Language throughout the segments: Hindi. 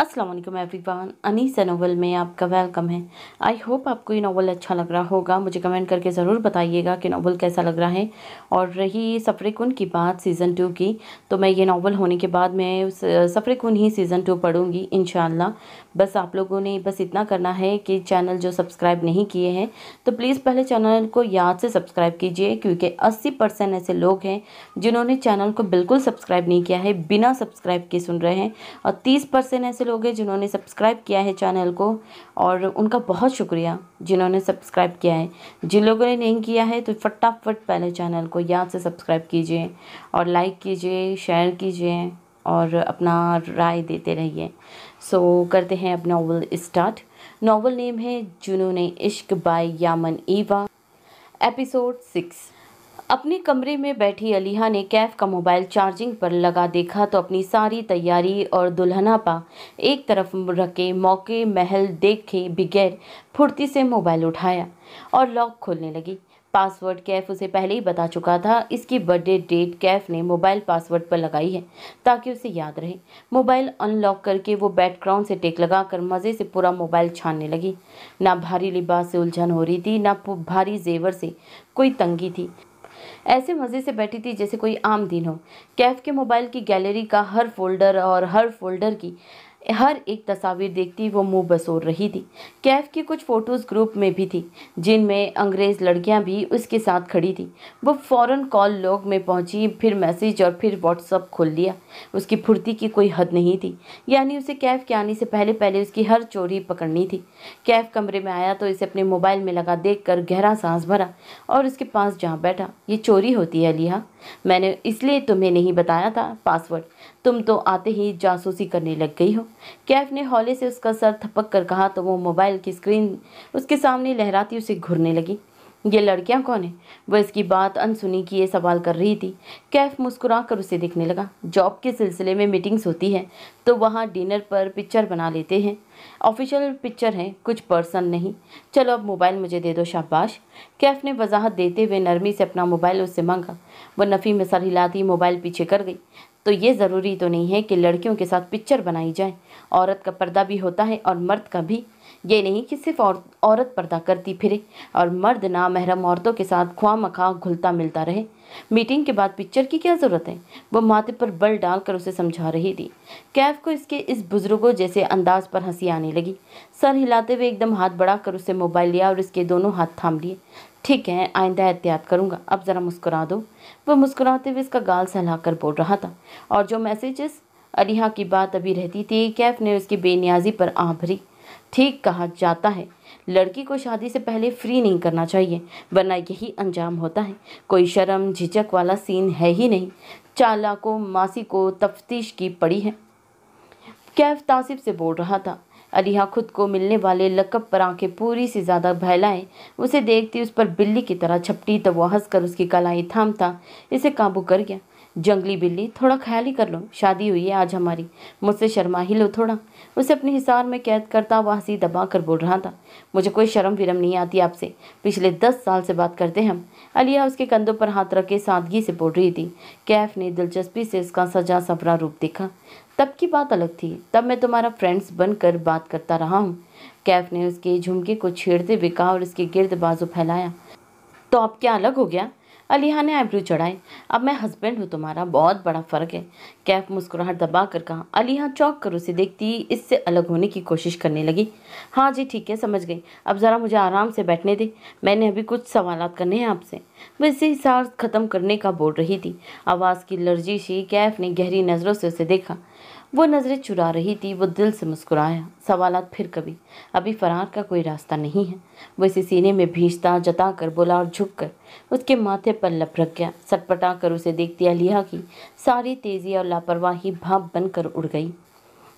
असलम एवरीवन अनीसा नावल में आपका वेलकम है आई होप आपको ये नावल अच्छा लग रहा होगा मुझे कमेंट करके ज़रूर बताइएगा कि नावल कैसा लग रहा है और रही सफ़रकुन की बात सीज़न टू की तो मैं ये नावल होने के बाद मैं सफ़रकुन ही सीज़न टू पढ़ूँगी इन बस आप लोगों ने बस इतना करना है कि चैनल जो सब्सक्राइब नहीं किए हैं तो प्लीज़ पहले चैनल को याद से सब्सक्राइब कीजिए क्योंकि अस्सी ऐसे लोग हैं जिन्होंने चैनल को बिल्कुल सब्सक्राइब नहीं किया है बिना सब्सक्राइब के सुन रहे हैं और तीस ऐसे से लोग हैं जिन्होंने सब्सक्राइब किया है चैनल को और उनका बहुत शुक्रिया जिन्होंने सब्सक्राइब किया है जिन लोगों ने नहीं किया है तो फटाफट पहले चैनल को याद से सब्सक्राइब कीजिए और लाइक कीजिए शेयर कीजिए और अपना राय देते रहिए सो so, करते हैं अब नावल स्टार्ट नावल नेम है ने इश्क बाय यामन ईवा एपिसोड सिक्स अपने कमरे में बैठी अलीहा ने कैफ का मोबाइल चार्जिंग पर लगा देखा तो अपनी सारी तैयारी और दुल्हना पा एक तरफ रखे मौके महल देखे बगैर फुर्ती से मोबाइल उठाया और लॉक खोलने लगी पासवर्ड कैफ उसे पहले ही बता चुका था इसकी बर्थडे डेट कैफ ने मोबाइल पासवर्ड पर लगाई है ताकि उसे याद रहे मोबाइल अनलॉक करके वो बैकग्राउंड से टेक लगाकर मज़े से पूरा मोबाइल छानने लगी ना भारी लिबास से उलझन हो रही थी ना भारी जेवर से कोई तंगी थी ऐसे मज़े से बैठी थी जैसे कोई आम दिन हो कैफ़ के मोबाइल की गैलरी का हर फोल्डर और हर फोल्डर की हर एक तस्वीर देखती वो मुंह बसोर रही थी कैफ की कुछ फ़ोटोज़ ग्रुप में भी थी जिनमें अंग्रेज़ लड़कियां भी उसके साथ खड़ी थी वो फ़ौरन कॉल लोग में पहुंची फिर मैसेज और फिर व्हाट्सअप खोल लिया उसकी फुर्ती की कोई हद नहीं थी यानी उसे कैफ के आने से पहले पहले उसकी हर चोरी पकड़नी थी कैफ कमरे में आया तो इसे अपने मोबाइल में लगा देख कर गहरा सांस भरा और उसके पास जहाँ बैठा ये चोरी होती है लिहा मैंने इसलिए तुम्हें नहीं बताया था पासवर्ड तुम तो आते ही जासूसी करने लग गई हो कैफ ने हौले से उसका सर थपक कर कहा तो वो मोबाइल की स्क्रीन उसके सामने लहराती उसे घूरने लगी ये लड़कियां कौन है वह इसकी बात अनसुनी ये सवाल कर रही थी कैफ मुस्कुरा कर उसे देखने लगा जॉब के सिलसिले में मीटिंग्स होती हैं तो वहाँ डिनर पर पिक्चर बना लेते हैं ऑफिशियल पिक्चर हैं कुछ पर्सन नहीं चलो अब मोबाइल मुझे दे दो शाबाश कैफ ने वजाहत देते हुए नरमी से अपना मोबाइल उससे मांगा वह नफ़ी में सर हिलाती मोबाइल पीछे कर गई तो ये ज़रूरी तो नहीं है कि लड़कियों के साथ पिक्चर बनाई जाए औरत का पर्दा भी होता है और मर्द का भी ये नहीं कि सिर्फ और, औरत पर्दा करती फिरे और मर्द ना महरम औरतों के साथ ख्वा मखा घुलता मिलता रहे मीटिंग के बाद पिक्चर की क्या ज़रूरत है वो माथे पर बल डालकर उसे समझा रही थी कैफ को इसके इस बुज़ुर्गों जैसे अंदाज पर हंसी आने लगी सर हिलाते हुए एकदम हाथ बढ़ाकर उसे मोबाइल लिया और इसके दोनों हाथ थाम लिए ठीक है आइंदा एहतियात करूँगा अब ज़रा मुस्कुरा दो वह मुस्कुराते हुए इसका गाल सहला कर बोल रहा था और जो मैसेजेस अलीहा की बात अभी रहती थी कैफ ने उसकी बेनियाजी पर आँ भरी ठीक कहा जाता है लड़की को शादी से पहले फ्री नहीं करना चाहिए वरना यही अंजाम होता है कोई शर्म झिझक वाला सीन है ही नहीं चाला को मासी को तफ्तीश की पड़ी है कैफ तासिब से बोल रहा था अलीहा खुद को मिलने वाले लकब पर आंखें पूरी से ज़्यादा फैलाएं उसे देखती उस पर बिल्ली की तरह छपटी तो वह कर उसकी कलाई थामता इसे काबू कर गया जंगली बिल्ली थोड़ा ख्याल ही कर लो शादी हुई है आज हमारी मुझसे शर्मा ही लो थोड़ा उसे अपने हिसार में कैद करता वह हंसी दबा कर बोल रहा था मुझे कोई शर्म विरम नहीं आती आपसे पिछले दस साल से बात करते हम अलिया उसके कंधों पर हाथ रखे सादगी से बोल रही थी कैफ ने दिलचस्पी से उसका सजा सबरा रूप देखा तब की बात अलग थी तब मैं तुम्हारा फ्रेंड्स बनकर बात करता रहा हूँ कैफ ने उसके झुमके को छेड़ते हुए कहा और उसके गिर्द बाजू फैलाया तो अब क्या अलग हो गया अलीहा ने आईब्रू चढ़ाए अब मैं हस्बैंड हूँ तुम्हारा बहुत बड़ा फ़र्क है कैफ मुस्कुराहट दबा कर कहा अलीहा चौक कर उसे देखती इससे अलग होने की कोशिश करने लगी हाँ जी ठीक है समझ गई अब ज़रा मुझे आराम से बैठने दे मैंने अभी कुछ सवाल करने हैं आपसे वह इसे हिसार ख़त्म करने का बोल रही थी आवाज़ की लर्जी से कैफ ने गहरी नज़रों से उसे देखा वो नज़रें चुरा रही थी वो दिल से मुस्कुराया सवाल फिर कभी अभी फरार का कोई रास्ता नहीं है वो इसे सीने में भीजता जता कर बोला और झुक कर उसके माथे पर लपरक गया सटपटा कर उसे देख दिया लिया की सारी तेज़ी और लापरवाही भाप बनकर उड़ गई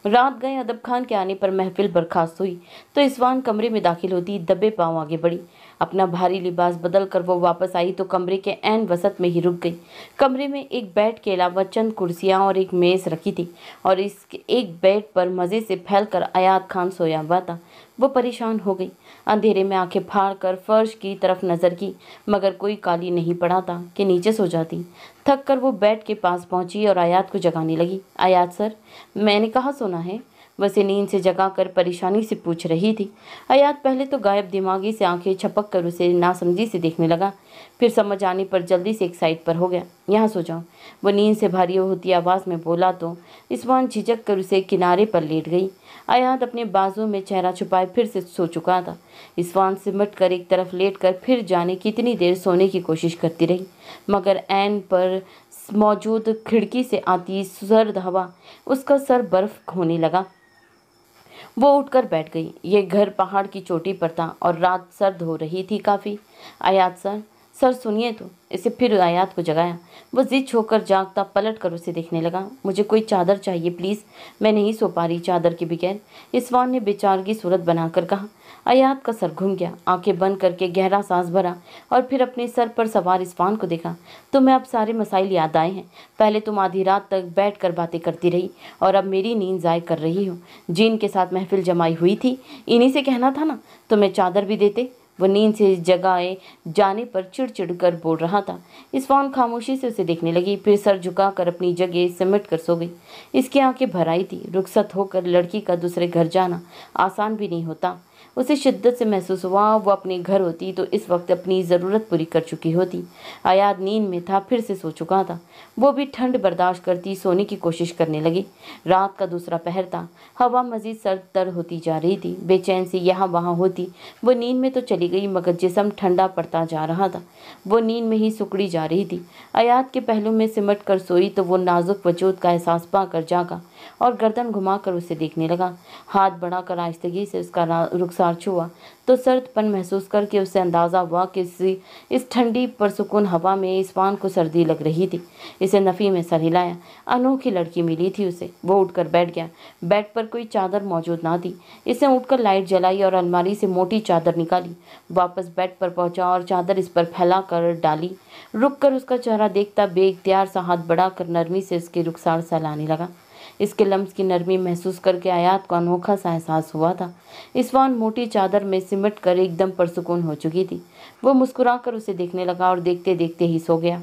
रात गए अदब खान के आने पर महफिल बर्खास्त हुई तो इसवान कमरे में दाखिल होती दबे पाँव आगे बढ़ी अपना भारी लिबास बदल कर वो वापस आई तो कमरे के एन वसत में ही रुक गई कमरे में एक बेड के अलावा चंद कुर्सियाँ और एक मेज़ रखी थी और इस एक बेड पर मज़े से फैल कर आयात खान सोया हुआ था वो परेशान हो गई अंधेरे में आंखें फाड़ कर फर्श की तरफ नज़र की मगर कोई काली नहीं पड़ा था कि नीचे सो जाती थक कर वो बेड के पास पहुँची और आयात को जगाने लगी आयात सर मैंने कहा सोना है वैसे नींद से जगाकर परेशानी से पूछ रही थी अयात पहले तो गायब दिमागी से आंखें छपक कर उसे नासमझी से देखने लगा फिर समझ आने पर जल्दी से एक साइड पर हो गया यहाँ सो जाओ वो नींद से भारी होती आवाज़ में बोला तो इसमान झिझक कर उसे किनारे पर लेट गई अयात अपने बाजू में चेहरा छुपाए फिर से सो चुका था इसवान सिमट कर एक तरफ लेट कर फिर जाने कितनी देर सोने की कोशिश करती रही मगर एन पर मौजूद खिड़की से आती सुजर्द हवा उसका सर बर्फ होने लगा वो उठकर बैठ गई ये घर पहाड़ की चोटी पर था और रात सर्द हो रही थी काफ़ी आयात सर सर सुनिए तो इसे फिर आयात को जगाया वो जिद छोकर जागता पलट कर उसे देखने लगा मुझे कोई चादर चाहिए प्लीज़ मैं नहीं सो पा रही चादर के बगैर इस्वान ने बेचारगी सूरत बनाकर कहा अयात का सर घूम गया आंखें बंद करके गहरा सांस भरा और फिर अपने सर पर सवार इस्फान को देखा तुम्हें अब सारे मसाइल याद आए हैं पहले तुम आधी रात तक बैठ कर बातें करती रही और अब मेरी नींद ज़ाय कर रही हो जीन के साथ महफिल जमाई हुई थी इन्हीं से कहना था ना तुम्हें चादर भी देते वो नींद से जगाए जाने पर चिड़चिड़ कर बोल रहा था इस्फान खामोशी से उसे देखने लगी फिर सर झुकाकर अपनी जगह सिमट कर सो गई इसकी आंखें भराई थी रुखसत होकर लड़की का दूसरे घर जाना आसान भी नहीं होता उसे शिद्दत से महसूस हुआ वो अपने घर होती तो इस वक्त अपनी ज़रूरत पूरी कर चुकी होती आयाद नींद में था फिर से सो चुका था वो भी ठंड बर्दाश्त करती सोने की कोशिश करने लगी रात का दूसरा पहर था हवा मज़ीद सर तर होती जा रही थी बेचैन से यहाँ वहाँ होती वो नींद में तो चली गई मगर जिसम ठंडा पड़ता जा रहा था वो नींद में ही सुकड़ी जा रही थी आयात के पहलू में सिमट कर सोई तो वो नाजुक वजूद का एहसास पाकर जागा और गर्दन घुमाकर उसे देखने लगा हाथ बढ़ाकर आहिस्तगी से उसका रुखसार छुआ तो सर्दपन महसूस करके उसे अंदाज़ा हुआ कि इस ठंडी परसकून हवा में इसवान को सर्दी लग रही थी इसे नफ़ी में सर हिलाया अनोखी लड़की मिली थी उसे वो उठकर बैठ गया बेड पर कोई चादर मौजूद ना थी इसे उठकर लाइट जलाई और अलमारी से मोटी चादर निकाली वापस बेड पर पहुंचा और चादर इस पर फैला कर डाली रुक कर उसका चेहरा देखता बेख्तियार सा हाथ बढ़ाकर नरमी से उसके रुखसार सहलाने लगा इसके लम्स की नरमी महसूस करके आयात को अनोखा सा एहसास हुआ था इसवान मोटी चादर में सिमट कर एकदम परसकून हो चुकी थी वो कर उसे देखने लगा और देखते देखते ही सो गया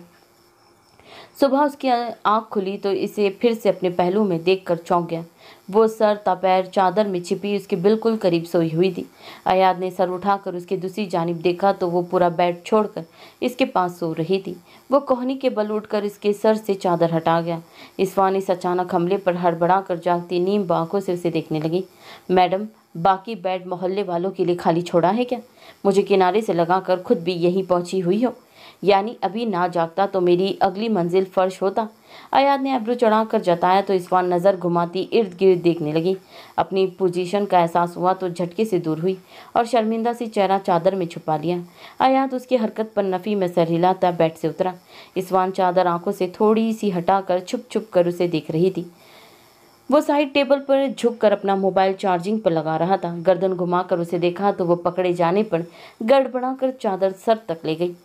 सुबह उसकी आँख खुली तो इसे फिर से अपने पहलू में देख कर चौंक गया वो सर तपैर चादर में छिपी उसके बिल्कुल करीब सोई हुई थी अयाद ने सर उठाकर उसकी दूसरी जानब देखा तो वो पूरा बेड छोड़कर इसके पास सो रही थी वो कोहनी के बल उठकर इसके सर से चादर हटा गया इसवान इस अचानक हमले पर हड़बड़ा कर जागती नीम बाँखों से उसे देखने लगी मैडम बाकी बेड मोहल्ले वालों के लिए खाली छोड़ा है क्या मुझे किनारे से लगाकर खुद भी यहीं पहुंची हुई हो यानी अभी ना जागता तो मेरी अगली मंजिल फर्श होता आयात ने अब्रू चढ़ाकर जताया तो इसवान नज़र घुमाती इर्द गिर्द देखने लगी अपनी पोजीशन का एहसास हुआ तो झटके से दूर हुई और शर्मिंदा सी चेहरा चादर में छुपा लिया आयात उसकी हरकत पर नफ़ी में सर हिलाता बैठ से उतरा इसवान चादर आंखों से थोड़ी सी हटाकर छुप छुप कर उसे देख रही थी वो साइड टेबल पर झुककर अपना मोबाइल चार्जिंग पर लगा रहा था गर्दन घुमाकर उसे देखा तो वो पकड़े जाने पर गड़बड़ाकर चादर सर तक ले गई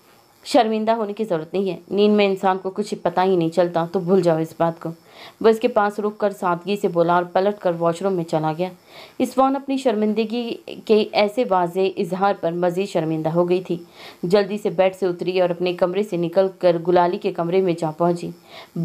शर्मिंदा होने की ज़रूरत नहीं है नींद में इंसान को कुछ पता ही नहीं चलता तो भूल जाओ इस बात को वह इसके पास रुक कर सादगी से बोला और पलट कर वॉशरूम में चला गया इस्वान अपनी शर्मिंदगी के ऐसे वाजे इजहार पर मज़ीद शर्मिंदा हो गई थी जल्दी से बेड से उतरी और अपने कमरे से निकल कर गुलाली के कमरे में जा पहुंची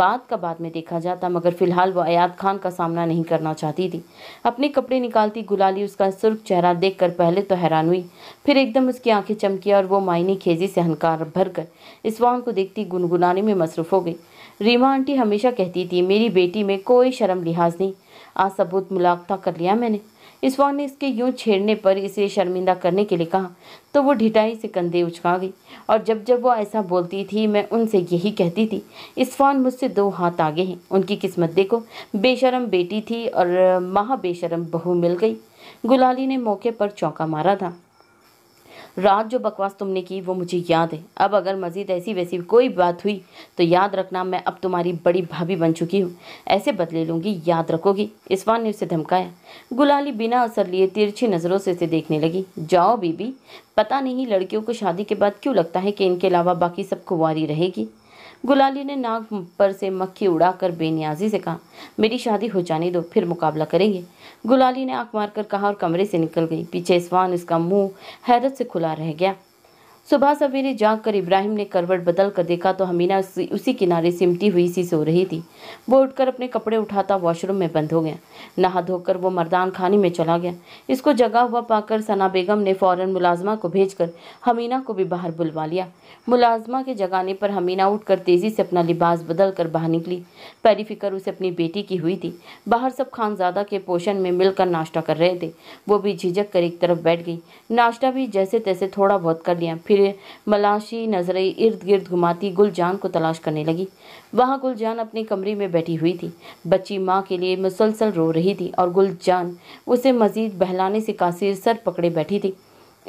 बात का बाद में देखा जाता मगर फ़िलहाल वह अयात खान का सामना नहीं करना चाहती थी अपने कपड़े निकालती गुलाली उसका सुर्ख चेहरा देख कर पहले तो हैरान हुई फिर एकदम उसकी आंखें चमकी और वो मायने खेजी से हनकार भर कर इस्वान को देखती गुनगुनाने में मसरूफ़ हो गई रीमा आंटी हमेशा कहती थी मेरी बेटी में कोई शर्म लिहाज नहीं आज सबूत मुलाकता कर लिया मैंने इस्वान ने इसके यूं छेड़ने पर इसे शर्मिंदा करने के लिए कहा तो वो ढिटाई से कंधे उछका गई और जब जब वो ऐसा बोलती थी मैं उनसे यही कहती थी इस्फान मुझसे दो हाथ आगे हैं उनकी किस्मत देखो बेशरम बेटी थी और महा बेशरम बहू मिल गई गुलाली ने मौके पर चौंका मारा था रात जो बकवास तुमने की वो मुझे याद है अब अगर मज़ीद ऐसी वैसी कोई बात हुई तो याद रखना मैं अब तुम्हारी बड़ी भाभी बन चुकी हूँ ऐसे बदले लूँगी याद रखोगी इसवान ने उसे धमकाया गुलाली बिना असर लिए तिरछी नज़रों से उसे देखने लगी जाओ बीबी पता नहीं लड़कियों को शादी के बाद क्यों लगता है कि इनके अलावा बाकी सब कुंवारी रहेगी गुलाली ने नाक पर से मक्खी उड़ाकर बेनियाजी से कहा मेरी शादी हो जाने दो फिर मुकाबला करेंगे गुलाली ने आंख मारकर कहा और कमरे से निकल गई पीछे इसवान इसका मुंह हैरत से खुला रह गया सुबह सवेरे जाग कर इब्राहिम ने करवट बदल कर देखा तो हमीना उसी, उसी किनारे सिमटी हुई सी सो रही थी वो उठकर अपने कपड़े उठाता वॉशरूम में बंद हो गया नहा धोकर वो मर्दान खाने में चला गया इसको जगा हुआ पाकर सना बेगम ने फ़ौरन मुलाजमा को भेजकर हमीना को भी बाहर बुलवा लिया मुलाजमा के जगाने पर हमीना उठकर तेज़ी से अपना लिबास बदल कर बाहर निकली पहली फिक्र उसे अपनी बेटी की हुई थी बाहर सब खानजादा के पोषण में मिलकर नाश्ता कर रहे थे वो भी झिझक कर एक तरफ बैठ गई नाश्ता भी जैसे तैसे थोड़ा बहुत कर लिया फिर फिर मलाशी नज़रें इर्द गिर्द घुमाती गुलजान को तलाश करने लगी वहाँ गुलजान अपने कमरे में बैठी हुई थी बच्ची माँ के लिए मुसलसल रो रही थी और गुलजान उसे मज़ीद बहलाने से कासिर सर पकड़े बैठी थी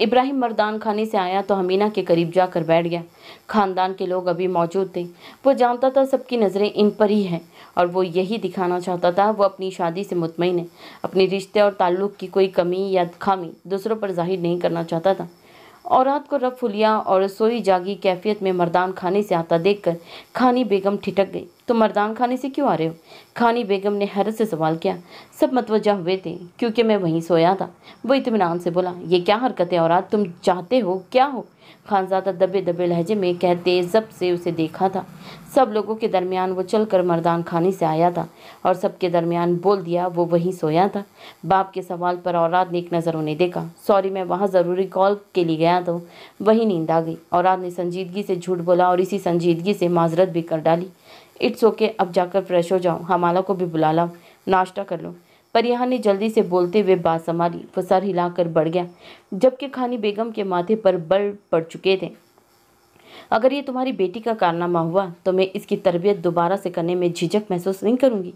इब्राहिम मर्दान खाने से आया तो हमीना के करीब जाकर बैठ गया खानदान के लोग अभी मौजूद थे वो जानता था सबकी नज़रें इन पर ही हैं और वो यही दिखाना चाहता था वो अपनी शादी से मुतमिन है अपने रिश्ते और ताल्लुक़ की कोई कमी या खामी दूसरों पर जाहिर नहीं करना चाहता था औरत को फुलिया और रसोई जागी कैफियत में मरदान खाने से आता देखकर खानी बेगम ठिठक गई तुम मरदान खाने से क्यों आ रहे हो खानी बेगम ने हैरत से सवाल किया सब मतवजा हुए थे क्योंकि मैं वहीं सोया था वो इतमान से बोला ये क्या हरकत है औरत तुम चाहते हो क्या हो खानजादा दबे दबे लहजे में कहते जब से उसे देखा था सब लोगों के दरमियान वो चलकर मर्दान खाने से आया था और सबके दरमियान बोल दिया वो वहीं सोया था बाप के सवाल पर औरत ने एक नज़र उन्हें देखा सॉरी मैं वहाँ ज़रूरी कॉल के लिए गया तो वहीं नींद आ गई औरत ने संजीदगी से झूठ बोला और इसी संजीदगी से माजरत भी कर डाली इट्स ओके अब जाकर फ्रेश हो जाओ हमाला को भी बुला लाओ नाश्ता कर लो परिहा ने जल्दी से बोलते हुए बात संभाली वह सर हिलाकर बढ़ गया जबकि खानी बेगम के माथे पर बल पड़ चुके थे अगर ये तुम्हारी बेटी का कारनामा हुआ तो मैं इसकी तरबियत दोबारा से करने में झिझक महसूस नहीं करूँगी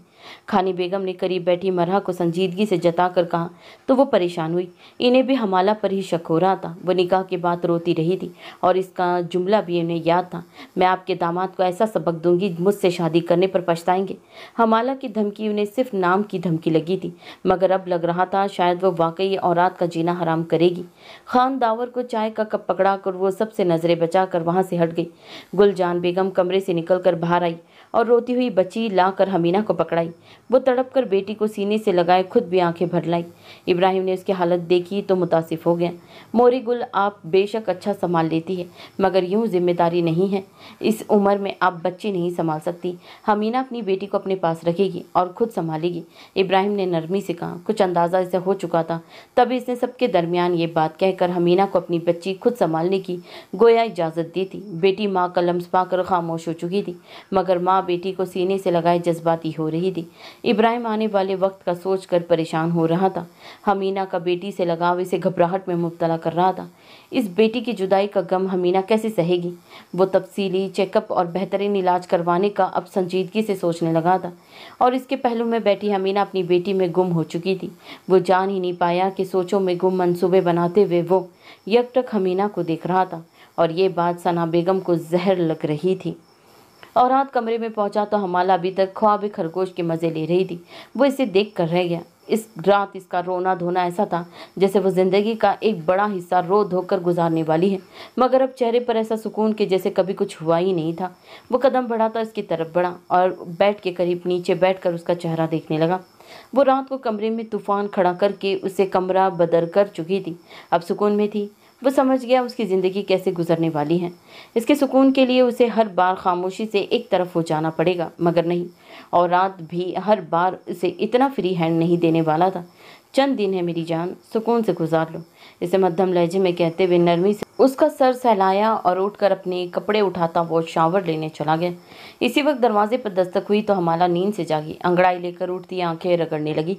खानी बेगम ने करीब बैठी मरहा को संजीदगी से जताकर कहा तो वो परेशान हुई इन्हें भी हमाला पर ही शक हो रहा था वो निकाह के बाद रोती रही थी और इसका जुमला भी इन्हें याद था मैं आपके दामाद को ऐसा सबक दूंगी मुझसे शादी करने पर पछताएंगे हमाला की धमकी उन्हें सिर्फ नाम की धमकी लगी थी मगर अब लग रहा था शायद वो वाकई औरत का जीना हराम करेगी खान दावर को चाय का कप पकड़ा कर वो सबसे नज़रें बचा कर वहां से हट गई गुलजान बेगम कमरे से निकलकर बाहर आई और रोती हुई बच्ची लाकर हमीना को पकड़ाई वो तड़प कर बेटी को सीने से लगाए खुद भी आंखें भर लाई इब्राहिम ने उसकी हालत देखी तो मुतासिफ हो गया मोरी गुल आप बेशक अच्छा संभाल लेती है मगर यूँ जिम्मेदारी नहीं है इस उम्र में आप बच्चे नहीं संभाल सकती हमीना अपनी बेटी को अपने पास रखेगी और खुद संभालेगी इब्राहिम ने नरमी से कहा कुछ अंदाज़ा इसे हो चुका था तभी इसने सबके दरमियान ये बात कहकर हमीना को अपनी बच्ची खुद संभालने की गोया इजाज़त दी थी बेटी माँ कलम पाकर खामोश हो चुकी थी मगर माँ बेटी को सीने से लगाए जज्बाती हो रही थी इब्राहिम आने वाले वक्त का सोच कर परेशान हो रहा था हमीना का बेटी से लगाव इसे घबराहट में मुबतला कर रहा था इस बेटी की जुदाई का गम हमीना कैसे सहेगी वो तफसीली चेकअप और बेहतरीन इलाज करवाने का अब संजीदगी से सोचने लगा था और इसके पहलू में बैठी हमीना अपनी बेटी में गुम हो चुकी थी वो जान ही नहीं पाया कि सोचों में गुम मंसूबे बनाते हुए वो यकटक हमीना को देख रहा था और ये बात सना बेगम को जहर लग रही थी और रात कमरे में पहुंचा तो हमाला अभी तक ख्वाब खरगोश के मज़े ले रही थी वो इसे देख कर रह गया इस रात इसका रोना धोना ऐसा था जैसे वो ज़िंदगी का एक बड़ा हिस्सा रो धोकर गुजारने वाली है मगर अब चेहरे पर ऐसा सुकून के जैसे कभी कुछ हुआ ही नहीं था वो कदम बढ़ाता इसकी तरफ बढ़ा और बैठ के करीब नीचे बैठकर उसका चेहरा देखने लगा वो रात को कमरे में तूफान खड़ा करके उसे कमरा बदर कर चुकी थी अब सुकून में थी वो समझ गया उसकी ज़िंदगी कैसे गुजरने वाली है इसके सुकून के लिए उसे हर बार खामोशी से एक तरफ हो जाना पड़ेगा मगर नहीं और रात भी हर बार उसे इतना फ्री हैंड नहीं देने वाला था चंद दिन है मेरी जान सुकून से गुजार लो इसे मध्यम लहजे में कहते हुए नरमी से उसका सर सहलाया और उठकर अपने कपड़े उठाता वो शावर लेने चला गया इसी वक्त दरवाजे पर दस्तक हुई तो हमारा नींद से जागी अंगड़ाई लेकर उठती आंखें रगड़ने लगी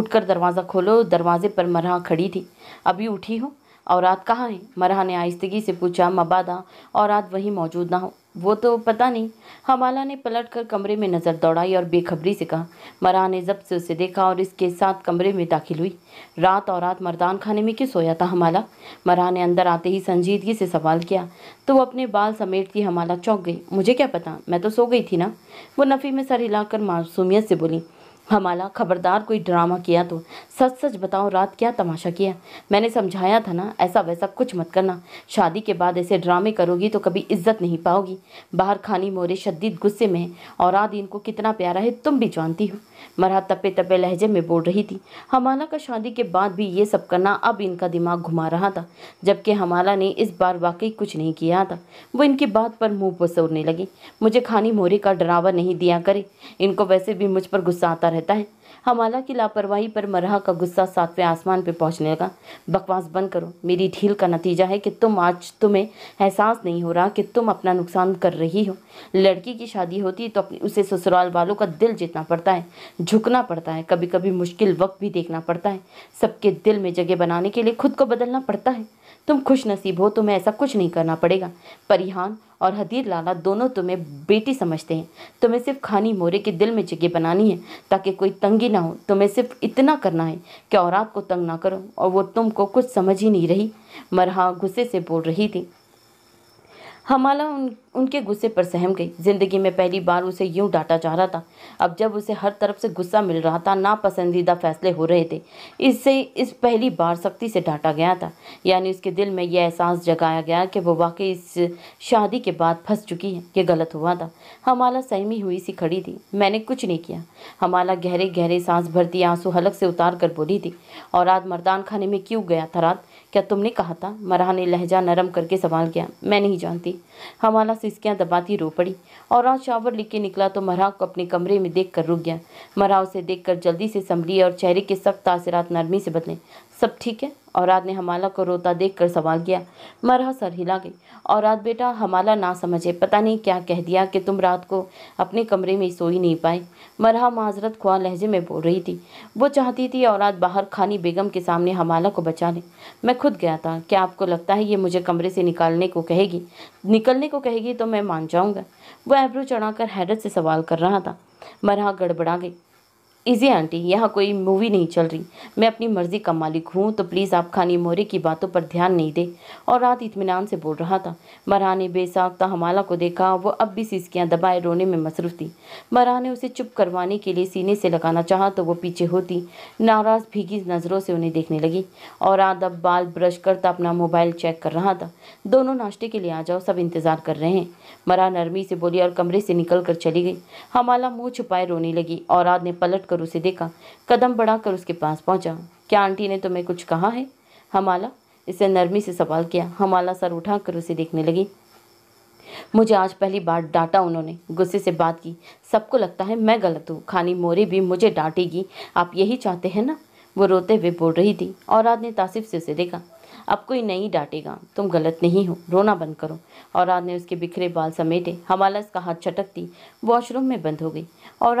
उठकर दरवाज़ा खोलो दरवाजे पर मरहा खड़ी थी अभी उठी हो औरत कहाँ है मरहा ने आहिस्तगी से पूछा मबादा औरत वहीं मौजूद ना हो वो तो पता नहीं हमाला ने पलट कर कमरे में नज़र दौड़ाई और बेखबरी से कहा मरा ने जब से उसे देखा और इसके साथ कमरे में दाखिल हुई रात और रात मरदान खाने में क्यों सोया था हमाला मरा ने अंदर आते ही संजीदगी से सवाल किया तो वो अपने बाल समेटती हमाला चौंक गई मुझे क्या पता मैं तो सो गई थी ना वो नफ़ी में सर हिलाकर मासूमियत से बोली हमाला खबरदार कोई ड्रामा किया तो सच सच बताओ रात क्या तमाशा किया मैंने समझाया था ना ऐसा वैसा कुछ मत करना शादी के बाद ऐसे ड्रामे करोगी तो कभी इज्जत नहीं पाओगी बाहर खानी मोरे शदीद गुस्से में और आदि इनको कितना प्यारा है तुम भी जानती हो मरहत तपे तपे लहजे में बोल रही थी हमाला का शादी के बाद भी ये सब करना अब इनका दिमाग घुमा रहा था जबकि हमाला ने इस बार वाकई कुछ नहीं किया था वो इनकी बात पर मुंह पसोरने लगी मुझे खानी मोरी का डरावा नहीं दिया करे इनको वैसे भी मुझ पर गुस्सा आता रहता है हमाला की लापरवाही पर मरह का गुस्सा सातवें आसमान पर पहुंचने लगा बकवास बंद करो मेरी ढील का नतीजा है कि तुम आज तुम्हें एहसास नहीं हो रहा कि तुम अपना नुकसान कर रही हो लड़की की शादी होती तो उसे ससुराल वालों का दिल जीतना पड़ता है झुकना पड़ता है कभी कभी मुश्किल वक्त भी देखना पड़ता है सबके दिल में जगह बनाने के लिए खुद को बदलना पड़ता है तुम खुश नसीब हो तुम्हें ऐसा कुछ नहीं करना पड़ेगा परिहान और हदीर लाला दोनों तुम्हें बेटी समझते हैं तुम्हें सिर्फ खानी मोरे के दिल में जगह बनानी है ताकि कोई तंगी ना हो तुम्हें सिर्फ इतना करना है कि औरात को तंग ना करो और वो तुमको कुछ समझ ही नहीं रही मरहा गुस्से से बोल रही थी हमाला उन उनके गुस्से पर सहम गई ज़िंदगी में पहली बार उसे यूं डांटा जा रहा था अब जब उसे हर तरफ से गुस्सा मिल रहा था नापसंदीदा फैसले हो रहे थे इससे इस पहली बार सख्ती से डांटा गया था यानी उसके दिल में यह एहसास जगाया गया कि वो वाकई इस शादी के बाद फंस चुकी है ये गलत हुआ था हमाला सहमी हुई सी खड़ी थी मैंने कुछ नहीं किया हमाला गहरे गहरे सांस भरती आंसू हलक से उतार कर बोली थी और आज मरदान खाने में क्यों गया था रात क्या तुमने कहा था मराह ने लहजा नरम करके सवाल किया मैं नहीं जानती हमाला सिसकियाँ दबाती रो पड़ी और आज शावर लेके निकला तो मराह को अपने कमरे में देख कर रुक गया मराह उसे देख कर जल्दी से संभली और चेहरे के सख्त तासरात नरमी से बदले सब ठीक है औरत ने हमाला को रोता देखकर सवाल किया मरहा सर हिला गई औरत बेटा हमाला ना समझे पता नहीं क्या कह दिया कि तुम रात को अपने कमरे में सो ही नहीं पाए मरहा माजरत ख्वा लहजे में बोल रही थी वो चाहती थी औरात बाहर खानी बेगम के सामने हमाला को बचा ले मैं खुद गया था क्या आपको लगता है ये मुझे कमरे से निकालने को कहेगी निकलने को कहेगी तो मैं मान जाऊँगा वह आबरू चढ़ाकर हैरत से सवाल कर रहा था मरहा गड़बड़ा गई इजी आंटी यहाँ कोई मूवी नहीं चल रही मैं अपनी मर्ज़ी का मालिक हूँ तो प्लीज़ आप खानी मोरे की बातों पर ध्यान नहीं दें और रात इतमान से बोल रहा था मरा ने बेसाख्ता हमाला को देखा वो अब भी सिसकियाँ दबाए रोने में मसरूफ़ थी मरा ने उसे चुप करवाने के लिए सीने से लगाना चाहा तो वो पीछे होती नाराज़ भीगी नज़रों से उन्हें देखने लगी और रात अब बाल ब्रश करता अपना मोबाइल चेक कर रहा था दोनों नाश्ते के लिए आ जाओ सब इंतज़ार कर रहे हैं मरा नरमी से बोली और कमरे से निकल कर चली गई हमाला मुँह छुपाए रोने लगी और रात ने पलट कर उसे देखा कदम बढ़ाकर उसके पास पहुंचा क्या आंटी ने तुम्हें कुछ कहा है हमाला इसे नरमी से सवाल किया हमाला सर उठाकर उसे देखने लगी मुझे आज पहली बार डांटा उन्होंने गुस्से से बात की सबको लगता है मैं गलत हूँ खानी मोरी भी मुझे डांटेगी आप यही चाहते हैं ना वो रोते हुए बोल रही थी और ने तासिफ से उसे देखा अब कोई नहीं डांटेगा तुम गलत नहीं हो रोना बंद करो रात ने उसके बिखरे बाल समेटे हमालस का हाथ छटक दी वॉशरूम में बंद हो गई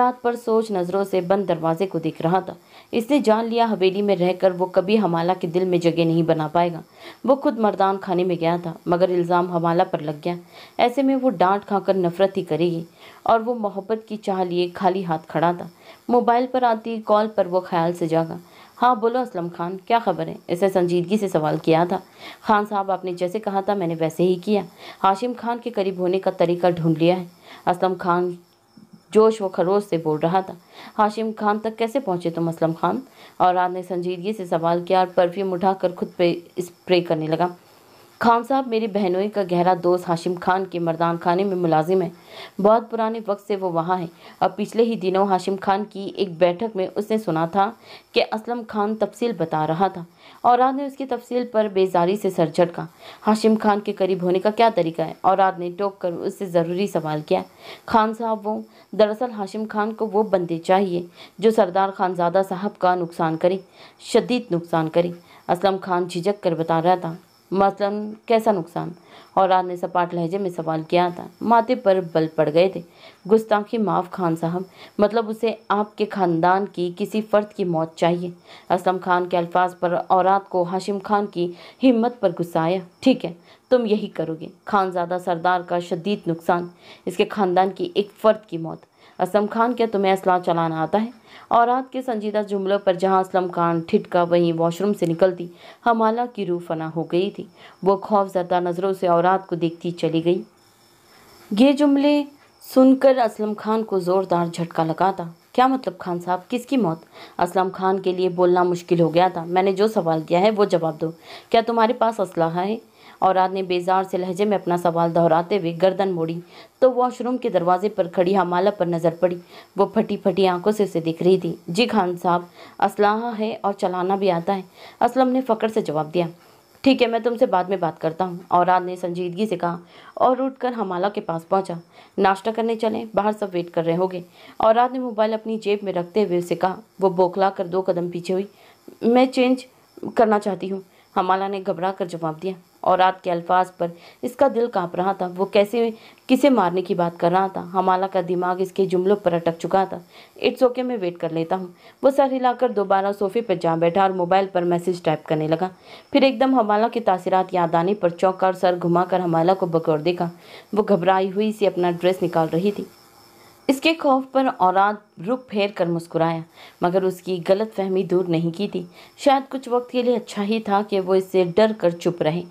रात पर सोच नज़रों से बंद दरवाजे को देख रहा था इसने जान लिया हवेली में रहकर वो कभी हमाला के दिल में जगह नहीं बना पाएगा वो खुद मरदान खाने में गया था मगर इल्ज़ाम हमाला पर लग गया ऐसे में वो डांट खाकर नफरत ही करेगी और वो मोहब्बत की चाह लिए खाली हाथ खड़ा था मोबाइल पर आती कॉल पर वो ख्याल से जागा हाँ बोलो असलम खान क्या खबर है इसे संजीदगी से सवाल किया था खान साहब आपने जैसे कहा था मैंने वैसे ही किया हाशिम खान के करीब होने का तरीका ढूंढ लिया है असलम खान जोश व खरोश से बोल रहा था हाशिम खान तक कैसे पहुंचे तुम असलम खान और आपने ने संजीदगी से सवाल किया और परफ्यूम उठा खुद पे स्प्रे करने लगा खान साहब मेरी बहनोई का गहरा दोस्त हाशिम खान के मर्दान खाने में मुलाजिम है बहुत पुराने वक्त से वो वहाँ है और पिछले ही दिनों हाशिम खान की एक बैठक में उसने सुना था कि असलम खान तफसील बता रहा था औराद ने उसकी तफसील पर बेजारी से सर झटका हाशिम खान के करीब होने का क्या तरीका है औराद ने टोक कर उससे ज़रूरी सवाल किया खान साहब वो दरअसल हाशिम खान को वो बंदे चाहिए जो सरदार खानजादा साहब का नुकसान करें शदीद नुकसान करें असलम खान झिझक कर बता रहा था मसलन मतलब कैसा नुकसान औलाद ने सपाट लहजे में सवाल किया था माथे पर बल पड़ गए थे गुस्ताखी माफ़ खान साहब मतलब उसे आपके ख़ानदान की किसी फ़र्द की मौत चाहिए असलम खान के अल्फाज पर औरत को हाशिम खान की हिम्मत पर गुस्सा आया ठीक है तुम यही करोगे खानजादा सरदार का शदीद नुकसान इसके ख़ानदान की एक फ़र्द की मौत असलम खान क्या तुम्हें असला चलाना आता है औरात के संजीदा जुमलों पर जहां असलम खान ठिटका वहीं वॉशरूम से निकलती हमाला की रूह फना हो गई थी वो खौफ जदा नज़रों से औरत को देखती चली गई ये जुमले सुनकर असलम खान को ज़ोरदार झटका लगा था क्या मतलब खान साहब किसकी मौत असलम खान के लिए बोलना मुश्किल हो गया था मैंने जो सवाल किया है वो जवाब दो क्या तुम्हारे पास असलाह है औरत ने बेजार से लहजे में अपना सवाल दोहराते हुए गर्दन मोड़ी तो वॉशरूम के दरवाजे पर खड़ी हमाला पर नज़र पड़ी वो फटी फटी आंखों से उसे दिख रही थी जी खान साहब असलाहा है और चलाना भी आता है असलम ने फकर से जवाब दिया ठीक है मैं तुमसे बाद में बात करता हूँ औराद ने संजीदगी से कहा और उठकर हमाला के पास पहुँचा नाश्ता करने चले बाहर सब वेट कर रहे होंगे औराद ने मोबाइल अपनी जेब में रखते हुए उसे कहा वो बौखला कर दो कदम पीछे हुई मैं चेंज करना चाहती हूँ हमाला ने घबरा कर जवाब दिया और रात के अल्फाज पर इसका दिल काँप रहा था वो कैसे किसे मारने की बात कर रहा था हमाला का दिमाग इसके जुमलों पर अटक चुका था इट्स ओके मैं वेट कर लेता हूँ वो सर हिलाकर दोबारा सोफे पर जा बैठा और मोबाइल पर मैसेज टाइप करने लगा फिर एकदम हमाला की तासीरत याद आने पर चौंका और सर घुमाकर हमाला को बकौर देखा वो घबराई हुई से अपना ड्रेस निकाल रही थी इसके खौफ पर औरत रुख फेर कर मुस्कुराया मगर उसकी गलत फहमी दूर नहीं की थी शायद कुछ वक्त के लिए अच्छा ही था कि वो इससे डर कर चुप रहे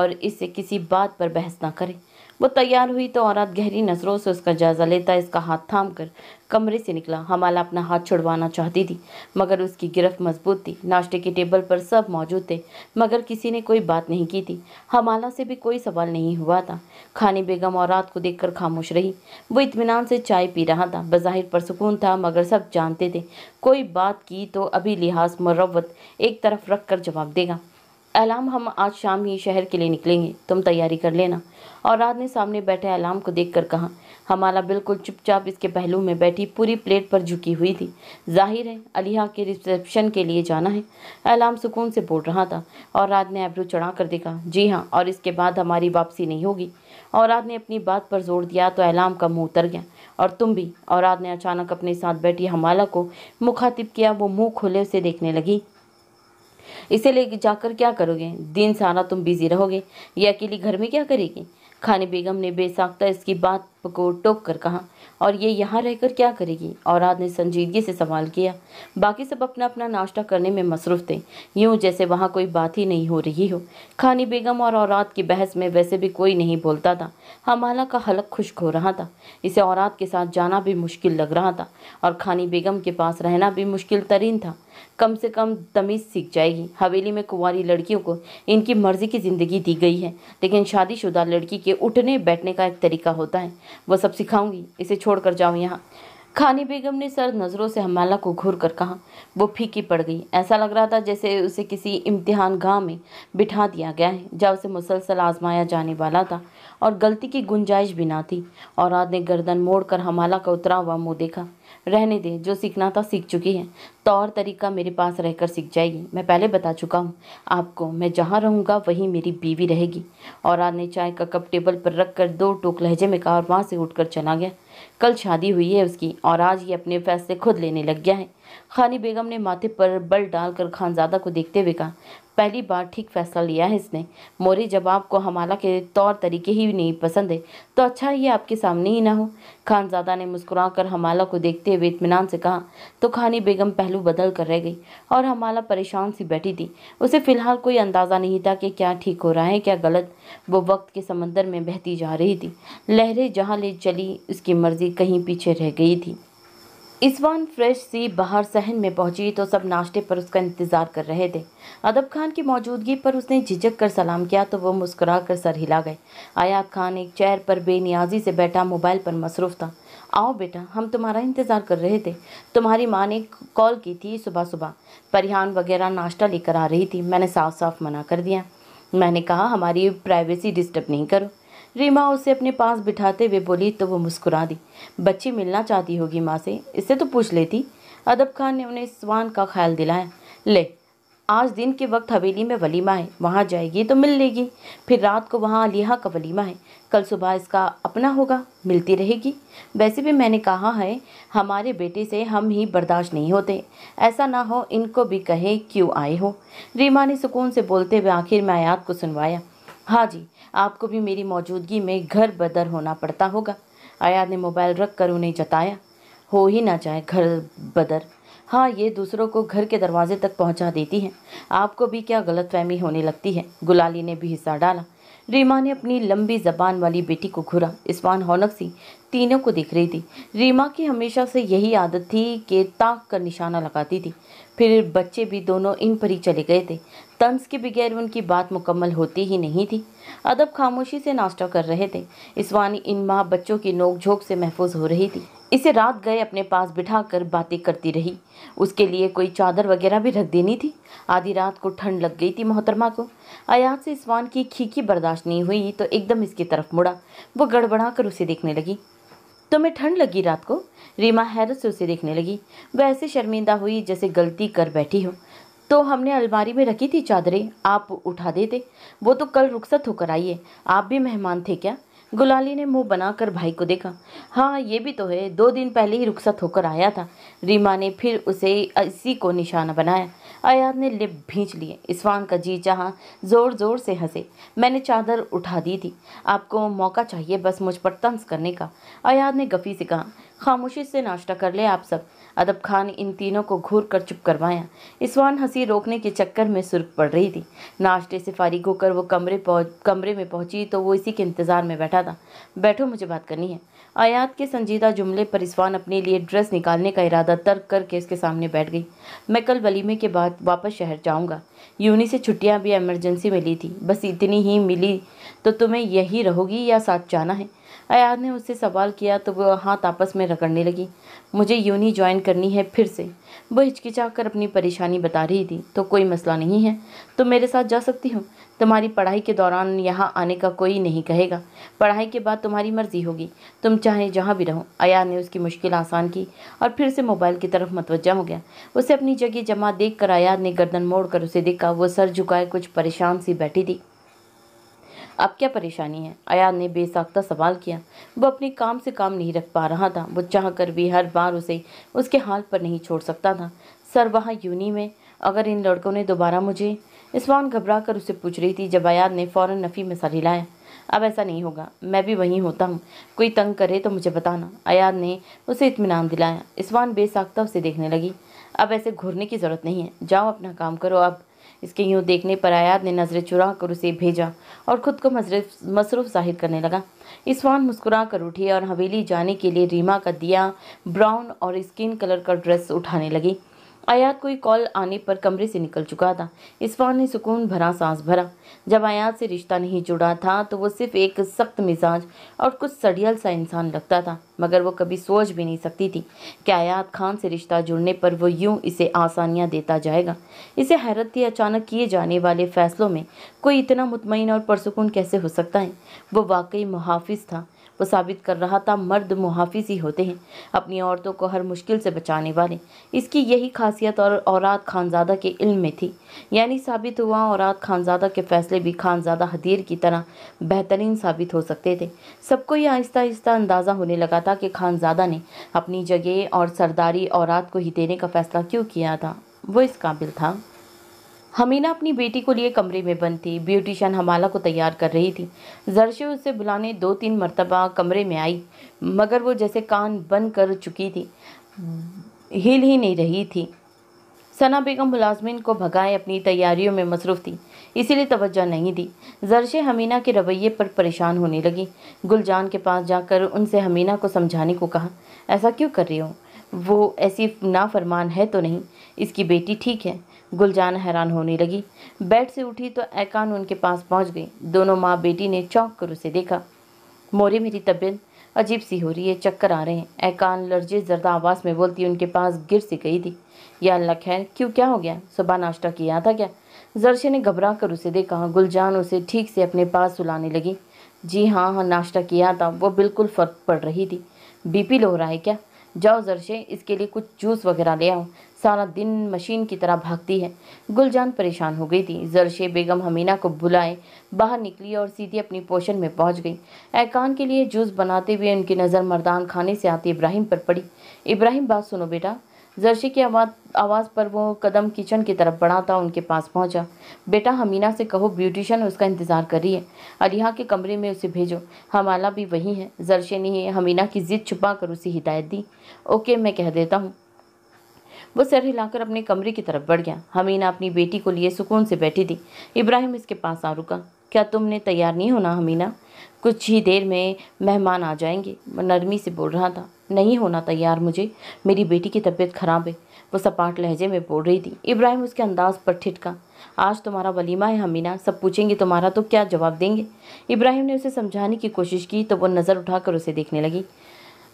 और इससे किसी बात पर बहस ना करें वो तैयार हुई तो औरत गहरी नज़रों से उसका जायज़ा लेता इसका हाथ थाम कर कमरे से निकला हमाला अपना हाथ छुड़वाना चाहती थी मगर उसकी गिरफ्त मजबूत थी नाश्ते के टेबल पर सब मौजूद थे मगर किसी ने कोई बात नहीं की थी हमाला से भी कोई सवाल नहीं हुआ था खानी बेगम औरत को देखकर खामोश रही वो इतमान से चाय पी रहा था बज़ाहिर पर सुकून था मगर सब जानते थे कोई बात की तो अभी लिहाज मरवत एक तरफ रख कर जवाब देगा अलाम हम आज शाम ही शहर के लिए निकलेंगे तुम तैयारी कर लेना और रात ने सामने बैठे अलाम को देखकर कहा हमारा बिल्कुल चुपचाप इसके पहलू में बैठी पूरी प्लेट पर झुकी हुई थी जाहिर है अलिहा के रिसेप्शन के लिए जाना है अलाम सुकून से बोल रहा था और रात ने आबरू चढ़ा कर देखा जी हाँ और इसके बाद हमारी वापसी नहीं होगी रात ने अपनी बात पर जोर दिया तो अलाम का मुँह उतर गया और तुम भी रात ने अचानक अपने साथ बैठी हमाला को मुखातिब किया वो मुँह खुले से देखने लगी इसे ले जाकर क्या करोगे दिन सारा तुम बिजी रहोगे ये अकेली घर में क्या करेगी खानी बेगम ने बेसाख्ता इसकी बात को टोक कर कहा और ये यहाँ रहकर क्या करेगी औरत ने संजीदगी से सवाल किया बाकी सब अपना अपना नाश्ता करने में मसरूफ़ थे यूं जैसे वहाँ कोई बात ही नहीं हो रही हो खानी बेगम और औरत की बहस में वैसे भी कोई नहीं बोलता था हमाला का हलक खुश्क हो रहा था इसे औरत के साथ जाना भी मुश्किल लग रहा था और खानी बेगम के पास रहना भी मुश्किल तरीन था कम से कम तमीज़ सीख जाएगी हवेली में कुंवारी लड़कियों को इनकी मर्ज़ी की ज़िंदगी दी गई है लेकिन शादीशुदा लड़की के उठने बैठने का एक तरीका होता है वह सब सिखाऊंगी इसे छोड़ कर जाओ यहाँ खानी बेगम ने सर नज़रों से हमाला को घूर कर कहा वो फीकी पड़ गई ऐसा लग रहा था जैसे उसे किसी इम्तिहान गाह में बिठा दिया गया है जहाँ उसे मुसलसल आजमाया जाने वाला था और गलती की गुंजाइश भी ना थी और ने गर्दन मोड़ कर हमाला का उतरा हुआ मुँह देखा रहने दे जो सीखना था सीख चुकी है तौर तरीका मेरे पास रहकर सीख जाएगी मैं पहले बता चुका हूँ आपको मैं जहाँ रहूँगा वहीं मेरी बीवी रहेगी और ने चाय का कप टेबल पर रख कर दो टोक लहजे में कहा और वहाँ से उठकर चला गया कल शादी हुई है उसकी और आज ये अपने फैसले खुद लेने लग गया है खानी बेगम ने माथे पर बल डालकर खानजादा को देखते हुए कहा पहली बार ठीक फैसला लिया है इसने मोरी जब आपको हमाला के तौर तरीके ही नहीं पसंद है तो अच्छा ये आपके सामने ही ना हो खानजादा ने मुस्कुरा कर हमाला को देखते हुए इतमान से कहा तो खानी बेगम पहलू बदल कर रह गई और हमाला परेशान सी बैठी थी उसे फ़िलहाल कोई अंदाज़ा नहीं था कि क्या ठीक हो रहा है क्या गलत वो वक्त के समंदर में बहती जा रही थी लहरें जहाँ ले चली उसकी मर्ज़ी कहीं पीछे रह गई थी इसवान फ्रेश सी बाहर सहन में पहुंची तो सब नाश्ते पर उसका इंतज़ार कर रहे थे अदब खान की मौजूदगी पर उसने झिझक कर सलाम किया तो वो मुस्कुरा कर सर हिला गए आयाब खान एक चेयर पर बेनियाजी से बैठा मोबाइल पर मसरूफ़ था आओ बेटा हम तुम्हारा इंतज़ार कर रहे थे तुम्हारी माँ ने कॉल की थी सुबह सुबह परिहान वगैरह नाश्ता लेकर आ रही थी मैंने साफ साफ मना कर दिया मैंने कहा हमारी प्राइवेसी डिस्टर्ब नहीं करो रीमा उसे अपने पास बिठाते हुए बोली तो वो मुस्कुरा दी बच्ची मिलना चाहती होगी माँ से इससे तो पूछ लेती अदब खान ने उन्हें स्वान का ख्याल दिलाया ले आज दिन के वक्त हवेली में वलीमा है वहाँ जाएगी तो मिल लेगी फिर रात को वहाँ अलीहा का वलीमा है कल सुबह इसका अपना होगा मिलती रहेगी वैसे भी मैंने कहा है हमारे बेटे से हम ही बर्दाश्त नहीं होते ऐसा ना हो इनको भी कहे क्यों आए हो रीमा ने सुकून से बोलते हुए आखिर में आयात को सुनवाया हाँ जी आपको भी मेरी मौजूदगी में घर बदर होना पड़ता होगा आयात ने मोबाइल रख कर उन्हें जताया हो ही ना जाए घर बदर हाँ ये दूसरों को घर के दरवाजे तक पहुंचा देती है आपको भी क्या गलतफहमी होने लगती है गुलाली ने भी हिस्सा डाला रीमा ने अपनी लंबी जबान वाली बेटी को घुरा इस्वान हौनक सी तीनों को देख रही थी रीमा की हमेशा से यही आदत थी कि ताक कर निशाना लगाती थी फिर बच्चे भी दोनों इन पर ही चले गए थे तंस के बगैर उनकी बात मुकम्मल होती ही नहीं थी अदब खामोशी से नाश्ता कर रहे थे इसवानी इन माँ बच्चों की नोकझोंक से महफूज हो रही थी इसे रात गए अपने पास बिठा कर बातें करती रही उसके लिए कोई चादर वगैरह भी रख देनी थी आधी रात को ठंड लग गई थी मोहतरमा को अयाज से इसवान की खीखी बर्दाश्त नहीं हुई तो एकदम इसकी तरफ मुड़ा वो गड़बड़ा कर उसे देखने लगी तुम्हें तो ठंड लगी रात को रीमा हैरत से उसे देखने लगी वह ऐसे शर्मिंदा हुई जैसे गलती कर बैठी हो तो हमने अलमारी में रखी थी चादरें आप उठा देते वो तो कल रुखसत होकर आइए आप भी मेहमान थे क्या गुलाली ने मुंह बनाकर भाई को देखा हाँ ये भी तो है दो दिन पहले ही रुखसत होकर आया था रीमा ने फिर उसे इसी को निशाना बनाया अयाद ने लिप भींच लिए इसवान का जी जहाँ ज़ोर ज़ोर से हंसे मैंने चादर उठा दी थी आपको मौका चाहिए बस मुझ पर तंस करने का अयाद ने गफ़ी से कहा खामोशी से नाश्ता कर ले आप सब अदब खान इन तीनों को घूर कर चुप करवाया इसवान हंसी रोकने के चक्कर में सुर्ख पड़ रही थी नाश्ते से फारिग होकर वो कमरे पहुँच कमरे में पहुंची तो वो इसी के इंतज़ार में बैठा था बैठो मुझे बात करनी है आयात के संजीदा जुमले पर इसवान अपने लिए ड्रेस निकालने का इरादा तर्क करके उसके सामने बैठ गई मैं कल वलीमे के बाद वापस शहर जाऊँगा यूनी से छुट्टियाँ भी एमरजेंसी में ली थी बस इतनी ही मिली तो तुम्हें यही रहोगी या साथ जाना है अयाद ने उससे सवाल किया तो वह हाथ आपस में रगड़ने लगी मुझे यूनी ज्वाइन करनी है फिर से वह हिचकिचा कर अपनी परेशानी बता रही थी तो कोई मसला नहीं है तुम तो मेरे साथ जा सकती हो तुम्हारी पढ़ाई के दौरान यहाँ आने का कोई नहीं कहेगा पढ़ाई के बाद तुम्हारी मर्जी होगी तुम चाहे जहाँ भी रहो अयाद ने उसकी मुश्किल आसान की और फिर से मोबाइल की तरफ मतवजा हो गया उसे अपनी जगह जमा देख कर ने गर्दन मोड़ कर उसे देखा वह सर झुकाए कुछ परेशान सी बैठी थी अब क्या परेशानी है अयाद ने बेसाख्ता सवाल किया वो अपने काम से काम नहीं रख पा रहा था वो चाह कर भी हर बार उसे उसके हाल पर नहीं छोड़ सकता था सर वहाँ यूनी में अगर इन लड़कों ने दोबारा मुझे इस्वान घबरा कर उसे पूछ रही थी जब अयाद ने फ़ौर नफ़ी में सर हिलाया अब ऐसा नहीं होगा मैं भी वहीं होता हूँ कोई तंग करे तो मुझे बताना अयाद ने उसे इतमान दिलाया इसवान बेसाख्ता उसे देखने लगी अब ऐसे घूरने की ज़रूरत नहीं है जाओ अपना काम करो अब इसके यूँ देखने पर आयात ने नजरें चुरा कर उसे भेजा और ख़ुद को मसरूफ़ जाहिर करने लगा इसवान मुस्कुरा कर उठी और हवेली जाने के लिए रीमा का दिया ब्राउन और स्किन कलर का ड्रेस उठाने लगी आयात कोई कॉल आने पर कमरे से निकल चुका था इसफान ने सुकून भरा सांस भरा जब आयात से रिश्ता नहीं जुड़ा था तो वो सिर्फ एक सख्त मिजाज और कुछ सड़ियल सा इंसान लगता था मगर वो कभी सोच भी नहीं सकती थी कि आयात खान से रिश्ता जुड़ने पर वो यूं इसे आसानियां देता जाएगा इसे हैरत थी अचानक किए जाने वाले फ़ैसलों में कोई इतना मुतमिन और पुरसकून कैसे हो सकता है वो वाकई मुहाफिज था वो साबित कर रहा था मर्द मुहाफिज ही होते हैं अपनी औरतों को हर मुश्किल से बचाने वाले इसकी यही खासियत और औरत खानजादा के इल्म में थी यानी साबित हुआ औरत खानजादा के फैसले भी खानजादा हदीर की तरह बेहतरीन साबित हो सकते थे सबको यह आहिस्ता आहिस्ता अंदाज़ा होने लगा था कि खानजादा ने अपनी जगह और सरदारी औरात को ही देने का फ़ैसला क्यों किया था वो इस काबिल था हमीना अपनी बेटी को लिए कमरे में बंद थी ब्यूटिशन हमाला को तैयार कर रही थी जरशे उसे बुलाने दो तीन मरतबा कमरे में आई मगर वो जैसे कान बंद कर चुकी थी हिल ही नहीं रही थी सना बेगम मुलाजमिन को भगाए अपनी तैयारियों में मसरूफ़ थी इसीलिए तवज्जो नहीं दी जरशे हमीना के रवैये पर परेशान होने लगी गुलजान के पास जाकर उनसे हमीना को समझाने को कहा ऐसा क्यों कर रही हो वो ऐसी नाफरमान है तो नहीं इसकी बेटी ठीक है गुलजान हैरान होने लगी बेड से उठी तो एकान उनके पास पहुंच गई दोनों माँ बेटी ने चौंक कर उसे देखा मोरे मेरी तबीयत अजीब सी हो रही है चक्कर आ रहे हैं एकान लर्जे जरदा आवाज़ में बोलती उनके पास गिर से गई थी या अल्लाह खैर क्यों क्या हो गया सुबह नाश्ता किया था क्या जरशे ने घबरा कर उसे देखा गुलजान उसे ठीक से अपने पास सुलाने लगी जी हाँ हाँ नाश्ता किया था वो बिल्कुल फ़र्क पड़ रही थी बीपी लो रहा है क्या जाओ जरशे इसके लिए कुछ जूस वगैरह ले आओ सारा दिन मशीन की तरह भागती है गुलजान परेशान हो गई थी जरशे बेगम हमीना को बुलाए बाहर निकली और सीधे अपनी पोशन में पहुंच गई एकान के लिए जूस बनाते हुए उनकी नज़र मर्दान खाने से आती इब्राहिम पर पड़ी इब्राहिम बात सुनो बेटा जरशे की आवाज़ आवाज़ पर वो कदम किचन की तरफ बढ़ाता उनके पास पहुंचा बेटा हमीना से कहो ब्यूटिशन उसका इंतज़ार कर रही है अलिहा के कमरे में उसे भेजो हमाला भी वही है जरशे ने हमीना की ज़िद छुपा कर उसे हिदायत दी ओके मैं कह देता हूँ वो सर हिलाकर अपने कमरे की तरफ बढ़ गया हमीना अपनी बेटी को लिए सुकून से बैठी थी इब्राहिम इसके पास आ रुका क्या तुमने तैयार नहीं होना हमीना कुछ ही देर में मेहमान आ जाएंगे नरमी से बोल रहा था नहीं होना तैयार मुझे मेरी बेटी की तबीयत खराब है वो सपाट लहजे में बोल रही थी इब्राहिम उसके अंदाज पर ठिटका आज तुम्हारा वलीमा है हमीना सब पूछेंगे तुम्हारा तो क्या जवाब देंगे इब्राहिम ने उसे समझाने की कोशिश की तो वो नज़र उठाकर उसे देखने लगी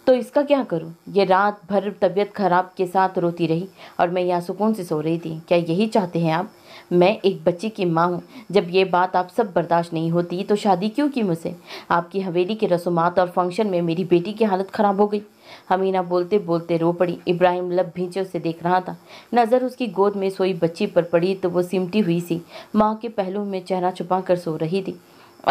तो इसका क्या करूँ ये रात भर तबीयत खराब के साथ रोती रही और मैं यहाँ सुकून से सो रही थी क्या यही चाहते हैं आप मैं एक बच्ची की माँ हूँ जब ये बात आप सब बर्दाश्त नहीं होती तो शादी क्यों की मुझसे आपकी हवेली के रसूमात और फंक्शन में मेरी बेटी की हालत ख़राब हो गई हमीना बोलते बोलते रो पड़ी इब्राहिम लब भींचे उसे देख रहा था नज़र उसकी गोद में सोई बच्ची पर पड़ी तो वो सिमटी हुई सी माँ के पहलू में चेहरा छुपा कर सो रही थी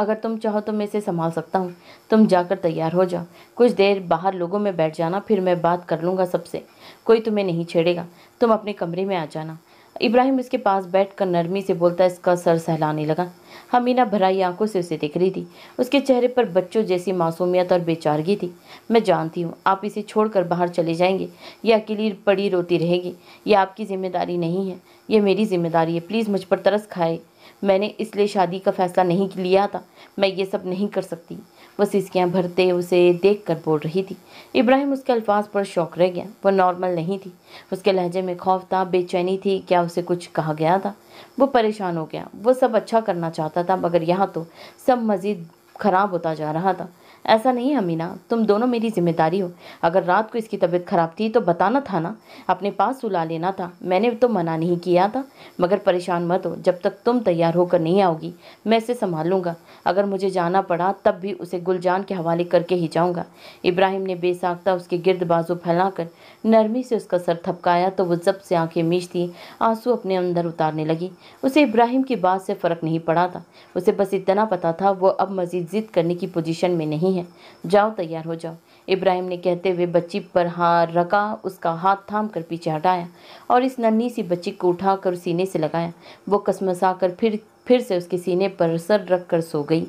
अगर तुम चाहो तो मैं इसे संभाल सकता हूँ तुम जाकर तैयार हो जाओ कुछ देर बाहर लोगों में बैठ जाना फिर मैं बात कर लूँगा सबसे कोई तुम्हें नहीं छेड़ेगा तुम अपने कमरे में आ जाना इब्राहिम उसके पास बैठकर नरमी से बोलता इसका सर सहलाने लगा हमीना भराई आंखों से उसे देख रही थी उसके चेहरे पर बच्चों जैसी मासूमियत और बेचारगी थी मैं जानती हूँ आप इसे छोड़कर बाहर चले जाएंगे यह अकेली पड़ी रोती रहेगी यह आपकी जिम्मेदारी नहीं है यह मेरी जिम्मेदारी है प्लीज़ मुझ पर तरस खाए मैंने इसलिए शादी का फ़ैसला नहीं लिया था मैं ये सब नहीं कर सकती वह सिसकियाँ भरते उसे देख कर बोल रही थी इब्राहिम उसके अल्फाज पर शौक रह गया वह नॉर्मल नहीं थी उसके लहजे में खौफ था बेचैनी थी क्या उसे कुछ कहा गया था वो परेशान हो गया वो सब अच्छा करना चाहता था मगर यहाँ तो सब मज़ीद ख़राब होता जा रहा था ऐसा नहीं अमीना तुम दोनों मेरी जिम्मेदारी हो अगर रात को इसकी तबीयत ख़राब थी तो बताना था ना अपने पास सुला लेना था मैंने तो मना नहीं किया था मगर परेशान मत हो जब तक तुम तैयार होकर नहीं आओगी मैं इसे संभालूंगा अगर मुझे जाना पड़ा तब भी उसे गुलजान के हवाले करके ही जाऊँगा इब्राहिम ने बेसाख्ता उसके गिर्द बाजू फैलाकर नरमी से उसका सर थपकाया तो वो जब से आंखें मीचती आंसू अपने अंदर उतारने लगी उसे इब्राहिम की बात से फ़र्क नहीं पड़ा था उसे बस इतना पता था वो अब मज़ीद ज़िद करने की पोजीशन में नहीं है जाओ तैयार हो जाओ इब्राहिम ने कहते हुए बच्ची पर हाँ रखा उसका हाथ थाम कर पीछे हटाया और इस नन्ही सी बच्ची को उठाकर सीने से लगाया वो कसमसा कर फिर फिर से उसके सीने पर सर रख कर सो गई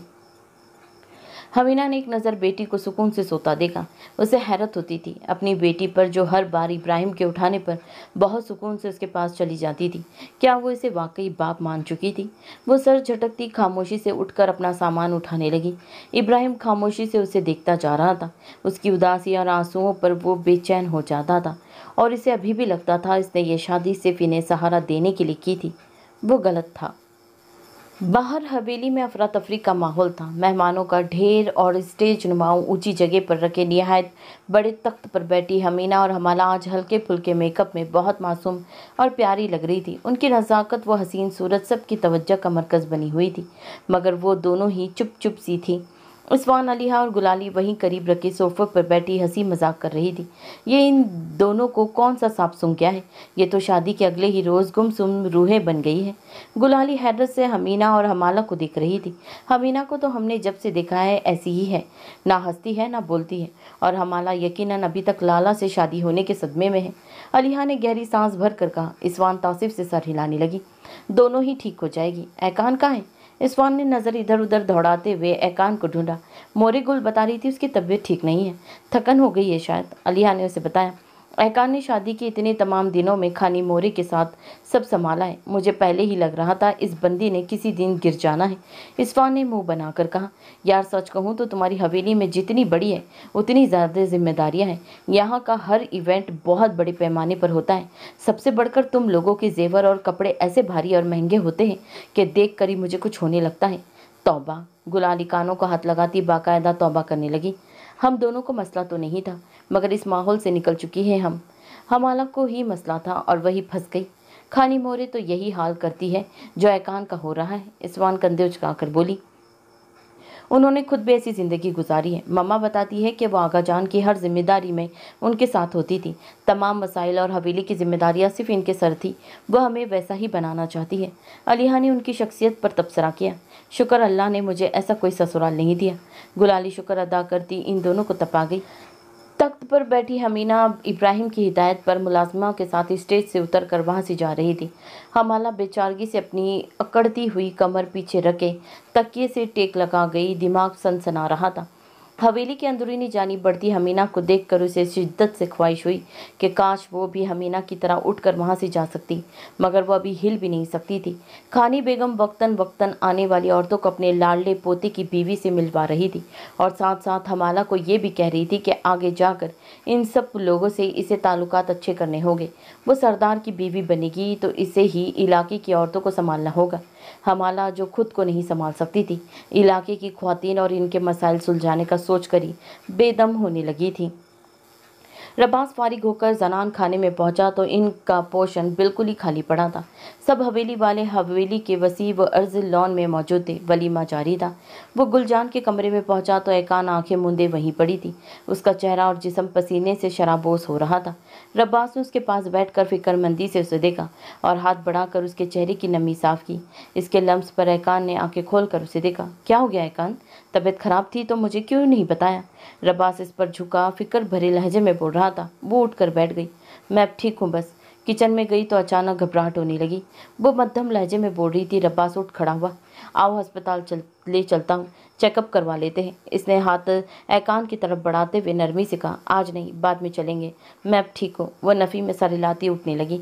हमीना ने एक नज़र बेटी को सुकून से सोता देखा उसे हैरत होती थी अपनी बेटी पर जो हर बार इब्राहिम के उठाने पर बहुत सुकून से उसके पास चली जाती थी क्या वो इसे वाकई बाप मान चुकी थी वो सर झटकती खामोशी से उठकर अपना सामान उठाने लगी इब्राहिम खामोशी से उसे देखता जा रहा था उसकी उदासी और आंसुओं पर वो बेचैन हो जाता था और इसे अभी भी लगता था इसने ये शादी सिर्फ इन्हें सहारा देने के लिए की थी वो गलत था बाहर हवेली में अफरा तफरी का माहौल था मेहमानों का ढेर और स्टेज नुमाऊँ ऊंची जगह पर रखे नहायत बड़े तख्त पर बैठी हमीना और हमाला आज हल्के फुल्के मेकअप में बहुत मासूम और प्यारी लग रही थी उनकी नज़ाकत व हसीन सूरत सबकी तवज्जो का मरकज़ बनी हुई थी मगर वो दोनों ही चुप चुप सी थी उस्मान अलीहा और गुलाली वहीं करीब रखे सोफे पर बैठी हंसी मजाक कर रही थी ये इन दोनों को कौन सा सांप सुन गया है ये तो शादी के अगले ही रोज़ गुमसुम रूहें बन गई है गुलाली हैरत से हमीना और हमाला को देख रही थी हमीना को तो हमने जब से देखा है ऐसी ही है ना हंसती है ना बोलती है और हमाला यकीन अभी तक लाला से शादी होने के सदमे में है अलीहा ने गहरी सांस भर कर कहा इसवान तासिफ से सर हिलाने लगी दोनों ही ठीक हो जाएगी एकान का है इसवान ने नज़र इधर उधर दौड़ाते हुए एकान को ढूंढा मोरी गुल बता रही थी उसकी तबीयत ठीक नहीं है थकन हो गई है शायद अलिया ने उसे बताया एहकान ने शादी के इतने तमाम दिनों में खानी मोरे के साथ सब संभाला है मुझे पहले ही लग रहा था इस बंदी ने किसी दिन गिर जाना है इसफान ने मुंह बनाकर कहा यार सच कहूँ तो तुम्हारी हवेली में जितनी बड़ी है उतनी ज़्यादा जिम्मेदारियाँ हैं यहाँ का हर इवेंट बहुत बड़े पैमाने पर होता है सबसे बढ़कर तुम लोगों के जेवर और कपड़े ऐसे भारी और महंगे होते हैं कि देख कर ही मुझे कुछ होने लगता है तोबा गुलाली कानों को हाथ लगाती बाकायदा तोबा करने लगी हम दोनों को मसला तो नहीं था मगर इस माहौल से निकल चुकी है हम हमाला को ही मसला था और वही फंस गई खानी मोरे तो यही हाल करती है जो ऐकान का हो रहा है इसवान कंधे उचका कर बोली उन्होंने खुद भी ऐसी ज़िंदगी गुजारी है मम्मा बताती है कि वो आगा जान की हर जिम्मेदारी में उनके साथ होती थी तमाम मसाइल और हवेली की जिम्मेदारियाँ सिर्फ इनके सर थी वह हमें वैसा ही बनाना चाहती है अलीहा ने उनकी शख्सियत पर तबसरा किया शुक्र अल्लाह ने मुझे ऐसा कोई ससुराल नहीं दिया गुलाली शुक्र अदा करती इन दोनों को तपा गई तख्त पर बैठी हमीना इब्राहिम की हिदायत पर मुलाजमा के साथ स्टेज से उतर कर वहाँ से जा रही थी हमाला बेचारगी से अपनी अकड़ती हुई कमर पीछे रखे तकिए से टेक लगा गई दिमाग सनसना रहा था हवेली के अंदरूनी जानी बढ़ती हमीना को देखकर उसे शिद्दत से ख्वाहिश हुई कि काश वो भी हमीना की तरह उठकर वहाँ से जा सकती मगर वह अभी हिल भी नहीं सकती थी खानी बेगम वक्तन वक्तन आने वाली औरतों को अपने लाडले पोते की बीवी से मिलवा रही थी और साथ साथ हमाला को ये भी कह रही थी कि आगे जाकर इन सब लोगों से इसे ताल्लुक अच्छे करने होंगे वो सरदार की बीवी बनेगी तो इसे ही इलाके की औरतों को संभालना होगा हमाला जो खुद को नहीं संभाल सकती थी इलाके की खातिन और इनके मसाइल सुलझाने का सोच करी बेदम होने लगी थी रबास फारिग होकर जनान खाने में पहुंचा तो इनका पोषण बिल्कुल ही खाली पड़ा था सब हवेली वाले हवेली के वसी व अर्ज लॉन में मौजूद थे वलीमा जारी था वो गुलजान के कमरे में पहुंचा तो एकान आंखें मुंदे वहीं पड़ी थी उसका चेहरा और जिसम पसीने से शराबोस हो रहा था रब्बास ने उसके पास कर फिक्रमंदी से उसे देखा और हाथ बढ़ाकर उसके चेहरे की नमी साफ की इसके लम्स पर एकान ने खोल कर उसे देखा क्या हो गया एकान तबीयत खराब थी तो मुझे क्यों नहीं बताया रबास इस पर झुका फिक्र भरे लहजे में बोल रहा था वो उठकर बैठ गई मैं अब ठीक हूँ बस किचन में गई तो अचानक घबराहट होने लगी वो मध्यम लहजे में बोल रही थी रब्बास उठ खड़ा हुआ आओ अस्पताल चल ले चलता हूँ चेकअप करवा लेते हैं इसने हाथ एकान की तरफ बढ़ाते हुए नरमी से कहा आज नहीं बाद में चलेंगे मैं अब ठीक हूँ वह नफ़ी में लाती उठने लगी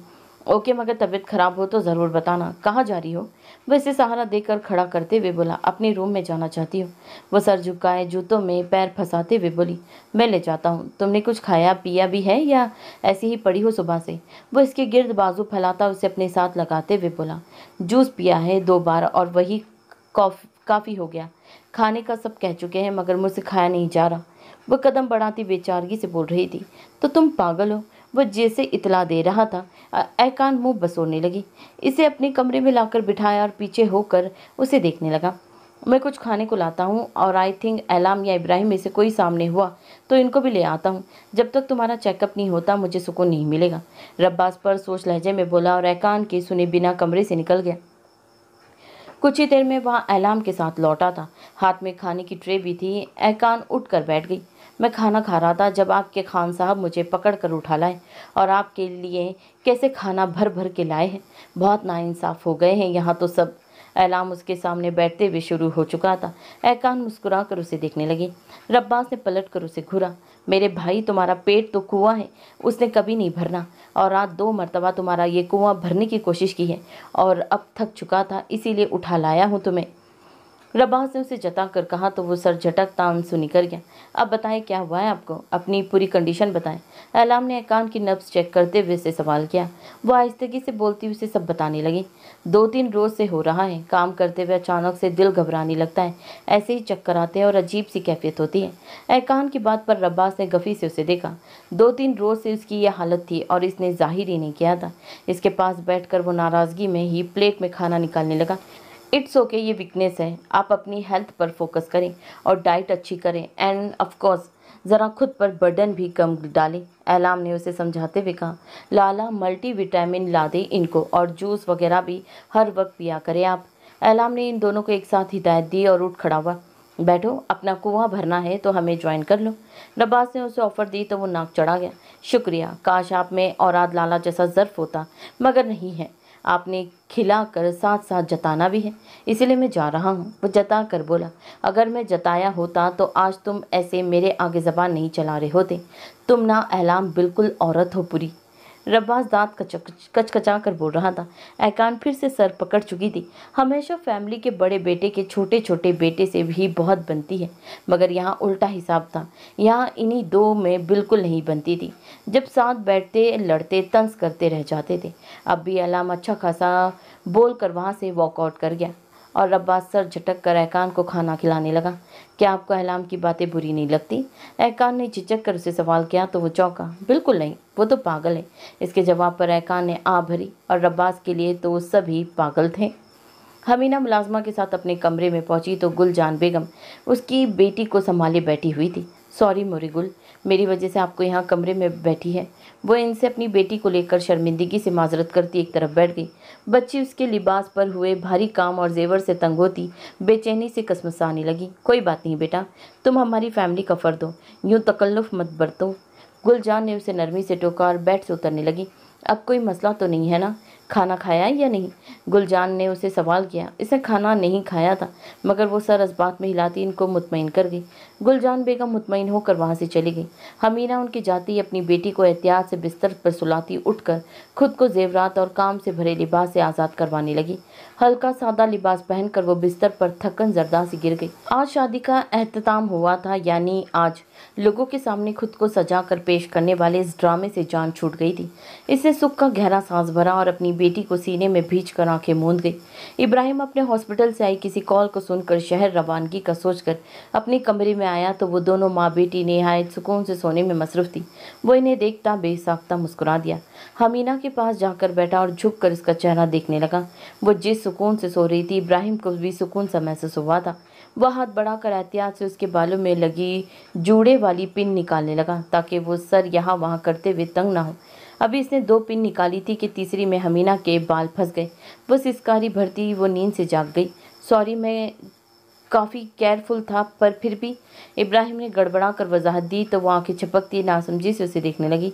ओके मगर तबीयत खराब हो तो ज़रूर बताना कहाँ जा रही हो वह इसे सहारा देकर खड़ा करते हुए बोला अपने रूम में जाना चाहती हूँ वह सर झुकाए जूतों में पैर फंसाते हुए बोली मैं ले जाता हूँ तुमने कुछ खाया पिया भी है या ऐसी ही पड़ी हो सुबह से वह इसके गिर्द बाजू फैलाता उसे अपने साथ लगाते हुए बोला जूस पिया है दो बार और वही काफ़ी हो गया खाने का सब कह चुके हैं मगर मुझसे खाया नहीं जा रहा वह कदम बढ़ाती बेचारगी से बोल रही थी तो तुम पागल हो वह जैसे इतला दे रहा था एकान मुंह बसोरने लगी इसे अपने कमरे में लाकर बिठाया और पीछे होकर उसे देखने लगा मैं कुछ खाने को लाता हूँ और आई थिंक एलाम या इब्राहिम में से कोई सामने हुआ तो इनको भी ले आता हूँ जब तक तुम्हारा चेकअप नहीं होता मुझे सुकून नहीं मिलेगा रब्बास पर सोच लहजे में बोला और एकान के सुने बिना कमरे से निकल गया कुछ ही देर में वह एलाम के साथ लौटा था हाथ में खाने की ट्रे भी थी एकान उठ कर बैठ गई मैं खाना खा रहा था जब आपके खान साहब मुझे पकड़ कर उठा लाए और आपके लिए कैसे खाना भर भर के लाए हैं बहुत नाइंसाफ़ हो गए हैं यहाँ तो सब ऐलाम उसके सामने बैठते हुए शुरू हो चुका था एकान मुस्कुरा कर उसे देखने लगी रब्बास ने पलट कर उसे घूरा मेरे भाई तुम्हारा पेट तो कुआ है उसने कभी नहीं भरना और रात दो मरतबा तुम्हारा ये कुआं भरने की कोशिश की है और अब थक चुका था इसीलिए उठा लाया हूँ तुम्हें रबास ने उसे जता कर कहा तो वो सर ताम आंसू निकल गया अब बताएं क्या हुआ है आपको अपनी पूरी कंडीशन बताएं अलाम ने कान की नब्स चेक करते हुए उसे सवाल किया वो आहिस्तगी से बोलती उसे सब बताने लगी दो तीन रोज़ से हो रहा है काम करते हुए अचानक से दिल घबराने लगता है ऐसे ही चक्कर आते हैं और अजीब सी कैफियत होती है ऐकान की बात पर रब्बास ने गफ़ी से उसे देखा दो तीन रोज़ से उसकी यह हालत थी और इसने जाहिर ही नहीं किया था इसके पास कर वो नाराज़गी में ही प्लेट में खाना निकालने लगा इट्स ओके ये वीकनेस है आप अपनी हेल्थ पर फोकस करें और डाइट अच्छी करें एंड ऑफकोर्स ज़रा खुद पर बर्डन भी कम डालें एलाम ने उसे समझाते हुए कहा लाला मल्टी विटामिन ला दें इनको और जूस वगैरह भी हर वक्त पिया करें आप एलाम ने इन दोनों को एक साथ हिदायत दी और उठ खड़ा हुआ बैठो अपना कुआं भरना है तो हमें ज्वाइन कर लो नब्बास ने उसे ऑफ़र दी तो वो नाक चढ़ा गया शुक्रिया काश आप में और लाला जैसा ज़र्फ होता मगर नहीं है आपने खिला कर साथ साथ जताना भी है इसीलिए मैं जा रहा हूँ वो जता कर बोला अगर मैं जताया होता तो आज तुम ऐसे मेरे आगे ज़बान नहीं चला रहे होते तुम ना अहलाम बिल्कुल औरत हो पूरी रब्बास दांत कचक कचकचा कर बोल रहा था एकान फिर से सर पकड़ चुकी थी हमेशा फैमिली के बड़े बेटे के छोटे छोटे बेटे से भी बहुत बनती है मगर यहाँ उल्टा हिसाब था यहाँ इन्हीं दो में बिल्कुल नहीं बनती थी जब साथ बैठते लड़ते तंस करते रह जाते थे अब भी अलाम अच्छा खासा बोल कर वहाँ से वॉकआउट कर गया और अब्बास सर झटक कर एहकान को खाना खिलाने लगा क्या आपको अहलाम की बातें बुरी नहीं लगती एहकान ने झिझक कर उसे सवाल किया तो वो चौंका बिल्कुल नहीं वो तो पागल है इसके जवाब पर एहकान ने आ भरी और अब्बास के लिए तो सभी पागल थे हमीना मुलाजमा के साथ अपने कमरे में पहुंची तो गुलजान बेगम उसकी बेटी को संभाले बैठी हुई थी सॉरी मोरी गुल मेरी वजह से आपको यहाँ कमरे में बैठी है वो इनसे अपनी बेटी को लेकर शर्मिंदगी से माजरत करती एक तरफ बैठ गई बच्ची उसके लिबास पर हुए भारी काम और जेवर से तंग होती बेचैनी से कसमसा आने लगी कोई बात नहीं बेटा तुम हमारी फैमिली का फ़र्द हो यूँ तकल्लुफ़ मत बरतो गुलजान ने उसे नरमी से टोका और बैठ से उतरने लगी अब कोई मसला तो नहीं है ना खाना खाया या नहीं गुलजान ने उसे सवाल किया इसने खाना नहीं खाया था मगर वो सर इस बात में हिलाती इनको मुतमिन कर गई गुलजान बेगम मुतमिन होकर वहाँ से चली गई हमीना उनकी जाती अपनी बेटी को एहतियात से बिस्तर पर सुलाती उठकर खुद को जेवरात और काम से भरे लिबास से आज़ाद करवाने लगी हल्का सादा लिबास पहनकर वो बिस्तर पर थकन जरदा से गिर गई आज शादी का अहतमाम हुआ था यानी आज लोगों के सामने खुद को सजा कर पेश करने वाले इस ड्रामे से जान छूट गई थी इसने सुख का गहरा सांस भरा और अपनी बेटी को सीने में भीज कर आँखें मूंद गई इब्राहिम अपने हॉस्पिटल से आई किसी कॉल को सुनकर शहर रवानगी का सोचकर अपने कमरे में आया तो वो दोनों माँ बेटी नहायत सुकून से सोने में मसरूफ थी वो इन्हें देखता बेसाख्ता मुस्कुरा दिया हमीना के पास जाकर बैठा और झुक कर इसका चेहरा देखने लगा वो जिस सुकून से सो रही थी इब्राहिम को भी सुकून सा महसूस हुआ था वह हाथ बढ़ाकर एहतियात से उसके बालों में लगी जूड़े वाली पिन निकालने लगा ताकि वो सर यहाँ वहाँ करते हुए तंग ना हो अभी इसने दो पिन निकाली थी कि तीसरी में हमीना के बाल फंस गए बस कारी भरती वो नींद से जाग गई सॉरी मैं काफ़ी केयरफुल था पर फिर भी इब्राहिम ने गड़बड़ा कर वजाहत दी तो वह आँखें छपकती नासमझी से उसे देखने लगी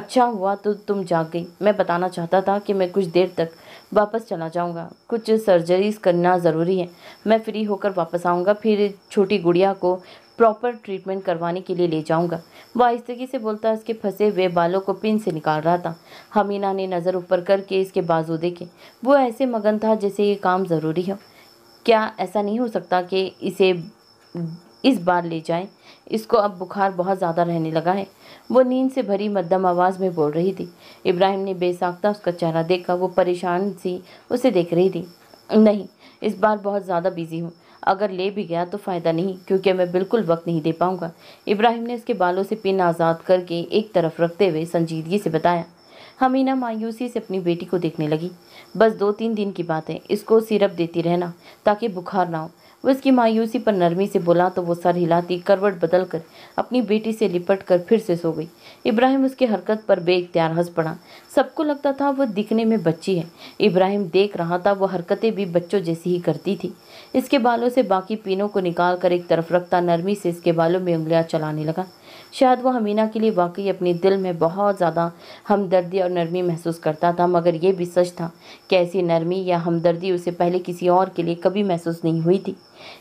अच्छा हुआ तो तुम जाग गई मैं बताना चाहता था कि मैं कुछ देर तक वापस चला जाऊँगा कुछ सर्जरीज करना ज़रूरी है मैं फ्री होकर वापस आऊँगा फिर छोटी गुड़िया को प्रॉपर ट्रीटमेंट करवाने के लिए ले जाऊँगा वह आहिस्तगी से बोलता उसके फंसे हुए बालों को पिन से निकाल रहा था हमीना ने नज़र ऊपर करके इसके बाजू देखे वो ऐसे मगन था जैसे ये काम ज़रूरी हो क्या ऐसा नहीं हो सकता कि इसे इस बार ले जाए इसको अब बुखार बहुत ज़्यादा रहने लगा है वो नींद से भरी मध्यम आवाज़ में बोल रही थी इब्राहिम ने बेसाख्ता उसका चेहरा देखा वो परेशान सी उसे देख रही थी नहीं इस बार बहुत ज़्यादा बिजी हूँ अगर ले भी गया तो फ़ायदा नहीं क्योंकि मैं बिल्कुल वक्त नहीं दे पाऊँगा इब्राहिम ने उसके बालों से पिन आज़ाद करके एक तरफ रखते हुए संजीदगी से बताया हमीना मायूसी से अपनी बेटी को देखने लगी बस दो तीन दिन की बात है इसको सिरप देती रहना ताकि बुखार ना हो उसकी मायूसी पर नरमी से बोला तो वो सर हिलाती करवट बदल कर अपनी बेटी से लिपट कर फिर से सो गई इब्राहिम उसकी हरकत पर बेख्तियार हंस पड़ा सबको लगता था वो दिखने में बच्ची है इब्राहिम देख रहा था वो हरकतें भी बच्चों जैसी ही करती थी इसके बालों से बाकी पीनों को निकाल कर एक तरफ रखता नरमी से इसके बालों में उंगलियाँ चलाने लगा शायद वो हमीना के लिए वाकई अपने दिल में बहुत ज़्यादा हमदर्दी और नरमी महसूस करता था मगर ये भी सच था कि ऐसी नरमी या हमदर्दी उसे पहले किसी और के लिए कभी महसूस नहीं हुई थी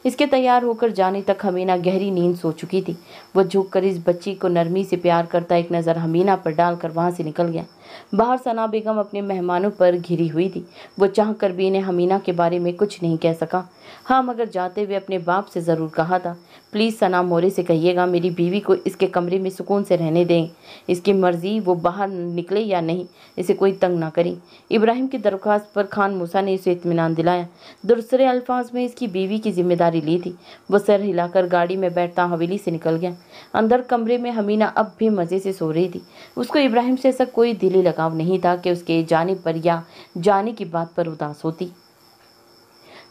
इसके तैयार होकर जाने तक हमीना गहरी नींद सो चुकी थी वो झुककर इस बच्ची को नरमी से प्यार करता एक नज़र हमीना पर डालकर वहाँ से निकल गया बाहर सना बेगम अपने मेहमानों पर घिरी हुई थी वो चाह कर भी इन्हें हमीना के बारे में कुछ नहीं कह सका हाँ मगर जाते हुए अपने बाप से ज़रूर कहा था प्लीज़ सना मोरे से कहिएगा मेरी बीवी को इसके कमरे में सुकून से रहने दें इसकी मर्ज़ी वो बाहर निकले या नहीं इसे कोई तंग ना करे इब्राहिम की दरख्वास्त पर खान मूसा ने इसे इतमान दिलाया दूसरे अल्फाज में इसकी बीवी की जिम्मेदारी ली थी वो सर हिलाकर गाड़ी में बैठता हवेली से निकल गया अंदर कमरे में हमीना अब भी मज़े से सो रही थी उसको इब्राहिम से ऐसा कोई दिल लगाव नहीं था कि उसके जाने पर या जाने की बात पर उदास होती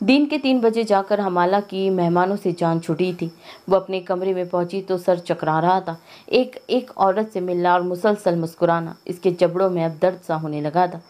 दिन के तीन बजे जाकर हमाला की मेहमानों से जान छुटी थी वो अपने कमरे में पहुंची तो सर चकरा रहा था एक एक औरत से मिलना और मुसलसल मुस्कुराना इसके जबड़ों में अब दर्द सा होने लगा था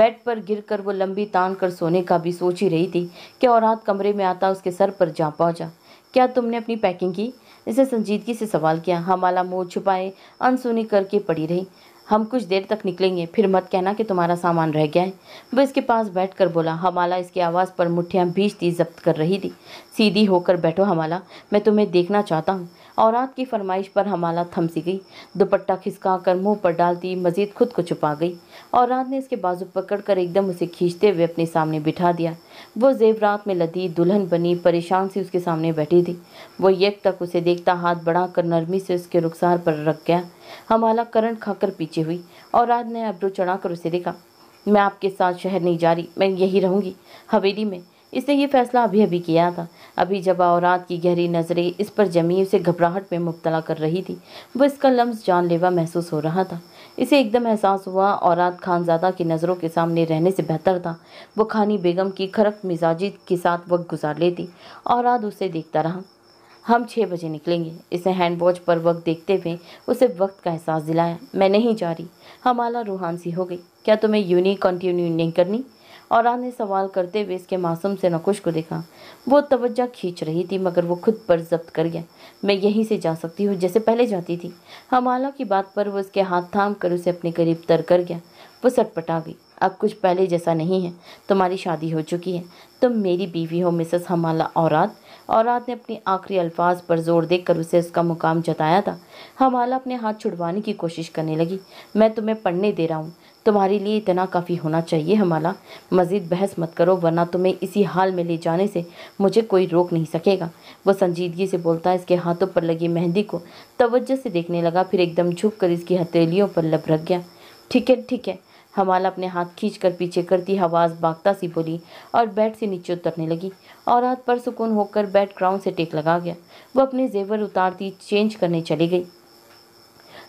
बेड पर गिरकर वो लंबी तान कर सोने का भी सोच ही रही थी कि औरत कमरे में आता उसके सर पर जा पहुंचा क्या तुमने अपनी पैकिंग की इसे संजीदगी से सवाल किया हमाला मुँह छुपाए अनसुनी करके पड़ी रही हम कुछ देर तक निकलेंगे फिर मत कहना कि तुम्हारा सामान रह गया है वह इसके पास बैठकर बोला हमाला इसकी आवाज़ पर मुठ्ठियाँ भीजती जब्त कर रही थी सीधी होकर बैठो हमाला मैं तुम्हें देखना चाहता हूँ औरत की फरमाइश पर हमाला थमसी गई दुपट्टा खिसका कर मुँह पर डालती मज़ीद खुद को छुपा गई और रात ने इसके बाजू पकड़कर एकदम उसे खींचते हुए अपने सामने बिठा दिया वो जेवरात में लदी दुल्हन बनी परेशान सी उसके सामने बैठी थी वो यक तक उसे देखता हाथ बढ़ाकर नरमी से उसके रुखसार पर रख गया हमाला करंट खाकर पीछे हुई और रात ने अब्रू चढ़ाकर उसे देखा मैं आपके साथ शहर नहीं जा रही मैं यही रहूँगी हवेली में इसने ये फैसला अभी अभी किया था अभी जब औरत की गहरी नज़रें इस पर जमी उसे घबराहट में मुबतला कर रही थी वो इसका लम्स जानलेवा महसूस हो रहा था इसे एकदम एहसास हुआ और रात खानजादा की नज़रों के सामने रहने से बेहतर था वो खानी बेगम की खरक मिजाजी के साथ वक्त गुजार लेती और रात उसे देखता रहा हम छः बजे निकलेंगे इसे हैंड वॉच पर वक्त देखते हुए उसे वक्त का एहसास दिलाया मैं नहीं जा रही हमारा रूहान सी हो गई क्या तुम्हें यूनी कंटिन्यू नहीं करनी और ने सवाल करते हुए इसके मासूम से नकुश को देखा वो तवज्जा खींच रही थी मगर वो खुद पर जब्त कर गया मैं यहीं से जा सकती हूँ जैसे पहले जाती थी हमाला की बात पर वह उसके हाथ थाम कर उसे अपने करीब तर कर गया वो सटपटा गई अब कुछ पहले जैसा नहीं है तुम्हारी शादी हो चुकी है तुम मेरी बीवी हो मिसेस हमाला औरत औरत ने अपने आखिरी अल्फाज पर जोर देकर उसे उसका मुकाम जताया था हमाला अपने हाथ छुड़वाने की कोशिश करने लगी मैं तुम्हें पढ़ने दे रहा हूँ तुम्हारे लिए इतना काफ़ी होना चाहिए हमारा मज़ीद बहस मत करो वरना तुम्हें इसी हाल में ले जाने से मुझे कोई रोक नहीं सकेगा वह संजीदगी से बोलता इसके हाथों पर लगी मेहंदी को तवज्जो से देखने लगा फिर एकदम झुक कर इसकी हथेलियों पर लब रख गया ठीक है ठीक है हमाला अपने हाथ खींच कर पीछे करती हवास बागता सी बोली और बेड से नीचे उतरने लगी और हाथ पर सुकून होकर बेड ग्राउंड से टेक लगा गया वो अपने जेवर उतारती चेंज करने चली गई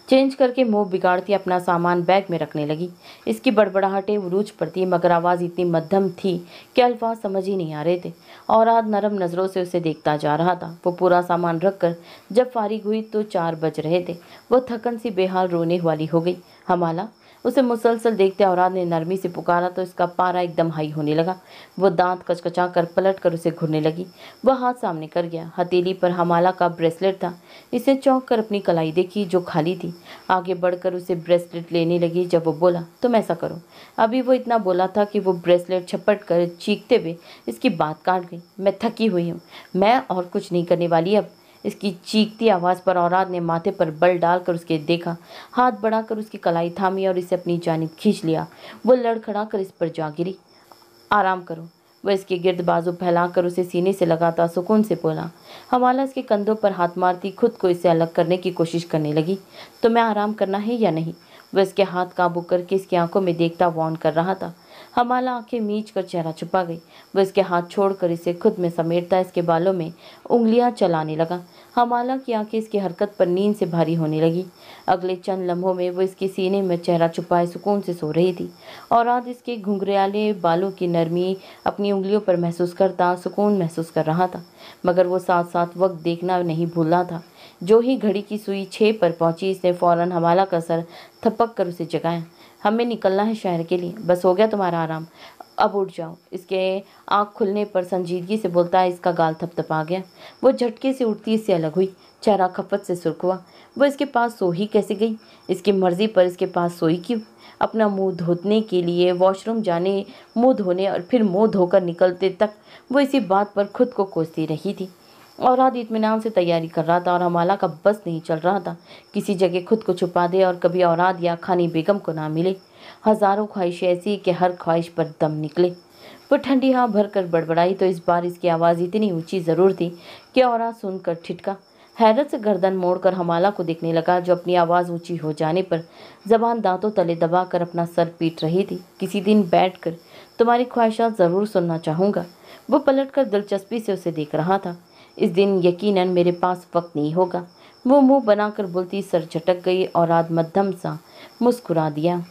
चेंज करके मुंह बिगाड़ती अपना सामान बैग में रखने लगी इसकी बड़बड़ाहटें उरूज पड़ती मगर आवाज़ इतनी मध्यम थी कि अल्फाज समझ ही नहीं आ रहे थे और आज नरम नज़रों से उसे देखता जा रहा था वो पूरा सामान रख कर जब फारिग हुई तो चार बज रहे थे वो थकन सी बेहाल रोने वाली हो गई हमाला उसे मुसलसल देखते औरत ने नरमी से पुकारा तो इसका पारा एकदम हाई होने लगा वह दांत कचकचा कर पलट कर उसे घूरने लगी वह हाथ सामने कर गया हथेली पर हमाला का ब्रेसलेट था इसने चौंक कर अपनी कलाई देखी जो खाली थी आगे बढ़कर उसे ब्रेसलेट लेने लगी जब वो बोला तुम ऐसा करो अभी वो इतना बोला था कि वो ब्रेसलेट छपट कर चीखते हुए इसकी बात काट गई मैं थकी हुई हूँ मैं और कुछ नहीं करने वाली अब इसकी चीखती आवाज़ पर औराद ने माथे पर बल डालकर उसके देखा हाथ बढ़ाकर उसकी कलाई थामी और इसे अपनी जानब खींच लिया वो लड़खड़ा कर इस पर जा गिरी आराम करो वह इसके गिरद बाजू फैलाकर उसे सीने से लगाता सुकून से बोला हवाला इसके कंधों पर हाथ मारती खुद को इसे अलग करने की कोशिश करने लगी तुम्हें आराम करना है या नहीं वह इसके हाथ काबू करके इसकी आंखों में देखता वॉन कर रहा था हमाला आंखें मीच कर चेहरा छुपा गई वह इसके हाथ छोड़कर इसे खुद में समेटता इसके बालों में उंगलियां चलाने लगा हमाला की आंखें इसकी हरकत पर नींद से भारी होने लगी अगले चंद लम्हों में वो इसके सीने में चेहरा छुपाए सुकून से सो रही थी और आज इसके घुंघरेले बालों की नरमी अपनी उंगलियों पर महसूस करता सुकून महसूस कर रहा था मगर वो साथ साथ वक्त देखना नहीं भूल रहा था जो ही घड़ी की सुई छः पर पहुंची इसने फ़ौरन हमाला का सर थपक कर उसे जगाया हमें निकलना है शहर के लिए बस हो गया तुम्हारा आराम अब उठ जाओ इसके आँख खुलने पर संजीदगी से बोलता है इसका गाल थपथपा गया वो झटके से उठती इससे अलग हुई चेहरा खपत से सुर्ख हुआ वो इसके पास सो ही कैसे गई इसकी मर्ज़ी पर इसके पास सोई क्यों अपना मुंह धोने के लिए वॉशरूम जाने मुंह धोने और फिर मुंह धोकर निकलते तक वो इसी बात पर खुद को कोसती रही थी और आदि इतमान से तैयारी कर रहा था और हमाला का बस नहीं चल रहा था किसी जगह खुद को छुपा दे और कभी औराद या खानी बेगम को ना मिले हज़ारों ख्वाहिशें ऐसी कि हर ख्वाहिश पर दम निकले वो ठंडी हाँ भर कर बड़बड़ाई तो इस बार इसकी आवाज़ इतनी ऊँची ज़रूर थी कि और सुनकर ठिटका हैरत से गर्दन मोड़कर हमाला को देखने लगा जो अपनी आवाज़ ऊंची हो जाने पर जबान दांतों तले दबाकर अपना सर पीट रही थी किसी दिन बैठकर तुम्हारी ख्वाहिशात ज़रूर सुनना चाहूँगा वो पलटकर दिलचस्पी से उसे देख रहा था इस दिन यकीनन मेरे पास वक्त नहीं होगा वो मुंह बनाकर बोलती सर झटक गई और आज मध्यम सा मुस्कुरा दिया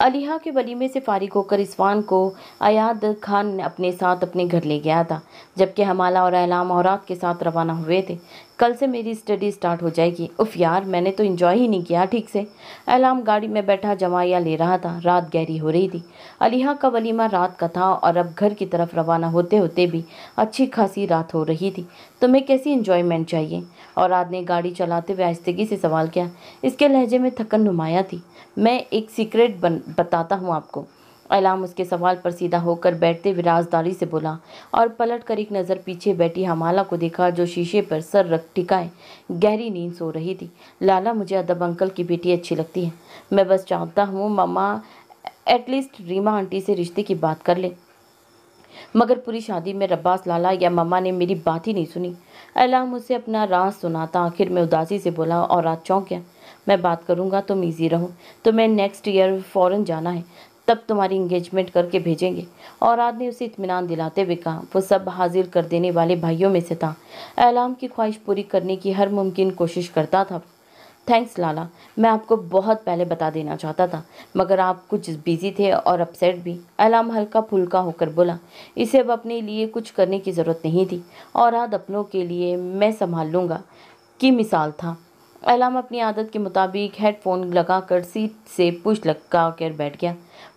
अलीहा के वलीमे से फारिग होकर इसवान को अयाद खान अपने साथ अपने घर ले गया था जबकि हमाला और अलाम औरत के साथ रवाना हुए थे कल से मेरी स्टडी स्टार्ट हो जाएगी उफ यार मैंने तो इन्जॉय ही नहीं किया ठीक से अलार्म गाड़ी में बैठा जमाया ले रहा था रात गहरी हो रही थी अलीहा का वलीमा रात का था और अब घर की तरफ रवाना होते होते भी अच्छी खासी रात हो रही थी तुम्हें कैसी इन्जॉयमेंट चाहिए और रात ने गाड़ी चलाते हुए आहिस्तगी से सवाल किया इसके लहजे में थकन नुमाया थी मैं एक सीक्रेट बन बताता हूँ आपको इलाम उसके सवाल पर सीधा होकर बैठते हुए राजदारी से बोला और पलट कर एक नज़र पीछे बैठी हमाला को देखा जो शीशे पर सर रख टिकाए गहरी नींद सो रही थी लाला मुझे अदब अंकल की बेटी अच्छी लगती है मैं बस चाहता हूँ ममा एटलीस्ट रीमा आंटी से रिश्ते की बात कर ले मगर पूरी शादी में रब्बास लाला या मम्मा ने मेरी बात ही नहीं सुनी अलाम उसे अपना राज सुनाता आखिर में उदासी से बोला और रात चौंक गया मैं बात करूंगा तुम ईजी रहो तो मैं नेक्स्ट ईयर फ़ौरन जाना है तब तुम्हारी इंगेजमेंट करके भेजेंगे और ने उसे इतमान दिलाते हुए कहा वो सब हाजिर कर देने वाले भाइयों में से था एलाम की ख्वाहिश पूरी करने की हर मुमकिन कोशिश करता था थैंक्स लाला मैं आपको बहुत पहले बता देना चाहता था मगर आप कुछ बिजी थे और अपसेट भी अलाम हल्का फुल्का होकर बोला इसे अब अपने लिए कुछ करने की ज़रूरत नहीं थी और आद अपनों के लिए मैं संभाल लूँगा की मिसाल था अलाम अपनी आदत के मुताबिक हेडफोन लगाकर सीट से पुश लगा कर बैठ गया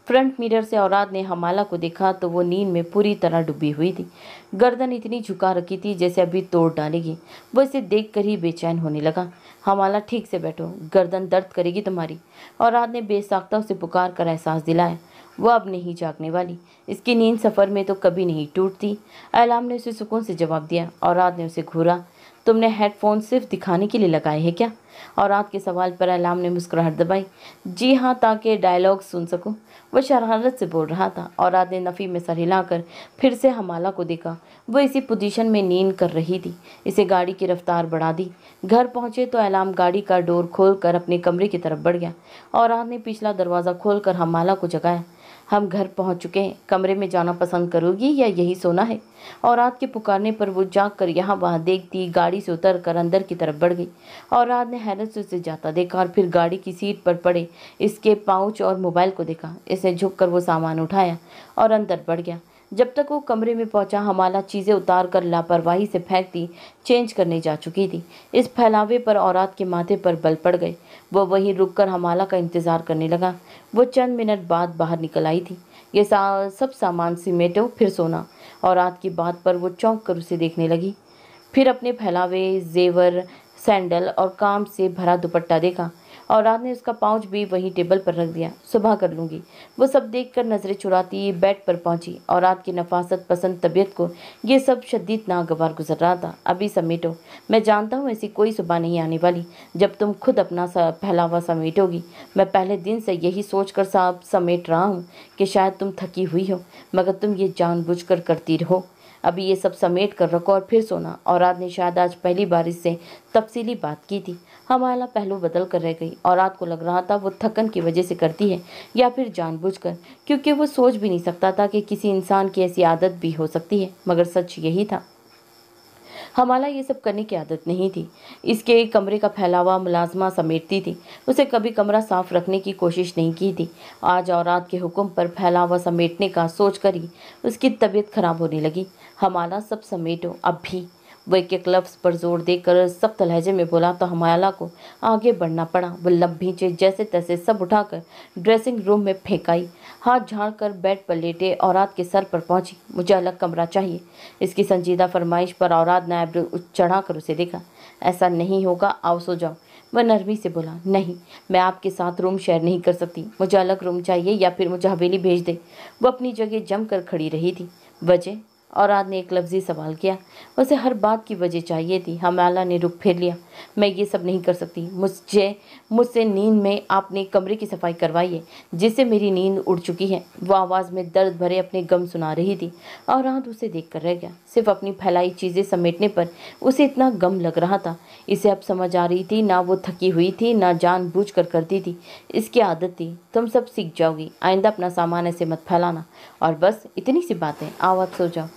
फ्रंट मिरर से औरत ने हमाला को देखा तो वो नींद में पूरी तरह डूबी हुई थी गर्दन इतनी झुका रखी थी जैसे अभी तोड़ डालेगी वो इसे देख कर ही बेचैन होने लगा हमाला ठीक से बैठो गर्दन दर्द करेगी तुम्हारी औरत ने बेसाख्ता उसे पुकार कर एहसास दिलाया वह अब नहीं जागने वाली इसकी नींद सफ़र में तो कभी नहीं टूटती अलाम ने उसे सुकून से जवाब दिया और रात ने उसे घूरा तुमने हेडफोन सिर्फ दिखाने के लिए लगाए हैं क्या और रात के सवाल पर अलाम ने मुस्कुराहट दबाई जी हाँ ताकि डायलॉग सुन सकूँ वह शरारत से बोल रहा था औरत ने नफ़ी में सर हिलाकर फिर से हमाला को देखा वो इसी पोजीशन में नींद कर रही थी इसे गाड़ी की रफ्तार बढ़ा दी घर पहुंचे तो अलाम गाड़ी का डोर खोलकर अपने कमरे की तरफ बढ़ गया औरत ने पिछला दरवाज़ा खोलकर हमाला को जगाया हम घर पहुंच चुके हैं कमरे में जाना पसंद करोगी या यही सोना है और रात के पुकारने पर वो जाग कर यहाँ वहाँ देखती गाड़ी से उतर कर अंदर की तरफ बढ़ गई और रात ने हैरत से उसे जाता देखा और फिर गाड़ी की सीट पर पड़े इसके पाउच और मोबाइल को देखा इसने झुक कर वो सामान उठाया और अंदर बढ़ गया जब तक वो कमरे में पहुंचा हमाला चीज़ें उतार कर लापरवाही से फेंकती चेंज करने जा चुकी थी इस फैलावे पर औरत के माथे पर बल पड़ गए वह वहीं रुककर हमाला का इंतज़ार करने लगा वो चंद मिनट बाद बाहर निकल आई थी ये सा, सब सामान सिमेटो फिर सोना और रात की बात पर वो चौंक कर उसे देखने लगी फिर अपने फैलावे जेवर सैंडल और काम से भरा दुपट्टा देखा और रात ने उसका पाउच भी वहीं टेबल पर रख दिया सुबह कर लूँगी वो सब देख कर नज़रें चुराती बेड पर पहुँची और रात की नफासत पसंद तबीयत को ये सब शदीद नागवार गुजर रहा था अभी समेटो मैं जानता हूँ ऐसी कोई सुबह नहीं आने वाली जब तुम खुद अपना सा फैलावा समेटोगी मैं पहले दिन से यही सोच कर साहब समेट रहा हूँ कि शायद तुम थकी हुई हो मगर तुम ये कर करती रहो अभी ये सब समेट कर रखो और फिर सोना और आज ने शायद आज पहली बारिश से तफसीली बात की थी हमारा पहलू बदल कर रह गई औरत को लग रहा था वो थकन की वजह से करती है या फिर जानबूझकर क्योंकि वो सोच भी नहीं सकता था कि किसी इंसान की ऐसी आदत भी हो सकती है मगर सच यही था हमारा ये सब करने की आदत नहीं थी इसके कमरे का फैलावा मुलाजमा समेटती थी उसे कभी कमरा साफ रखने की कोशिश नहीं की थी आज और रात के हुक्म पर फैलावा समेटने का सोच कर ही उसकी तबीयत खराब होने लगी हमारा सब समेटो अब भी वह एक लफ्ज पर जोर देकर सख्त लहजे में बोला तो हमायला को आगे बढ़ना पड़ा वह लब्भीचे जैसे तैसे सब उठाकर ड्रेसिंग रूम में फेंकाई हाथ झाड़ कर बेड पर लेटे औरत के सर पर पहुंची मुझे अलग कमरा चाहिए इसकी संजीदा फरमाइश पर औरत ने आइब्रो चढ़ा कर उसे देखा ऐसा नहीं होगा आओ सो जाओ वह नरमी से बोला नहीं मैं आपके साथ रूम शेयर नहीं कर सकती मुझे अलग रूम चाहिए या फिर मुझे हवेली भेज दे वो अपनी जगह जम कर खड़ी रही थी वजह औराद ने एक लफ्जी सवाल किया उसे हर बात की वजह चाहिए थी हमाला हाँ, ने रुख फेर लिया मैं ये सब नहीं कर सकती मुझे मुझसे नींद में आपने कमरे की सफाई करवाई है जिससे मेरी नींद उड़ चुकी है वो आवाज़ में दर्द भरे अपने गम सुना रही थी और रात उसे देख कर रह गया सिर्फ अपनी फैलाई चीज़ें समेटने पर उसे इतना गम लग रहा था इसे अब समझ आ रही थी ना वो थकी हुई थी ना जान कर करती थी इसकी आदत थी तुम सब सीख जाओगी आइंदा अपना सामान ऐसे मत फैलाना और बस इतनी सी बातें आवाज़ सो जाओ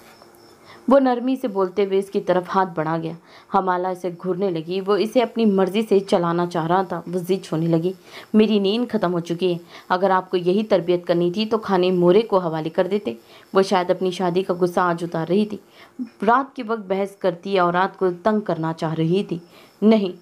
वो नरमी से बोलते हुए इसकी तरफ हाथ बढ़ा गया हमाला इसे घूरने लगी वो इसे अपनी मर्जी से चलाना चाह रहा था वो जिद होने लगी मेरी नींद ख़त्म हो चुकी है अगर आपको यही तरबियत करनी थी तो खाने मोरे को हवाले कर देते वो शायद अपनी शादी का गुस्सा आज उतार रही थी रात के वक्त बहस करती और रात को तंग करना चाह रही थी नहीं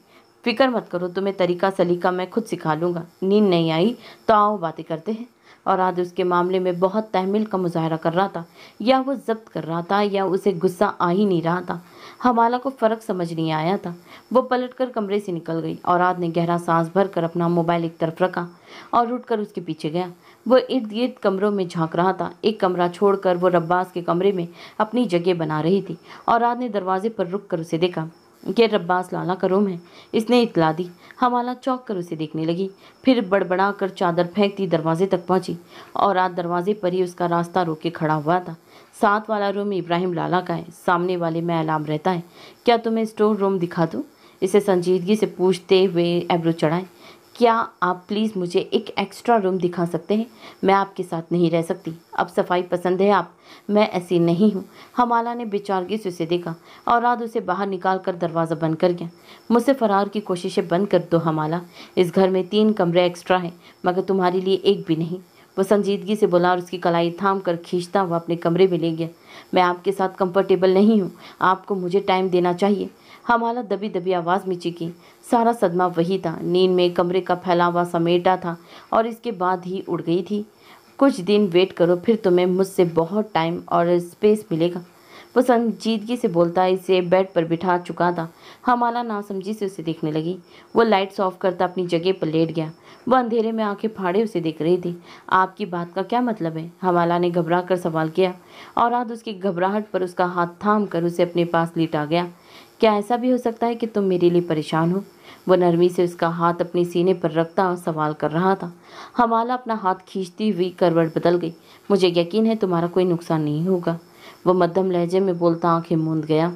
फिक्र मत करो तुम्हें तरीका सलीका मैं खुद सिखा लूँगा नींद नहीं आई तो आओ बातें करते हैं और आज उसके मामले में बहुत तहमिल का मुजाहरा कर रहा था या वो जब्त कर रहा था या उसे गुस्सा आ ही नहीं रहा था हमाला को फ़र्क समझ नहीं आया था वो पलटकर कमरे से निकल गई और आद ने गहरा सांस भर कर अपना मोबाइल एक तरफ रखा और उठकर उसके पीछे गया वो इर्द गिर्द कमरों में झांक रहा था एक कमरा छोड़कर वो रब्बास के कमरे में अपनी जगह बना रही थी और आद ने दरवाजे पर रुक कर उसे देखा के रब्बास लाला का रूम है इसने इतला दी हवाला चौंक कर उसे देखने लगी फिर बड़बड़ा कर चादर फेंकती दरवाजे तक पहुंची और आज दरवाजे पर ही उसका रास्ता रोके खड़ा हुआ था साथ वाला रूम इब्राहिम लाला का है सामने वाले में अलाम रहता है क्या तुम्हें स्टोर रूम दिखा दूँ इसे संजीदगी से पूछते हुए एब्रो चढ़ाएं क्या आप प्लीज़ मुझे एक एक्स्ट्रा रूम दिखा सकते हैं मैं आपके साथ नहीं रह सकती अब सफाई पसंद है आप मैं ऐसी नहीं हूँ हमाला ने बेचारगी से उसे देखा और रात उसे बाहर निकाल कर दरवाज़ा बंद कर गया मुझसे फरार की कोशिशें बंद कर दो हमाला इस घर में तीन कमरे एक्स्ट्रा हैं मगर तुम्हारे लिए एक भी नहीं वो संजीदगी से बोला और उसकी कलाई थाम कर खींचता हुआ अपने कमरे में ले गया मैं आपके साथ कंफर्टेबल नहीं हूँ आपको मुझे टाइम देना चाहिए हमाला दबी दबी आवाज़ में चिकी सारा सदमा वही था नींद में कमरे का फैलावा समेटा था और इसके बाद ही उड़ गई थी कुछ दिन वेट करो फिर तुम्हें मुझसे बहुत टाइम और स्पेस मिलेगा वो संजीदगी से बोलता इसे बेड पर बिठा चुका था हमारा नासमझी से उसे देखने लगी वो लाइट्स ऑफ करता अपनी जगह पर लेट गया वह अंधेरे में आंखें फाड़े उसे देख रही थी आपकी बात का क्या मतलब है हमाला ने घबरा कर सवाल किया और आज उसकी घबराहट पर उसका हाथ थाम कर उसे अपने पास लिटा गया क्या ऐसा भी हो सकता है कि तुम मेरे लिए परेशान हो वह नरमी से उसका हाथ अपने सीने पर रखता और सवाल कर रहा था हमाला अपना हाथ खींचती हुई करवट बदल गई मुझे यकीन है तुम्हारा कोई नुकसान नहीं होगा वह मध्यम लहजे में बोलता आंखें मूंद गया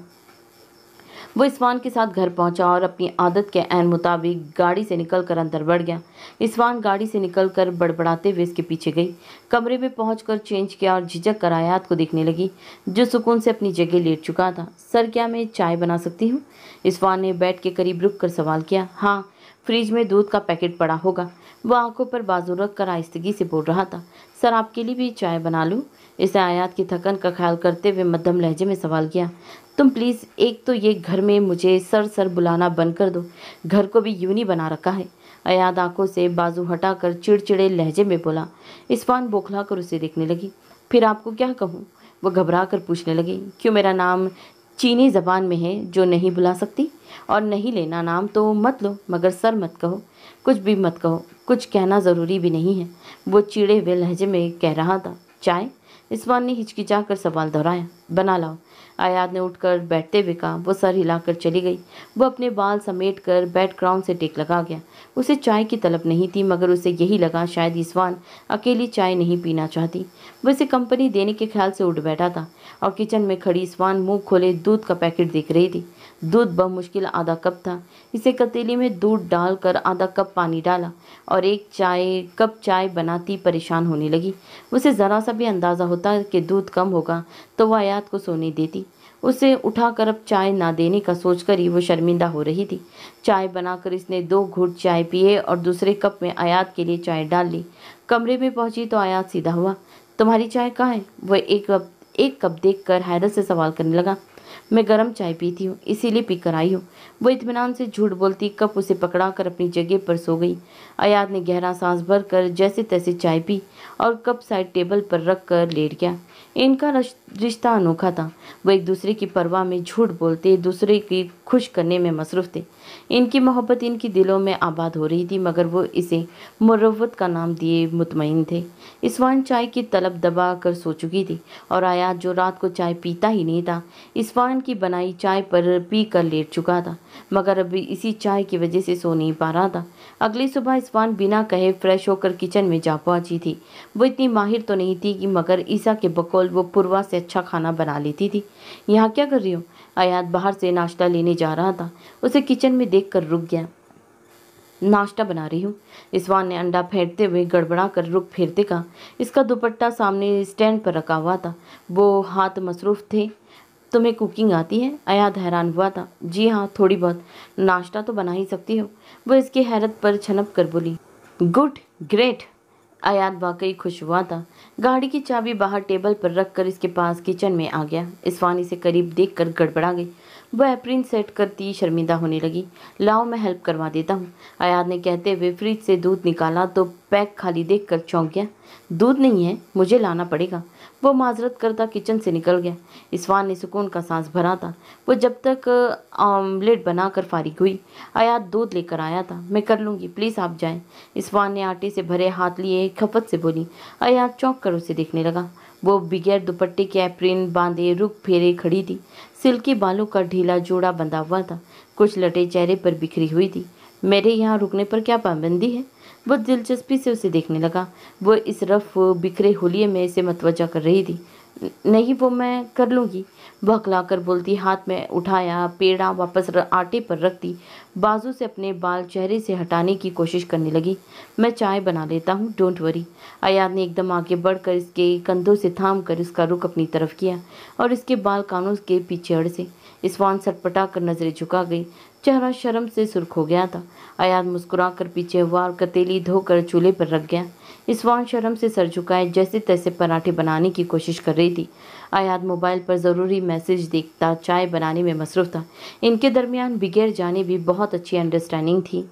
वो इसवान के साथ घर पहुंचा और अपनी आदत के अन मुताबिक गाड़ी से निकल कर अंदर बढ़ गया इसवान गाड़ी से निकल कर बड़बड़ाते हुए इसके पीछे गई कमरे में पहुँच कर चेंज किया और झिझक कर आयात को देखने लगी जो सुकून से अपनी जगह लेट चुका था सर क्या मैं चाय बना सकती हूँ इसवान ने बैठ के करीब रुक कर सवाल किया हाँ फ्रिज में दूध का पैकेट पड़ा होगा वह आंखों पर बाजू रख कर आहिस्तगी से बोल रहा था सर आपके लिए भी चाय बना लूँ इसे आयात की थकन का ख्याल करते हुए मध्यम लहजे में सवाल किया तुम प्लीज़ एक तो ये घर में मुझे सर सर बुलाना बंद कर दो घर को भी यूनी बना रखा है अयाद आंखों से बाजू हटाकर चिड़चिड़े लहजे में बोला इस्फान बौखला कर उसे देखने लगी फिर आपको क्या कहूँ वह घबरा कर पूछने लगी क्यों मेरा नाम चीनी ज़बान में है जो नहीं बुला सकती और नहीं लेना नाम तो मत लो मगर सर मत कहो कुछ भी मत कहो कुछ कहना ज़रूरी भी नहीं है वो चिड़े हुए लहजे में कह रहा था चाय इस्फान ने हिचकिचा कर सवाल दोहराया बना लाओ आयात ने उठकर बैठते हुए कहा वो सर हिलाकर चली गई वो अपने बाल समेट कर बेड क्राउन से टेक लगा गया उसे चाय की तलब नहीं थी मगर उसे यही लगा शायद इसवान अकेली चाय नहीं पीना चाहती वो इसे कंपनी देने के ख्याल से उठ बैठा था और किचन में खड़ी इसवान मुंह खोले दूध का पैकेट देख रही थी दूध बमुश्किल आधा कप था इसे कतीली में दूध डालकर आधा कप पानी डाला और एक चाय कप चाय बनाती परेशान होने लगी उसे ज़रा सा भी अंदाज़ा होता कि दूध कम होगा तो वह आयात को सोने देती उसे उठाकर अब चाय ना देने का सोचकर ही वो शर्मिंदा हो रही थी चाय बनाकर इसने दो घूट चाय पिए और दूसरे कप में आयात के लिए चाय डाल ली कमरे में पहुंची तो आयात सीधा हुआ तुम्हारी चाय कहाँ है वह एक कप एक कप देख कर हैरत से सवाल करने लगा मैं गर्म चाय पीती हूँ इसीलिए पीकर आई हूँ वो इतमान से झूठ बोलती कप उसे पकड़ा कर अपनी जगह पर सो गई अयाद ने गहरा सांस भर कर जैसे तैसे चाय पी और कप साइड टेबल पर रख कर लेट गया इनका रिश्ता अनोखा था वो एक दूसरे की परवाह में झूठ बोलते दूसरे की खुश करने में मसरूफ़ थे इनकी मोहब्बत इनकी दिलों में आबाद हो रही थी मगर वो इसे मुरवत का नाम दिए मुतमिन थे इसवान चाय की तलब दबा कर सो चुकी थी और आयात जो रात को चाय पीता ही नहीं था इसवान की बनाई चाय पर पी कर लेट चुका था मगर अभी इसी चाय की वजह से सो नहीं पा रहा था अगली सुबह इसवान बिना कहे फ्रेश होकर किचन में जा पहुँची थी वो इतनी माहिर तो नहीं थी कि मगर ईसा के बकौल वो पुरवा से अच्छा खाना बना लेती थी यहाँ क्या कर रही हूँ आयात बाहर से नाश्ता लेने जा रहा था उसे किचन में देख कर रुक गया नाश्ता बना रही हूँ इसवान ने अंडा फेंटते हुए गड़बड़ा कर रुक फेरते कहा इसका दुपट्टा सामने स्टैंड पर रखा हुआ था वो हाथ मसरूफ़ थे तुम्हें कुकिंग आती है अयाद हैरान हुआ था जी हाँ थोड़ी बहुत नाश्ता तो बना ही सकती हो वो इसकी हैरत पर छनप कर बोली गुड ग्रेट आयात वाकई खुश हुआ था गाड़ी की चाबी बाहर टेबल पर रखकर इसके पास किचन में आ गया इस्वानी से करीब देखकर गड़बड़ा गई वह एप्रिन सेट करती शर्मिंदा होने लगी लाओ मैं हेल्प करवा देता हूँ आयात ने कहते हुए फ्रिज से दूध निकाला तो पैक खाली देखकर चौंक गया दूध नहीं है मुझे लाना पड़ेगा वो माजरत करता किचन से निकल गया इसवान ने सुकून का सांस भरा था वो जब तक ऑमलेट बनाकर फारिग हुई आयात दूध लेकर आया था मैं कर लूँगी प्लीज़ आप जाएं इसवान ने आटे से भरे हाथ लिए खपत से बोली आयात चौंक कर उसे देखने लगा वो बगैर दुपट्टे के एप्रिन बांधे रुख फेरे खड़ी थी सिल्की बालों का ढीला जोड़ा बंधा हुआ था कुछ लटे चेहरे पर बिखरी हुई थी मेरे यहाँ रुकने पर क्या पाबंदी है बहुत दिलचस्पी से उसे देखने लगा वो इस रफ बिखरे होलिये में इसे मतवजा कर रही थी नहीं वो मैं कर लूँगी बहकलाकर बोलती हाथ में उठाया पेड़ा वापस आटे पर रख दी बाजू से अपने बाल चेहरे से हटाने की कोशिश करने लगी मैं चाय बना लेता हूँ डोंट वरी अयाद ने एकदम आगे बढ़कर इसके कंधों से थाम कर इसका रुख अपनी तरफ किया और इसके बाल कानों के पीछे अड़ से इस्वान सटपटा कर नजरें झुका गई चेहरा शर्म से सुर्ख हो गया था अयाद मुस्कुराकर पीछे हुआ और कतीली धोकर चूल्हे पर रख गया इस्वान शर्म से सर झुकाए जैसे तैसे पराठे बनाने की कोशिश कर रही थी अयाद मोबाइल पर ज़रूरी मैसेज देखता चाय बनाने में मसरूफ़ था इनके दरमियान बिगैर जाने भी बहुत अच्छी अंडरस्टैंडिंग थी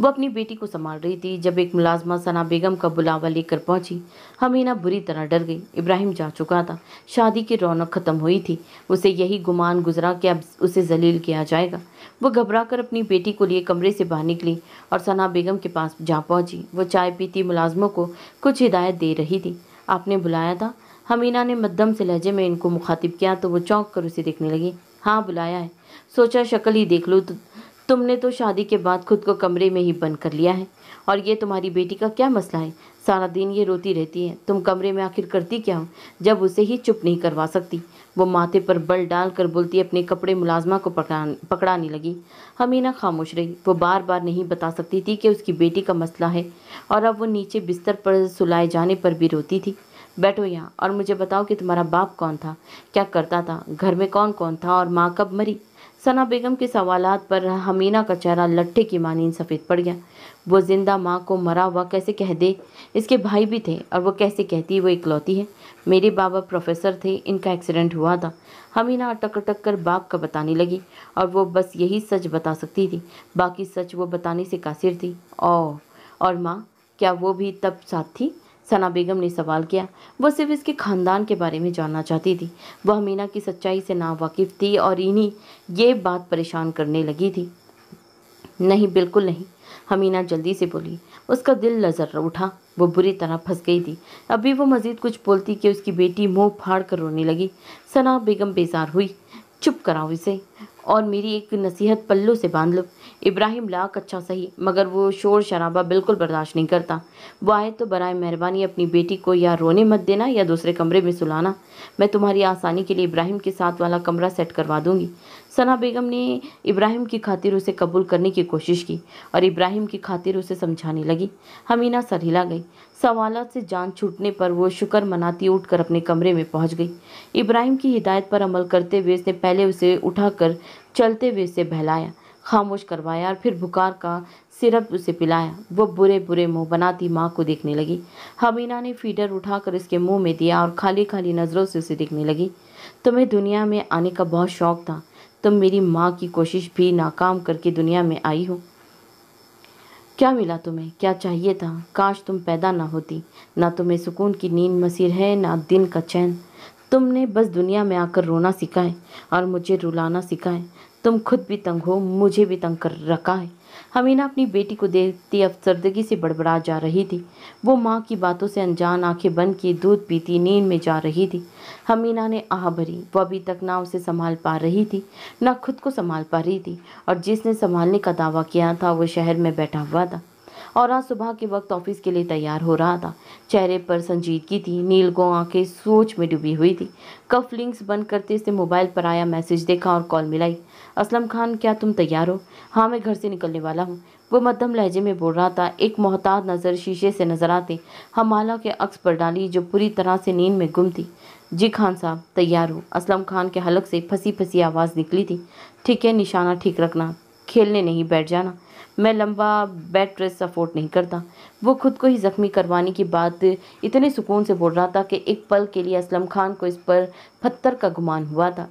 वो अपनी बेटी को संभाल रही थी जब एक मुलाजमा सना बेगम का बुलावा लेकर पहुंची हमीना बुरी तरह डर गई इब्राहिम जा चुका था शादी की रौनक ख़त्म हुई थी उसे यही गुमान गुजरा कि अब उसे जलील किया जाएगा वो घबरा कर अपनी बेटी को लिए कमरे से बाहर निकली और सना बेगम के पास जा पहुंची वो चाय पीती मुलाजमों को कुछ हिदायत दे रही थी आपने बुलाया था हमीना ने मद्दम से लहजे में इनको मुखातिब किया तो वो चौंक कर उसे देखने लगी हाँ बुलाया है सोचा शक्ल ही देख लूँ तो तुमने तो शादी के बाद खुद को कमरे में ही बंद कर लिया है और ये तुम्हारी बेटी का क्या मसला है सारा दिन ये रोती रहती है तुम कमरे में आखिर करती क्या हो जब उसे ही चुप नहीं करवा सकती वो माथे पर बल डाल कर बोलती अपने कपड़े मुलाजमा को पकड़ा पकड़ाने लगी हमीना खामोश रही वो बार बार नहीं बता सकती थी कि उसकी बेटी का मसला है और अब वो नीचे बिस्तर पर सुलाए जाने पर भी रोती थी बैठो यहाँ और मुझे बताओ कि तुम्हारा बाप कौन था क्या करता था घर में कौन कौन था और माँ कब मरी सना बेगम के सवाल पर हमीना का चेहरा लट्ठे की मानी सफ़ेद पड़ गया वो जिंदा माँ को मरा हुआ कैसे कह दे इसके भाई भी थे और वो कैसे कहती वो इकलौती है मेरे बाबा प्रोफेसर थे इनका एक्सीडेंट हुआ था हमीना अटक अटक कर बाप का बताने लगी और वो बस यही सच बता सकती थी बाकी सच वो बताने से कासिर थी ओ और माँ क्या वो भी तब साथ थी सना बेगम ने सवाल किया वह सिर्फ इसके खानदान के बारे में जानना चाहती थी वह मीना की सच्चाई से नावाकिफ थी और इन्हीं ये बात परेशान करने लगी थी नहीं बिल्कुल नहीं हमीना जल्दी से बोली उसका दिल नजर उठा वो बुरी तरह फंस गई थी अभी वो मज़ीद कुछ बोलती कि उसकी बेटी मुंह फाड़ कर रोने लगी सना बेगम बेजार हुई चुप कराओ इसे और मेरी एक नसीहत पल्लू से बांध लो इब्राहिम लाख अच्छा सही मगर वो शोर शराबा बिल्कुल बर्दाश्त नहीं करता वो आए तो बरए मेहरबानी अपनी बेटी को या रोने मत देना या दूसरे कमरे में सुलाना मैं तुम्हारी आसानी के लिए इब्राहिम के साथ वाला कमरा सेट करवा दूंगी सना बेगम ने इब्राहिम की खातिर उसे कबूल करने की कोशिश की और इब्राहिम की खातिर उसे समझाने लगी हमीना सर हिला गई सवाल से जान छूटने पर वो शुक्र मनाती उठकर अपने कमरे में पहुंच गई इब्राहिम की हिदायत पर अमल करते हुए उसने पहले उसे उठाकर चलते हुए उसे बहलाया खामोश करवाया और फिर बुखार का सिरप उसे पिलाया वो बुरे बुरे मुंह बनाती माँ को देखने लगी हमीना ने फीडर उठाकर इसके मुंह में दिया और खाली खाली नज़रों से उसे देखने लगी तुम्हें दुनिया में आने का बहुत शौक था तुम मेरी माँ की कोशिश भी नाकाम करके दुनिया में आई हो क्या मिला तुम्हें क्या चाहिए था काश तुम पैदा ना होती ना तुम्हें सुकून की नींद मसीर है ना दिन का चैन तुमने बस दुनिया में आकर रोना सिखाए है और मुझे रुलाना सिखाए है तुम खुद भी तंग हो मुझे भी तंग कर रखा है हमीना अपनी बेटी को देखती अफसरदगी से बड़बड़ा जा रही थी वो माँ की बातों से अनजान आंखें बंद की दूध पीती नींद में जा रही थी हमीना ने आह भरी वह अभी तक ना उसे संभाल पा रही थी ना खुद को संभाल पा रही थी और जिसने संभालने का दावा किया था वो शहर में बैठा हुआ था और आज सुबह के वक्त ऑफिस के लिए तैयार हो रहा था चेहरे पर संजीदगी थी नील गो आँखें सोच में डूबी हुई थी कफ लिंक्स बंद करते से मोबाइल पर आया मैसेज देखा और कॉल मिलाई असलम खान क्या तुम तैयार हो हाँ मैं घर से निकलने वाला हूँ वो मध्यम लहजे में बोल रहा था एक मोहताज नज़र शीशे से नज़र आते हमाला के अक्स पर डाली जो पूरी तरह से नींद में गुम थी जी खान साहब तैयार हो असलम खान के हलक से फंसी फंसी आवाज़ निकली थी ठीक है निशाना ठीक रखना खेलने नहीं बैठ जाना मैं लंबा बेड रेस्ट अफोर्ड नहीं करता वो खुद को ही ज़ख्मी करवाने की बात इतने सुकून से बोल रहा था कि एक पल के लिए असलम खान को इस पर पत्थर का गुमान हुआ था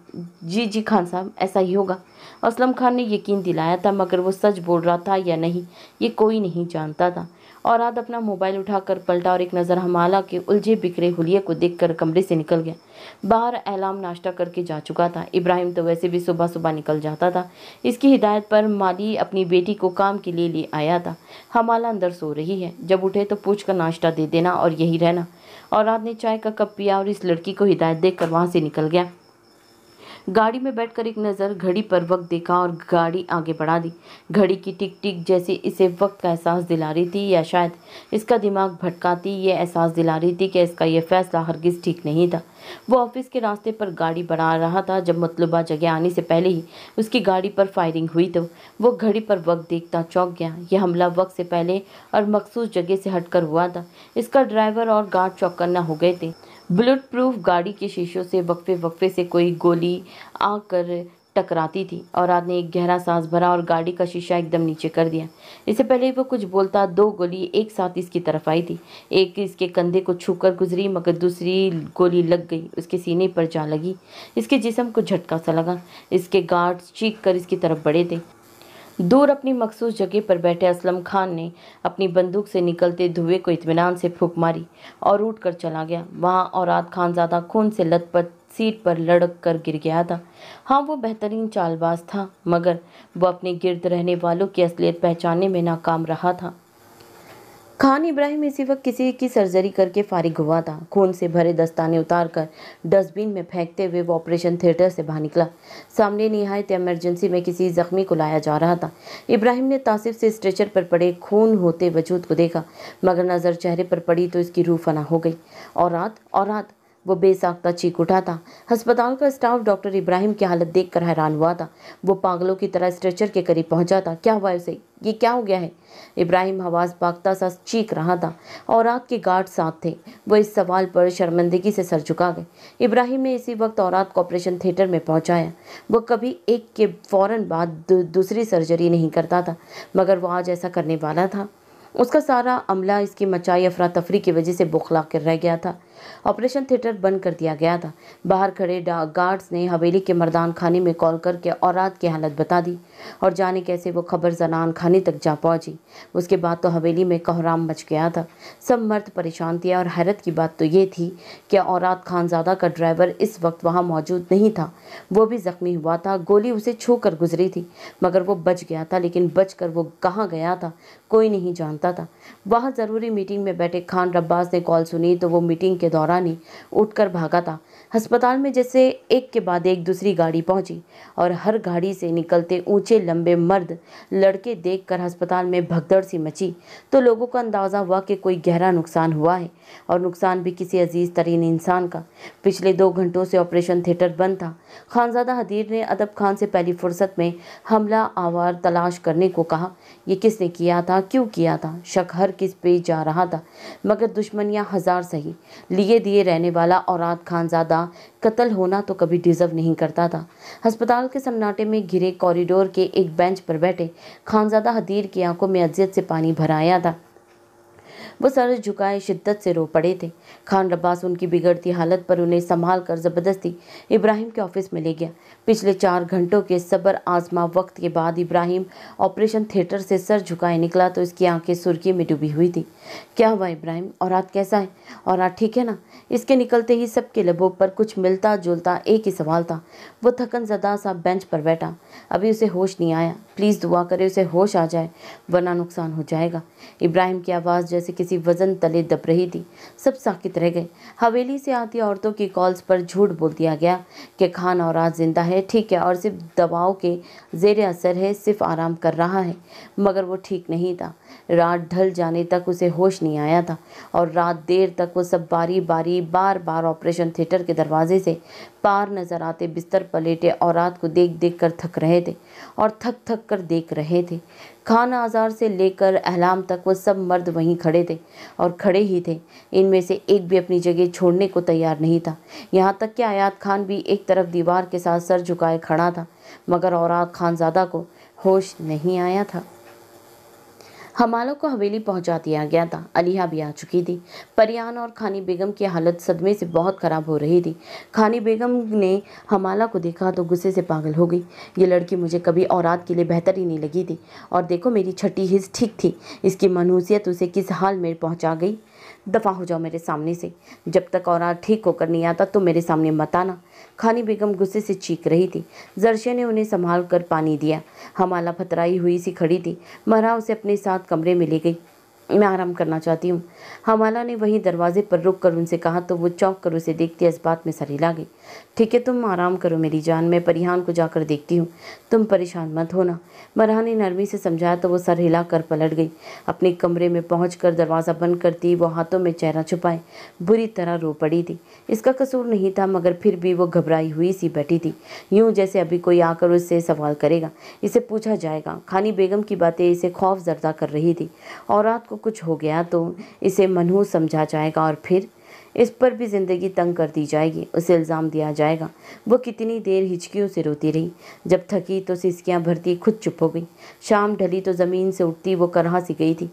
जी जी खान साहब ऐसा ही होगा असलम खान ने यकीन दिलाया था मगर वो सच बोल रहा था या नहीं ये कोई नहीं जानता था और आद अपना मोबाइल उठाकर पलटा और एक नज़र हमाला के उलझे बिखरे हुलिये को देखकर कमरे से निकल गया बाहर एलाम नाश्ता करके जा चुका था इब्राहिम तो वैसे भी सुबह सुबह निकल जाता था इसकी हिदायत पर माली अपनी बेटी को काम के लिए ले आया था हमाला अंदर सो रही है जब उठे तो पूछ कर नाश्ता दे देना और यही रहना और रात ने चाय का कप पिया और इस लड़की को हिदायत देख कर वहाँ से निकल गया गाड़ी में बैठकर एक नज़र घड़ी पर वक्त देखा और गाड़ी आगे बढ़ा दी घड़ी की टिक टिक जैसे इसे वक्त का एहसास दिला रही थी या शायद इसका दिमाग भटकाती यह एहसास दिला रही थी कि इसका यह फैसला हरगिज़ ठीक नहीं था वो ऑफिस के रास्ते पर गाड़ी बढ़ा रहा था जब मतलूबा जगह आने से पहले ही उसकी गाड़ी पर फायरिंग हुई तो वो घड़ी पर वक्त देखता चौंक गया यह हमला वक्त से पहले और मखसूस जगह से हटकर हुआ था इसका ड्राइवर और गार्ड चौकन्ना हो गए थे बुलेट प्रूफ गाड़ी के शीशों से वक्फे वक्फे से कोई गोली आकर टकराती थी और आदमी एक गहरा सांस भरा और गाड़ी का शीशा एकदम नीचे कर दिया इससे पहले वो कुछ बोलता दो गोली एक साथ इसकी तरफ आई थी एक इसके कंधे को छूकर गुजरी मगर दूसरी गोली लग गई उसके सीने पर जा लगी इसके जिसम को झटका सा लगा इसके गार्ड चीख कर इसकी तरफ बढ़े थे दूर अपनी मखसूस जगह पर बैठे असलम खान ने अपनी बंदूक से निकलते धुएं को इतमान से फूक मारी और उठ कर चला गया वहाँ औरत खान ज़्यादा खून से लथपथ सीट पर लड़क कर गिर गया था हाँ वो बेहतरीन चालबाज था मगर वो अपने गिरद रहने वालों की असलियत पहचानने में नाकाम रहा था खान इब्राहिम इसी वक्त किसी की सर्जरी करके फारिग हुआ था खून से भरे दस्ताने उतार कर डस्टबिन में फेंकते हुए वो ऑपरेशन थिएटर से बाहर निकला सामने निहायत इमरजेंसी में किसी जख्मी को लाया जा रहा था इब्राहिम ने तासिफ से स्ट्रेचर पर पड़े खून होते वजूद को देखा मगर नज़र चेहरे पर पड़ी तो इसकी रूह फना हो गई और रात और रात वो बेसाख्ता चीख उठा था अस्पताल का स्टाफ डॉक्टर इब्राहिम की हालत देखकर हैरान हुआ था वो पागलों की तरह स्ट्रेचर के करीब पहुंचा था क्या हुआ उसे ये क्या हो गया है इब्राहिम हवास भागता सा चीख रहा था और औरात के गार्ड साथ थे वो इस सवाल पर शर्मिंदगी से सर झुका गए इब्राहिम ने इसी वक्त औरत को ऑपरेशन थिएटर में पहुंचाया वो कभी एक के फ़ौरन बाद दूसरी सर्जरी नहीं करता था मगर वो आज ऐसा करने वाला था उसका सारा अमला इसकी मचाई अफरा तफरी की वजह से बुखला कर रह गया था ऑपरेशन थिएटर बंद कर दिया गया था बाहर खड़े गार्ड्स ने हवेली के मर्दान खाने में कॉल करके औरत की हालत बता दी और जाने कैसे वो खबर जनान खाने तक जा पहुंची उसके बाद तो हवेली में कोहराम मच गया था सब मर्द परेशान थे और हैरत की बात तो ये थी कि औरत खानजादा का ड्राइवर इस वक्त वहाँ मौजूद नहीं था वो भी ज़ख्मी हुआ था गोली उसे छू गुजरी थी मगर वो बच गया था लेकिन बच वो कहाँ गया था कोई नहीं जानता था वहाँ ज़रूरी मीटिंग में बैठे खान रब्बास ने कॉल सुनी तो वो मीटिंग के दौरान ही उठकर भागा था अस्पताल में जैसे एक के बाद एक दूसरी गाड़ी पहुंची और हर गाड़ी से निकलते ऊंचे लंबे मर्द लड़के देखकर अस्पताल में भगदड़ सी मची तो लोगों का अंदाज़ा हुआ कि कोई गहरा नुकसान हुआ है और नुकसान भी किसी अजीज़ तरीन इंसान का पिछले दो घंटों से ऑपरेशन थिएटर बंद था खानजादा हदीर ने अदब खान से पहली फुर्सत में हमला आवार तलाश करने को कहा ये किसने किया था क्यों किया था शक हर किस पे जा रहा था मगर दुश्मनियाँ हज़ार सही लिए दिए रहने वाला औरात खानजादा कत्ल होना तो कभी डिज़र्व नहीं करता था अस्पताल के सन्नाटे में घिरे कॉरिडोर के एक बेंच पर बैठे खानजादा हदीर की आंखों में अजियत से पानी भराया था वो सर झुकाए शिद्दत से रो पड़े थे खान रब्बास उनकी बिगड़ती हालत पर उन्हें संभाल कर ज़बरदस्ती इब्राहिम के ऑफिस में ले गया पिछले चार घंटों के सबर आजमा वक्त के बाद इब्राहिम ऑपरेशन थिएटर से सर झुकाए निकला तो इसकी आंखें सुर्खी में डूबी हुई थी क्या हुआ इब्राहिम और रात कैसा है और रात ठीक है ना इसके निकलते ही सबके लबों पर कुछ मिलता जुलता एक ही सवाल था वो थकन जदा सा बेंच पर बैठा अभी उसे होश नहीं आया प्लीज़ दुआ करे उसे होश आ जाए वरना नुकसान हो जाएगा इब्राहिम की आवाज़ जैसे किसी वज़न तले दब रही थी सब साकित रह गए हवेली से आती औरतों की कॉल्स पर झूठ बोल दिया गया कि खान और आज जिंदा है ठीक है और सिर्फ दवाओं के जेर असर है सिर्फ आराम कर रहा है मगर वो ठीक नहीं था रात ढल जाने तक उसे होश नहीं आया था और रात देर तक वो सब बारी बारी बार बार ऑपरेशन थिएटर के दरवाजे से पार नजर आते बिस्तर पलेटे और रात को देख देख कर थक रहे थे और थक थक कर देख रहे थे खान आज़ार से लेकर अहलाम तक वो सब मर्द वहीं खड़े थे और खड़े ही थे इनमें से एक भी अपनी जगह छोड़ने को तैयार नहीं था यहाँ तक कि आयात खान भी एक तरफ दीवार के साथ सर झुकाए खड़ा था मगर औरत खानजादा को होश नहीं आया था हमालों को हवेली पहुंचा दिया गया था अलीहा भी आ चुकी थी परियान और खानी बेगम की हालत सदमे से बहुत ख़राब हो रही थी खानी बेगम ने हमाला को देखा तो गुस्से से पागल हो गई ये लड़की मुझे कभी औरत के लिए बेहतर ही नहीं लगी थी और देखो मेरी छठी हिज ठीक थी इसकी मनहूसियत उसे किस हाल में पहुँचा गई दफ़ा हो जाओ मेरे सामने से जब तक और ठीक होकर नहीं आता तो मेरे सामने मत आना खानी बेगम गुस्से से चीख रही थी जरशे ने उन्हें संभाल कर पानी दिया हमाला फतराई हुई सी खड़ी थी महरा उसे अपने साथ कमरे में ले गई मैं आराम करना चाहती हूँ हमाला ने वहीं दरवाजे पर रुक कर उनसे कहा तो वो चौंक कर उसे देखते इस बात में सरीला गई ठीक है तुम आराम करो मेरी जान मैं परिहान को जाकर देखती हूँ तुम परेशान मत होना बरहा ने नरमी से समझाया तो वो सर हिला कर पलट गई अपने कमरे में पहुँच कर दरवाज़ा बंद करती वो हाथों में चेहरा छुपाए बुरी तरह रो पड़ी थी इसका कसूर नहीं था मगर फिर भी वो घबराई हुई सी बैठी थी यूँ जैसे अभी कोई आकर उससे सवाल करेगा इसे पूछा जाएगा खानी बेगम की बातें इसे खौफ जरदा कर रही थी और रात को कुछ हो गया तो इसे मनहूस समझा जाएगा और फिर इस पर भी ज़िंदगी तंग कर दी जाएगी उसे इल्ज़ाम दिया जाएगा वो कितनी देर हिचकियों से रोती रही जब थकी तो सिसकियाँ भरती खुद चुप हो गई शाम ढली तो ज़मीन से उठती वो करहा सी गई थी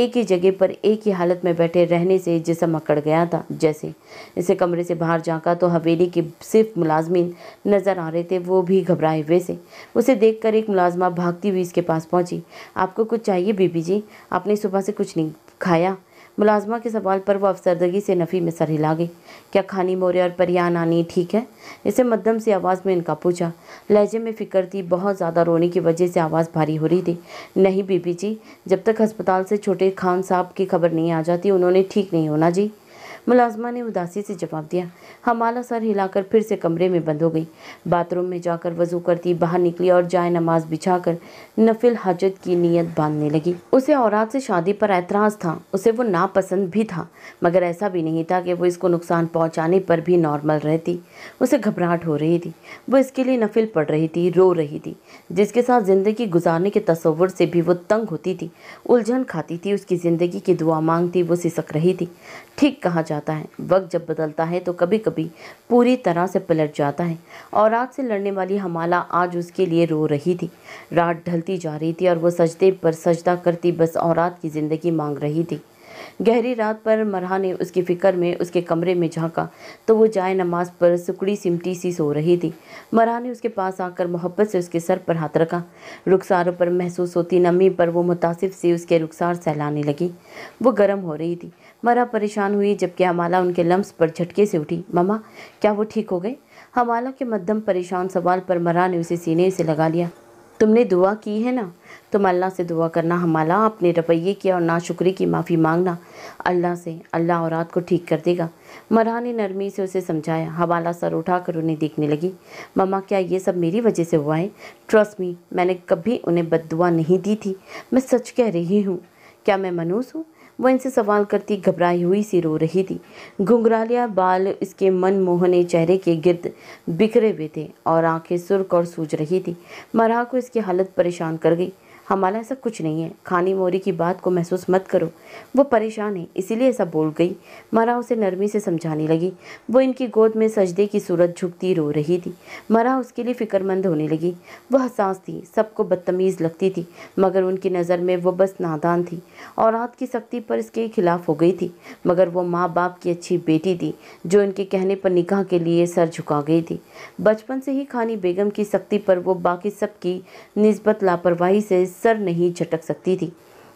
एक ही जगह पर एक ही हालत में बैठे रहने से जिसम अकड़ गया था जैसे इसे कमरे से बाहर झाँका तो हवेली के सिर्फ मुलाजमीन नज़र आ रहे थे वो भी घबराए हुए से उसे देख कर एक मुलाजमा भागती हुई इसके पास पहुँची आपको कुछ चाहिए बीबी जी आपने सुबह से कुछ नहीं खाया मुलाजमा के सवाल पर वो अफसरदगी से नफ़ी में सर हिला गई क्या खानी मोरे और परिया नानी ठीक है इसे मध्यम सी आवाज़ में इनका पूछा लहजे में फिक्र थी बहुत ज़्यादा रोने की वजह से आवाज़ भारी हो रही थी नहीं बीबी जी जब तक अस्पताल से छोटे खान साहब की खबर नहीं आ जाती उन्होंने ठीक नहीं होना जी मुलाजमा ने उदासी से जवाब दिया हमाला सर हिलाकर फिर से कमरे में बंद हो गई बाथरूम में जाकर वजू करती बाहर निकली और जाए नमाज बिछा कर नफिल हाजत की नीयत बांधने लगी उसे औरत से शादी पर एतराज़ था उसे वो नापसंद भी था मगर ऐसा भी नहीं था कि वो इसको नुकसान पहुंचाने पर भी नॉर्मल रहती उसे घबराहट हो रही थी वो इसके लिए नफिल पड़ रही थी रो रही थी जिसके साथ ज़िंदगी गुजारने के तस्वर से भी वो तंग होती थी उलझन खाती थी उसकी ज़िंदगी की दुआ मांगती वो सिसक रही थी ठीक कहा जाता है वक्त जब बदलता है तो कभी कभी पूरी तरह से पलट जाता है और रात से लड़ने वाली हमाला आज उसके लिए रो रही थी रात ढलती जा रही थी और वो सजदे पर सजदा करती बस औरत की ज़िंदगी मांग रही थी गहरी रात पर मरहा ने उसकी फ़िक्र में उसके कमरे में झांका तो वो जाए नमाज पर सुकड़ी सिमटी सी सो रही थी मरहा ने उसके पास आकर मोहब्बत से उसके सर पर हाथ रखा रुखसारों पर महसूस होती नमी पर वो मुतासिफ से उसके रुखसार सहलाने लगी वो गर्म हो रही थी मरा परेशान हुई जबकि हमाला उनके लम्स पर झटके से उठी ममा क्या वो ठीक हो गए हमाला के मध्यम परेशान सवाल पर मरा ने उसे सीने से लगा लिया तुमने दुआ की है ना तुम अल्लाह से दुआ करना हमाला अपने रवैये की और नाशुक्री की माफ़ी मांगना अल्लाह से अल्लाह औरत को ठीक कर देगा मरा ने नरमी से उसे समझाया हवाला सर उठा कर उन्हें देखने लगी ममा क्या ये सब मेरी वजह से हुआ है ट्रस्ट मी मैंने कभी उन्हें बद नहीं दी थी मैं सच कह रही हूँ क्या मैं मनूस हूँ वह इनसे सवाल करती घबराई हुई सी रो रही थी घुंघरालिया बाल इसके मन मोहने चेहरे के गिर्द बिखरे हुए थे और आंखें सुर्ख और सूझ रही थी मरहा को इसकी हालत परेशान कर गई हमारा ऐसा कुछ नहीं है खानी मोरी की बात को महसूस मत करो वो परेशान है इसीलिए ऐसा बोल गई मरा उसे नरमी से समझाने लगी वो इनकी गोद में सजदे की सूरत झुकती रो रही थी मरा उसके लिए फिक्रमंद होने लगी वह हसास थी सबको बदतमीज़ लगती थी मगर उनकी नज़र में वो बस नादान थी औलाद की सख्ती पर इसके खिलाफ हो गई थी मगर वो माँ बाप की अच्छी बेटी थी जो इनके कहने पर निकाह के लिए सर झुका गई थी बचपन से ही खानी बेगम की सख्ती पर वो बाकी सब की नस्बत लापरवाही से सर नहीं झटक सकती थी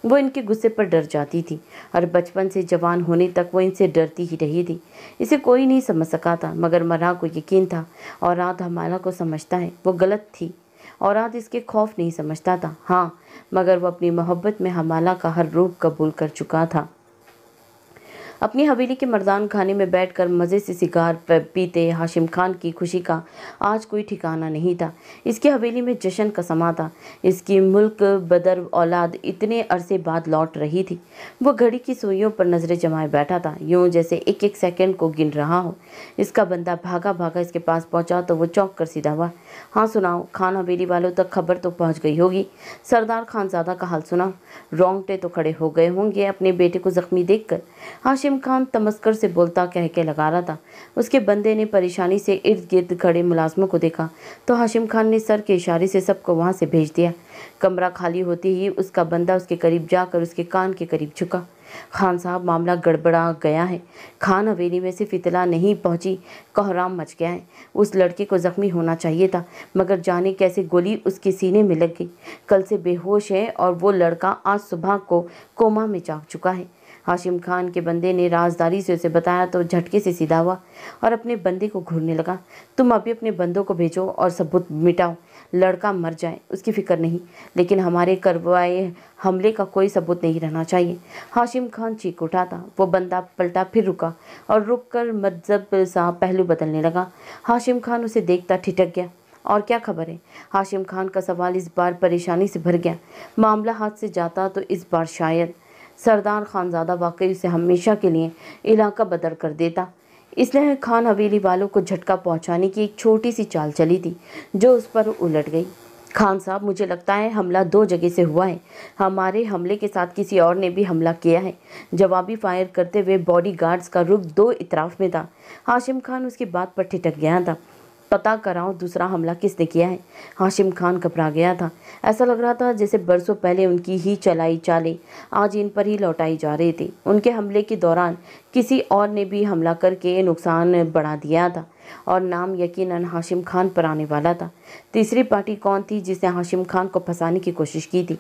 वो इनके गुस्से पर डर जाती थी और बचपन से जवान होने तक वो इनसे डरती ही रही थी इसे कोई नहीं समझ सका था मगर मरा को यकीन था और रात हमाला को समझता है वो गलत थी और आज इसके खौफ नहीं समझता था हाँ मगर वह अपनी मोहब्बत में हमाला का हर रूप कबूल कर चुका था अपनी हवेली के मर्दान खाने में बैठकर मज़े से सिगार पीते हाशिम खान की खुशी का आज कोई ठिकाना नहीं था इसकी हवेली में जश्न का समा था इसकी मुल्क बदर औलाद इतने अरसे बाद लौट रही थी वो घड़ी की सुइयों पर नज़रें जमाए बैठा था यूं जैसे एक एक सेकंड को गिन रहा हो इसका बंदा भागा भागा इसके पास पहुंचा तो वो चौंक कर सीधा हुआ हाँ सुनाओ खान हवेली वालों तक खबर तो पहुंच गई होगी सरदार खान ज्यादा का हाल सुना रोंगटे तो खड़े हो गए होंगे अपने बेटे को ज़ख्मी देखकर हाशिम करीम खान तमस्कर से बोलता कह के लगा रहा था उसके बंदे ने परेशानी से इर्द गिर्द खड़े मुलाजमों को देखा तो हाशिम खान ने सर के इशारे से सबको वहाँ से भेज दिया कमरा खाली होते ही उसका बंदा उसके करीब जाकर उसके कान के करीब झुका खान साहब मामला गड़बड़ा गया है खान हवेली में सिर्फ इतला नहीं पहुंची कोहराम मच गया है उस लड़के को ज़ख्मी होना चाहिए था मगर जाने कैसे गोली उसके सीने में लग गई कल से बेहोश है और वो लड़का आज सुबह को कोमा में जाग चुका है हाशिम खान के बंदे ने राजदारी से उसे बताया तो झटके से सीधा हुआ और अपने बंदे को घूरने लगा तुम अभी अपने बंदों को भेजो और सबूत मिटाओ लड़का मर जाए उसकी फिक्र नहीं लेकिन हमारे करवाए हमले का कोई सबूत नहीं रहना चाहिए हाशिम खान चीख उठा था वो बंदा पलटा फिर रुका और रुक कर मजहब सा पहलू बदलने लगा हाशिम खान उसे देखता ठिठक गया और क्या खबर है हाशिम खान का सवाल इस बार परेशानी से भर गया मामला हाथ से जाता तो इस बार शायद सरदार खानजादा वाकई उसे हमेशा के लिए इलाका बदर कर देता इसलिए खान हवेली वालों को झटका पहुंचाने की एक छोटी सी चाल चली थी जो उस पर उलट गई खान साहब मुझे लगता है हमला दो जगह से हुआ है हमारे हमले के साथ किसी और ने भी हमला किया है जवाबी फायर करते हुए बॉडी का रुख दो इतराफ़ में था हाशिम खान उसकी बात पर ठिटक गया था पता कराओ दूसरा हमला किसने किया है हाशिम खान घबरा गया था ऐसा लग रहा था जैसे बरसों पहले उनकी ही चलाई चाले आज इन पर ही लौटाई जा रही थी उनके हमले के दौरान किसी और ने भी हमला करके नुकसान बढ़ा दिया था और नाम यकीनन हाशिम खान पर आने वाला था तीसरी पार्टी कौन थी जिसने हाशिम खान को फंसाने की कोशिश की थी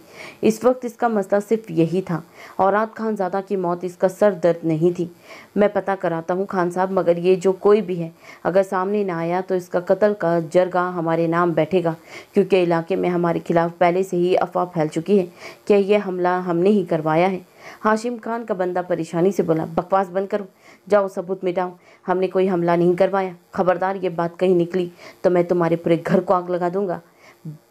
इस वक्त इसका मसला सिर्फ यही था औरात खान ज़्यादा की मौत इसका सर दर्द नहीं थी मैं पता कराता हूँ खान साहब मगर ये जो कोई भी है अगर सामने ना आया तो इसका कत्ल का जरगा हमारे नाम बैठेगा क्योंकि इलाके में हमारे खिलाफ पहले से ही अफवाह फैल चुकी है कि यह हमला हमने ही करवाया है हाशिम खान का बंदा परेशानी से बोला बकवास बंद करो जाओ सबूत मिटाओ हमने कोई हमला नहीं करवाया खबरदार ये बात कहीं निकली तो मैं तुम्हारे पूरे घर को आग लगा दूंगा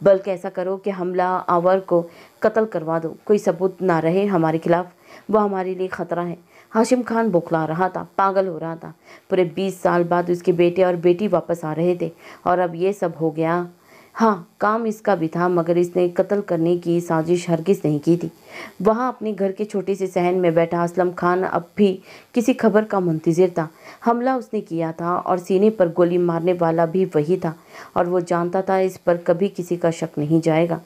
बल्कि ऐसा करो कि हमला आवर को कत्ल करवा दो कोई सबूत ना रहे हमारे खिलाफ वह हमारे लिए ख़तरा है हाशिम खान बौखला रहा था पागल हो रहा था पूरे बीस साल बाद उसके बेटे और बेटी वापस आ रहे थे और अब ये सब हो गया हाँ काम इसका भी था मगर इसने कत्ल करने की साजिश हरगिज नहीं की थी वहाँ अपने घर के छोटे से सहन में बैठा असलम खान अब भी किसी खबर का मुंतजर था हमला उसने किया था और सीने पर गोली मारने वाला भी वही था और वो जानता था इस पर कभी किसी का शक नहीं जाएगा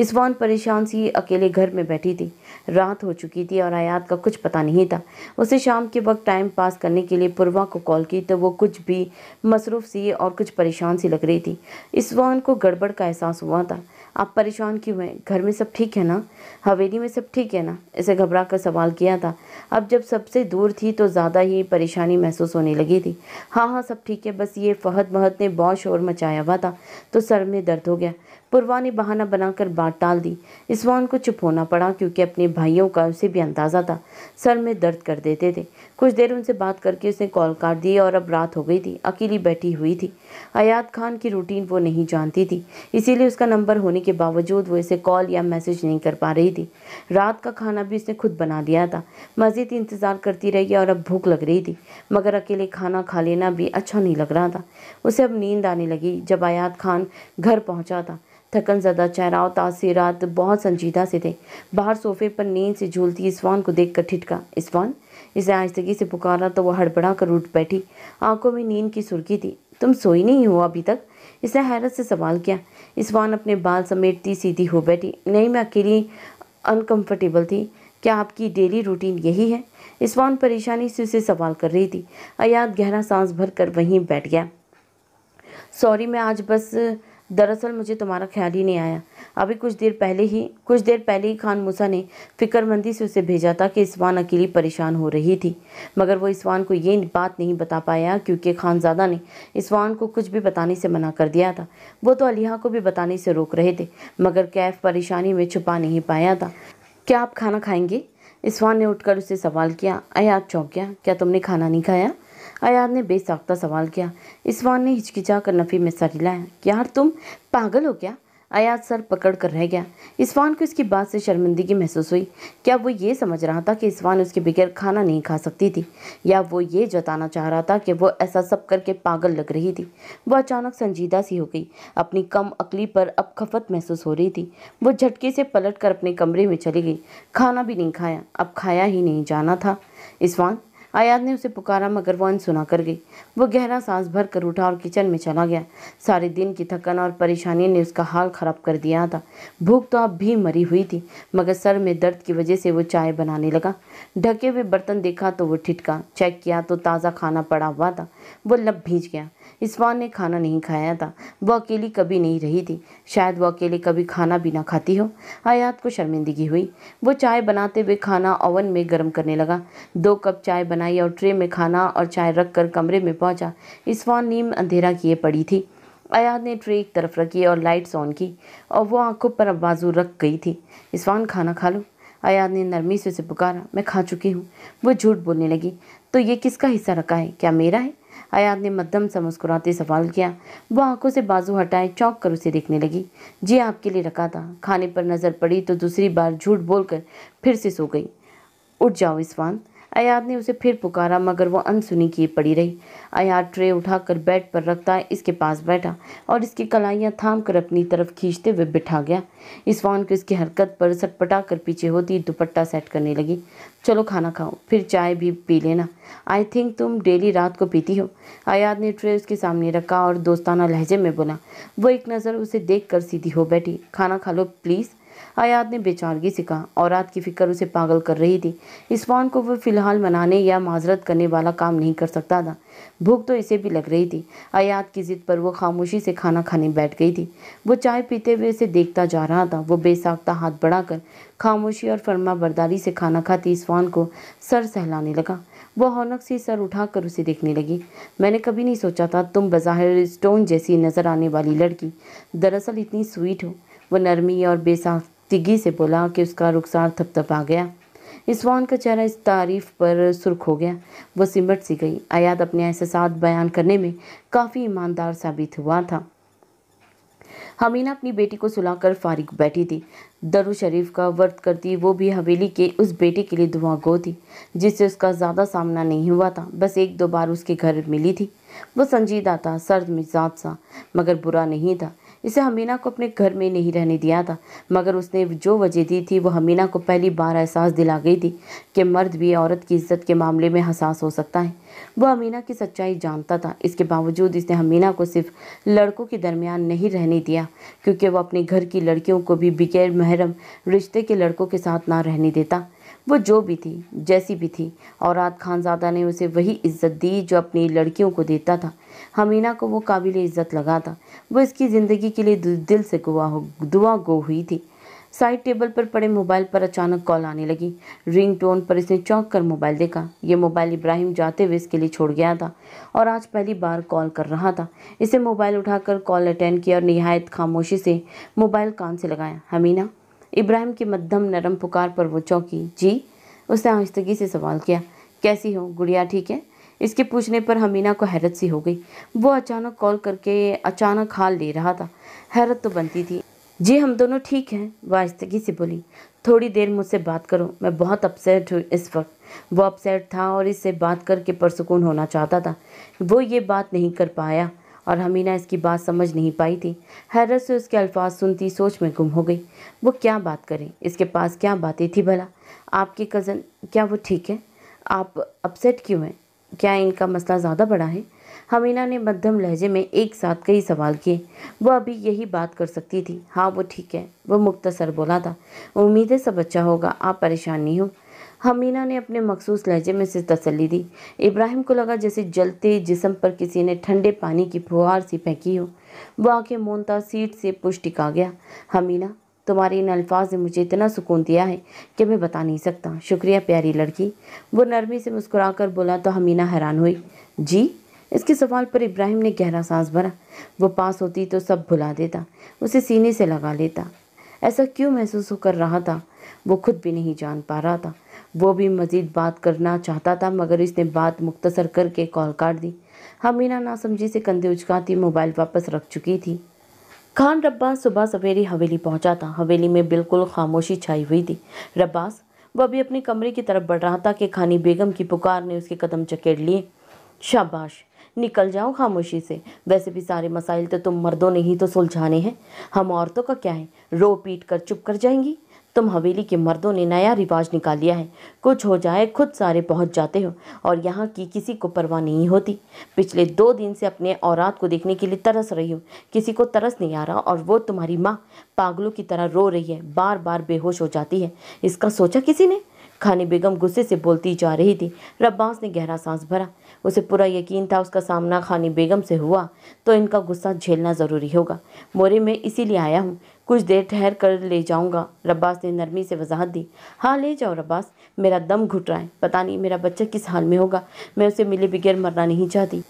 इस्वान परेशान सी अकेले घर में बैठी थी रात हो चुकी थी और आयात का कुछ पता नहीं था उसे शाम के वक्त टाइम पास करने के लिए पुरवा को कॉल की तो वो कुछ भी मसरूफ़ सी और कुछ परेशान सी लग रही थी इस्वान को गड़बड़ का एहसास हुआ था आप परेशान क्यों हैं घर में सब ठीक है ना हवेली में सब ठीक है ना इसे घबरा कर सवाल किया था अब जब सबसे दूर थी तो ज़्यादा ही परेशानी महसूस होने लगी थी हाँ हाँ सब ठीक है बस ये फहद महद ने बहुत शोर मचाया हुआ था तो सर में दर्द हो गया पुरवा ने बहाना बनाकर बात टाल दी इसवान को चुप होना पड़ा क्योंकि अपने भाइयों का उसे भी अंदाज़ा था सर में दर्द कर देते थे कुछ देर उनसे बात करके उसने कॉल काट दी और अब रात हो गई थी अकेली बैठी हुई थी अयात खान की रूटीन वो नहीं जानती थी इसीलिए उसका नंबर होने के बावजूद वो इसे कॉल या मैसेज नहीं कर पा रही थी रात का खाना भी उसने खुद बना लिया था मज़ीद इंतज़ार करती रही और अब भूख लग रही थी मगर अकेले खाना खा लेना भी अच्छा नहीं लग रहा था उसे अब नींद आने लगी जब आयात खान घर पहुँचा था थकन ज्यादा चेहरा और तासीरात बहुत संजीदा से थे बाहर सोफे पर नींद से झूलती इसवान को देख कर ठिठका इसवान इसे आहिस्तगी से पुकारा तो वह हड़बड़ा कर उठ बैठी आंखों में नींद की सुर्खी थी तुम सोई नहीं हो अभी तक इसने हैरत से सवाल किया इसवान अपने बाल समेटती सीधी हो बैठी नहीं मैं अकेली अनकम्फर्टेबल थी क्या आपकी डेली रूटीन यही है इसवान परेशानी से उसे सवाल कर रही थी अयाद गहरा सांस भर कर वहीं बैठ गया सॉरी मैं आज बस दरअसल मुझे तुम्हारा ख्याल ही नहीं आया अभी कुछ देर पहले ही कुछ देर पहले ही खान मूसा ने फिक्रमंदी से उसे भेजा था कि इसवान अकेली परेशान हो रही थी मगर वो इसवान को ये बात नहीं बता पाया क्योंकि खानजादा ने इसवान को कुछ भी बताने से मना कर दिया था वो तो अलिहा को भी बताने से रोक रहे थे मगर कैफ परेशानी में छुपा नहीं पाया था क्या आप खाना खाएंगे इसवान ने उठकर उससे सवाल किया आप चौंक गया क्या तुमने खाना नहीं खाया अयाद ने बेसाख्ता सवाल किया इसवान ने हिचकिचा कर नफ़ी में सर हिलाया यार तुम पागल हो क्या अयाद सर पकड़ कर रह गया इसवान को इसकी बात से शर्मिंदगी महसूस हुई क्या वो ये समझ रहा था कि इसवान उसके बगैर खाना नहीं खा सकती थी या वो ये जताना चाह रहा था कि वो ऐसा सब करके पागल लग रही थी वो अचानक संजीदा सी हो गई अपनी कम अकली पर अब खफत महसूस हो रही थी वो झटके से पलट कर अपने कमरे में चली गई खाना भी नहीं खाया अब खाया ही नहीं जाना था इसवान आयात ने उसे पुकारा मगर वह अनसुना कर गई वो गहरा सांस भर कर उठा और किचन में चला गया सारे दिन की थकन और परेशानी ने उसका हाल खराब कर दिया था भूख तो अब भी मरी हुई थी मगर सर में दर्द की वजह से वो चाय बनाने लगा ढके हुए बर्तन देखा तो वो ठिटका चेक किया तो ताज़ा खाना पड़ा हुआ था वो लब भीज गया इसवान ने खाना नहीं खाया था वह अकेली कभी नहीं रही थी शायद वह अकेले कभी खाना भी ना खाती हो आयात को शर्मिंदगी हुई वो चाय बनाते हुए खाना ओवन में गर्म करने लगा दो कप चाय बनाई और ट्रे में खाना और चाय रख कर कमरे में पहुंचा इसवान नीम अंधेरा किए पड़ी थी अयाद ने ट्रे एक तरफ रखी और लाइट्स ऑन की और वो आंखों पर बाजू रख गई थी इसवान खाना खा लो अयाद ने नरमी से उसे पुकारा मैं खा चुकी हूँ वो झूठ बोलने लगी तो ये किसका हिस्सा रखा है क्या मेरा है आयात ने मध्यम सा मुस्कुराते सवाल किया वह आंखों से बाजू हटाए चौंक कर उसे देखने लगी जी आपके लिए रखा था खाने पर नज़र पड़ी तो दूसरी बार झूठ बोलकर फिर से सो गई उठ जाओ इसवान अयाद ने उसे फिर पुकारा मगर वह अनसुनी किए पड़ी रही अयाद ट्रे उठाकर बेड पर रखता है इसके पास बैठा और इसकी कलाइयाँ थाम कर अपनी तरफ खींचते हुए बिठा गया इस्वान को इसकी हरकत पर सटपटा कर पीछे होती दुपट्टा सेट करने लगी चलो खाना खाओ फिर चाय भी पी लेना आई थिंक तुम डेली रात को पीती हो आयाद ने ट्रे उसके सामने रखा और दोस्ताना लहजे में बोला वो एक नज़र उसे देख कर सीधी हो बैठी खाना खा लो प्लीज़ आयात ने बेचारगी से कहा औरत की फिक्र उसे पागल कर रही थी इस्फान को वह फिलहाल मनाने या माजरत करने वाला काम नहीं कर सकता था भूख तो इसे भी लग रही थी आयात की जिद पर वो खामोशी से खाना खाने बैठ गई थी वो चाय पीते हुए इसे देखता जा रहा था वो बेसाख्ता हाथ बढ़ाकर खामोशी और फर्मा बर्दारी से खाना खाती इस्फान को सर सहलाने लगा वो हौनक से सर उठाकर उसे देखने लगी मैंने कभी नहीं सोचा था तुम बज़ाहिर स्टोन जैसी नज़र आने वाली लड़की दरअसल इतनी स्वीट हो वो नरमी और बेसाख तिगी से बोला कि उसका रुखसार थपथपा गया इस्वान का चेहरा इस तारीफ पर सुर्ख हो गया वो सिमट सी गई आयात अपने एहसास बयान करने में काफ़ी ईमानदार साबित हुआ था हमीना अपनी बेटी को सुलाकर फारिग बैठी थी दरु शरीफ का वर्त करती वो भी हवेली के उस बेटे के लिए दुआ गो थी जिससे उसका ज़्यादा सामना नहीं हुआ था बस एक दो बार उसके घर मिली थी वो संजीदा था सर्द मिजाज सा मगर बुरा नहीं था इसे हमीना को अपने घर में नहीं रहने दिया था मगर उसने जो वजह दी थी वो हमीना को पहली बार एहसास दिला गई थी कि मर्द भी औरत की इज्जत के मामले में हसास हो सकता है वो अमीना की सच्चाई जानता था इसके बावजूद इसने हमीना को सिर्फ लड़कों के दरमियान नहीं रहने दिया क्योंकि वो अपने घर की लड़कियों को भी बगैर महरम रिश्ते के लड़कों के साथ ना रहने देता वो जो भी थी जैसी भी थी और खानजादा ने उसे वही इज्जत दी जो अपनी लड़कियों को देता था हमीना को वो काबिल इज़्ज़त लगा था वो इसकी ज़िंदगी के लिए दिल से गुआ हो दुआ गो हुई थी साइड टेबल पर पड़े मोबाइल पर अचानक कॉल आने लगी रिंग टोन पर इसने चौंक कर मोबाइल देखा ये मोबाइल इब्राहिम जाते हुए इसके लिए छोड़ गया था और आज पहली बार कॉल कर रहा था इसे मोबाइल उठाकर कॉल अटेंड किया और नहायत खामोशी से मोबाइल कान से लगाया हमीना इब्राहिम की मध्यम नरम पुकार पर वो चौंकी जी उसने आहिस्तगी से सवाल किया कैसी हो गुड़िया ठीक है इसके पूछने पर हमीना को हैरत सी हो गई वो अचानक कॉल करके अचानक हाल ले रहा था हैरत तो बनती थी जी हम दोनों ठीक हैं वास्तगी से बोली थोड़ी देर मुझसे बात करो मैं बहुत अपसेट हूँ इस वक्त वो अपसेट था और इससे बात करके परसकून होना चाहता था वो ये बात नहीं कर पाया और हमीना इसकी बात समझ नहीं पाई थी हैरत से उसके अल्फाज सुनती सोच में गुम हो गई वो क्या बात करें इसके पास क्या बातें थी भला आपकी कज़न क्या वो ठीक है आप अपसेट क्यों हैं क्या इनका मसला ज़्यादा बड़ा है हमीना ने मध्यम लहजे में एक साथ कई सवाल किए वो अभी यही बात कर सकती थी हाँ वो ठीक है वो मुख्तसर बोला था उम्मीद है सब अच्छा होगा आप परेशान नहीं हो हमीना ने अपने मखसूस लहजे में से तसली दी इब्राहिम को लगा जैसे जलते जिसम पर किसी ने ठंडे पानी की फुहार सी फेंकी हो वो आके मोनता सीट से पुष्टिका गया हमीना तुम्हारे इन अल्फाज ने मुझे इतना सुकून दिया है कि मैं बता नहीं सकता शुक्रिया प्यारी लड़की वो नरमी से मुस्कुरा कर बोला तो हमीना हैरान हुई जी इसके सवाल पर इब्राहिम ने गहरा सांस भरा वो पास होती तो सब भुला देता उसे सीने से लगा लेता ऐसा क्यों महसूस कर रहा था वो खुद भी नहीं जान पा रहा था वो भी मज़ीद बात करना चाहता था मगर इसने बात मुख्तसर करके कॉल काट दी हमीना नासमझी से कंधे उचकाती मोबाइल वापस रख चुकी थी खान रब्बास सुबह सवेरे हवेली पहुंचा था हवेली में बिल्कुल खामोशी छाई हुई थी रब्बास वह अभी अपने कमरे की तरफ बढ़ रहा था कि खानी बेगम की पुकार ने उसके कदम चकेड़ लिए शाबाश निकल जाओ खामोशी से वैसे भी सारे मसाइल तो तुम मर्दों ने ही तो सुलझाने हैं हम औरतों का क्या है रो पीट कर चुप कर जाएंगी तुम हवेली के मर्दों ने नया रिवाज निकाल लिया है कुछ हो जाए खुद सारे पहुंच जाते हो और यहाँ की किसी को परवाह नहीं होती पिछले दो दिन से अपने औरत को देखने के लिए तरस रही हूँ किसी को तरस नहीं आ रहा और वो तुम्हारी माँ पागलों की तरह रो रही है बार बार बेहोश हो जाती है इसका सोचा किसी ने खानी बेगम गुस्से से बोलती जा रही थी रब्बास ने गहरा सांस भरा उसे पूरा यकीन था उसका सामना खानी बेगम से हुआ तो इनका गुस्सा झेलना ज़रूरी होगा मोरे में इसीलिए आया हूँ कुछ देर ठहर कर ले जाऊंगा रब्बास ने नरमी से वजाहत दी हाँ ले जाओ रब्बास मेरा दम घुट रहा है पता नहीं मेरा बच्चा किस हाल में होगा मैं उसे मिले बगैर मरना नहीं चाहती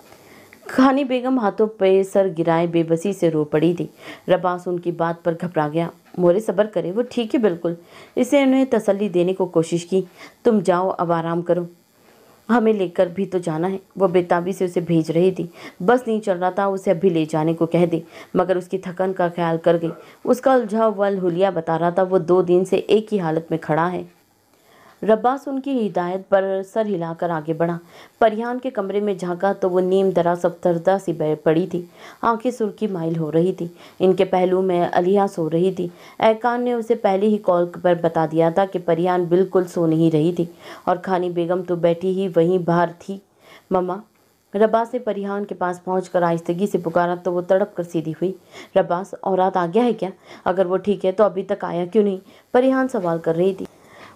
खानी बेगम हाथों पे सर गिराए बेबसी से रो पड़ी थी रब्बास उनकी बात पर घबरा गया मोरे सब्र करे वो ठीक है बिल्कुल इसे उन्हें तसली देने को कोशिश की तुम जाओ अब आराम करो हमें लेकर भी तो जाना है वह बेताबी से उसे भेज रही थी बस नहीं चल रहा था उसे अभी ले जाने को कह दे मगर उसकी थकन का ख्याल कर गई उसका उलझा वल हुलिया बता रहा था वो दो दिन से एक ही हालत में खड़ा है रब्बास उनकी हिदायत पर सर हिलाकर आगे बढ़ा परिहान के कमरे में झांका तो वो नीम दरा सप्तरदा सी पड़ी थी आंखें सुर्खी माइल हो रही थी इनके पहलू में अलिया सो रही थी एहकान ने उसे पहले ही कॉल पर बता दिया था कि परिहान बिल्कुल सो नहीं रही थी और खानी बेगम तो बैठी ही वहीं बाहर थी ममा रब्बास ने परिहान के पास पहुँच कर आहिस्तगी से पुकारा तो वो तड़प कर सीधी हुई रब्बास औरत आ गया है क्या अगर वो ठीक है तो अभी तक आया क्यों नहीं परिहान सवाल कर रही थी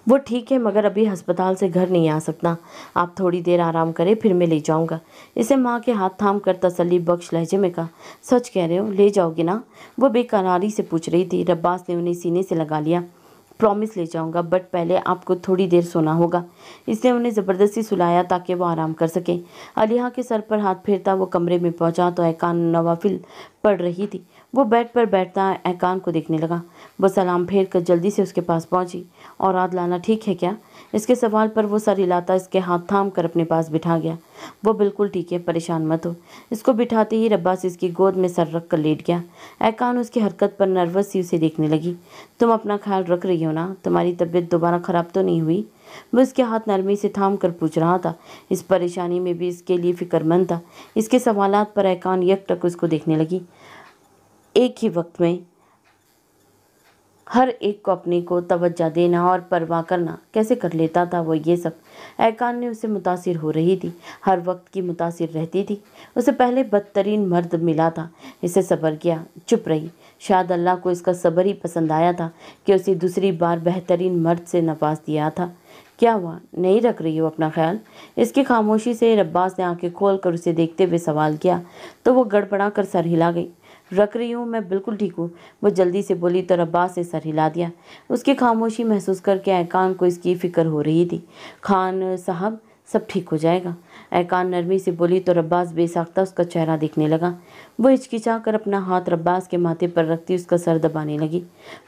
वो ठीक है मगर अभी अस्पताल से घर नहीं आ सकता आप थोड़ी देर आराम करें फिर मैं ले जाऊँगा इसे माँ के हाथ थाम कर तसली बख्श लहजे में कहा सच कह रहे हो ले जाओगे ना वो बेकरारी से पूछ रही थी रब्बास ने उन्हें सीने से लगा लिया प्रॉमिस ले जाऊंगा बट पहले आपको थोड़ी देर सोना होगा इसने उन्हें ज़बरदस्ती सुलाया ताकि वो आराम कर सकें अलिहा के सर पर हाथ फेरता वो कमरे में पहुंचा तो एकान नवाफिल पड़ रही थी वो बेड पर बैठता एकान को देखने लगा वो सलाम फेर कर जल्दी से उसके पास पहुंची और आद लाना ठीक है क्या इसके सवाल पर वो सर हिलाता इसके हाथ थाम कर अपने पास बिठा गया वो बिल्कुल ठीक है परेशान मत हो इसको बिठाते ही रब्बास इसकी गोद में सर रख कर लेट गया एकान उसकी हरकत पर नर्वस सी उसे देखने लगी तुम अपना ख्याल रख रही हो ना तुम्हारी तबीयत दोबारा ख़राब तो नहीं हुई वो इसके हाथ नरमी से थाम कर पूछ रहा था इस परेशानी में भी इसके लिए फिक्रमंद था इसके सवालत पर ऐकान यकटक उसको देखने लगी एक ही वक्त में हर एक को अपने को तवज्जा देना और परवाह करना कैसे कर लेता था वो ये सब ऐकान ने उसे मुतासर हो रही थी हर वक्त की मुतासर रहती थी उसे पहले बदतरीन मर्द मिला था इसे सब्र किया चुप रही शायद अल्लाह को इसका सब्र ही पसंद आया था कि उसे दूसरी बार बेहतरीन मर्द से नवाज दिया था क्या हुआ नहीं रख रही हो अपना ख्याल इसकी खामोशी से रब्बास ने आंखें खोल कर उसे देखते हुए सवाल किया तो वो गड़बड़ा कर सर हिला गई रख रही हूँ मैं बिल्कुल ठीक हूँ वो जल्दी से बोली तो रब्बा से सर हिला दिया उसकी खामोशी महसूस करके एकान को इसकी फ़िक्र हो रही थी खान साहब सब ठीक हो जाएगा एकान नरमी से बोली तो रब्बास बेसाख्ता उसका चेहरा देखने लगा वो हिचकिचा कर अपना हाथ रब्बास के माथे पर रखती उसका सर दबाने लगी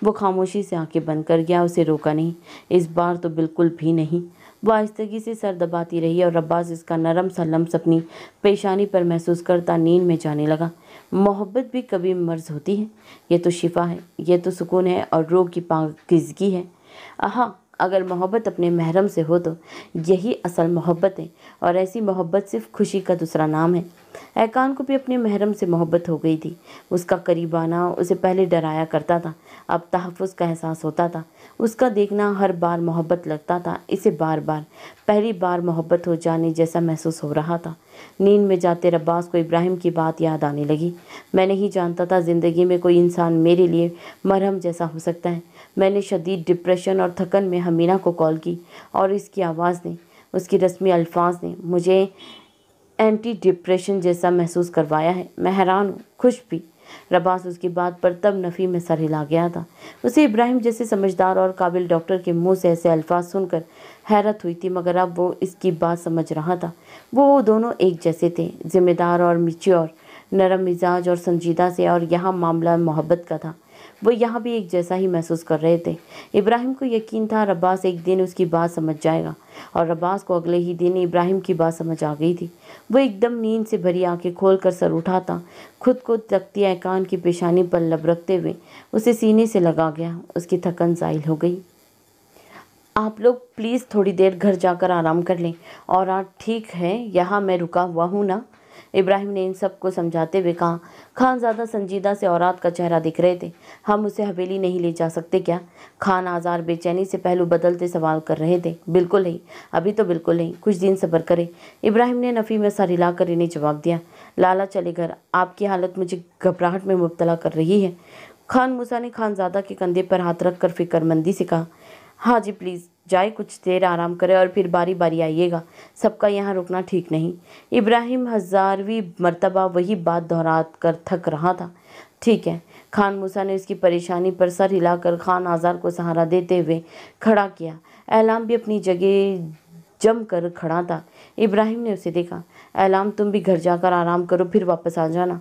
वो खामोशी से आंखें बंद कर गया उसे रोका नहीं इस बार तो बिल्कुल भी नहीं वो आहिस्तगी से सर दबाती रही और रब्बास इसका नरम सा लम्स अपनी पेशानी पर महसूस करता नींद में जाने लगा मोहब्बत भी कभी मर्ज होती है ये तो शिफा है ये तो सुकून है और रोग की पाकिजगी है हाँ अगर मोहब्बत अपने महरम से हो तो यही असल मोहब्बत है और ऐसी मोहब्बत सिर्फ खुशी का दूसरा नाम है ऐकान को भी अपने महरम से मोहब्बत हो गई थी उसका करीब आना उसे पहले डराया करता था अब तहफ़ का एहसास होता था उसका देखना हर बार मोहब्बत लगता था इसे बार बार पहली बार मोहब्बत हो जाने जैसा महसूस हो रहा था नींद में जाते रब्बास को इब्राहिम की बात याद आने लगी मैं नहीं जानता था ज़िंदगी में कोई इंसान मेरे लिए मरहम जैसा हो सकता है मैंने शदीद डिप्रेशन और थकन में हमीना को कॉल की और इसकी आवाज़ ने उसकी रस्मी अल्फाज ने मुझे एंटी डिप्रेशन जैसा महसूस करवाया है मैं हैरान हूँ खुश भी रबास उसकी बात पर तब नफ़ी में सर हिला गया था उसे इब्राहिम जैसे समझदार और काबिल डॉक्टर के मुंह से ऐसे अल्फाज सुनकर हैरत हुई थी मगर अब वो इसकी बात समझ रहा था वो दोनों एक जैसे थे जिम्मेदार और मिच्योर नरम मिजाज और संजीदा से और यहाँ मामला मोहब्बत का था वो यहाँ भी एक जैसा ही महसूस कर रहे थे इब्राहिम को यकीन था रब्बास एक दिन उसकी बात समझ जाएगा और रब्बास को अगले ही दिन इब्राहिम की बात समझ आ गई थी वो एकदम नींद से भरी आंखें खोल कर सर उठाता खुद को तख्ती एकान की पेशानी पर लब रखते हुए उसे सीने से लगा गया उसकी थकन जाहिल हो गई आप लोग प्लीज़ थोड़ी देर घर जाकर आराम कर लें और आप ठीक है यहाँ मैं रुका हुआ हूँ ना इब्राहिम ने इन सबको समझाते हुए कहा खान ज़्यादा संजीदा से औरत का चेहरा दिख रहे थे हम उसे हवेली नहीं ले जा सकते क्या खान आज़ार बेचैनी से पहलू बदलते सवाल कर रहे थे बिल्कुल नहीं अभी तो बिल्कुल नहीं कुछ दिन सबर करें इब्राहिम ने नफ़ी में सर हिलाकर इन्हें जवाब दिया लाला चले घर आपकी हालत मुझे घबराहट में मुबतला कर रही है खान मूसा ने खानजादा के कंधे पर हाथ रखकर फिक्रमंदी से कहा हाँ जी प्लीज़ जाए कुछ देर आराम करें और फिर बारी बारी आइएगा सबका यहाँ रुकना ठीक नहीं इब्राहिम हज़ारवीं मर्तबा वही बात दोहरा कर थक रहा था ठीक है खान मूसा ने उसकी परेशानी पर सर हिलाकर खान आज़ार को सहारा देते हुए खड़ा किया एलाम भी अपनी जगह जम कर खड़ा था इब्राहिम ने उसे देखा एलाम तुम भी घर जाकर आराम करो फिर वापस आ जाना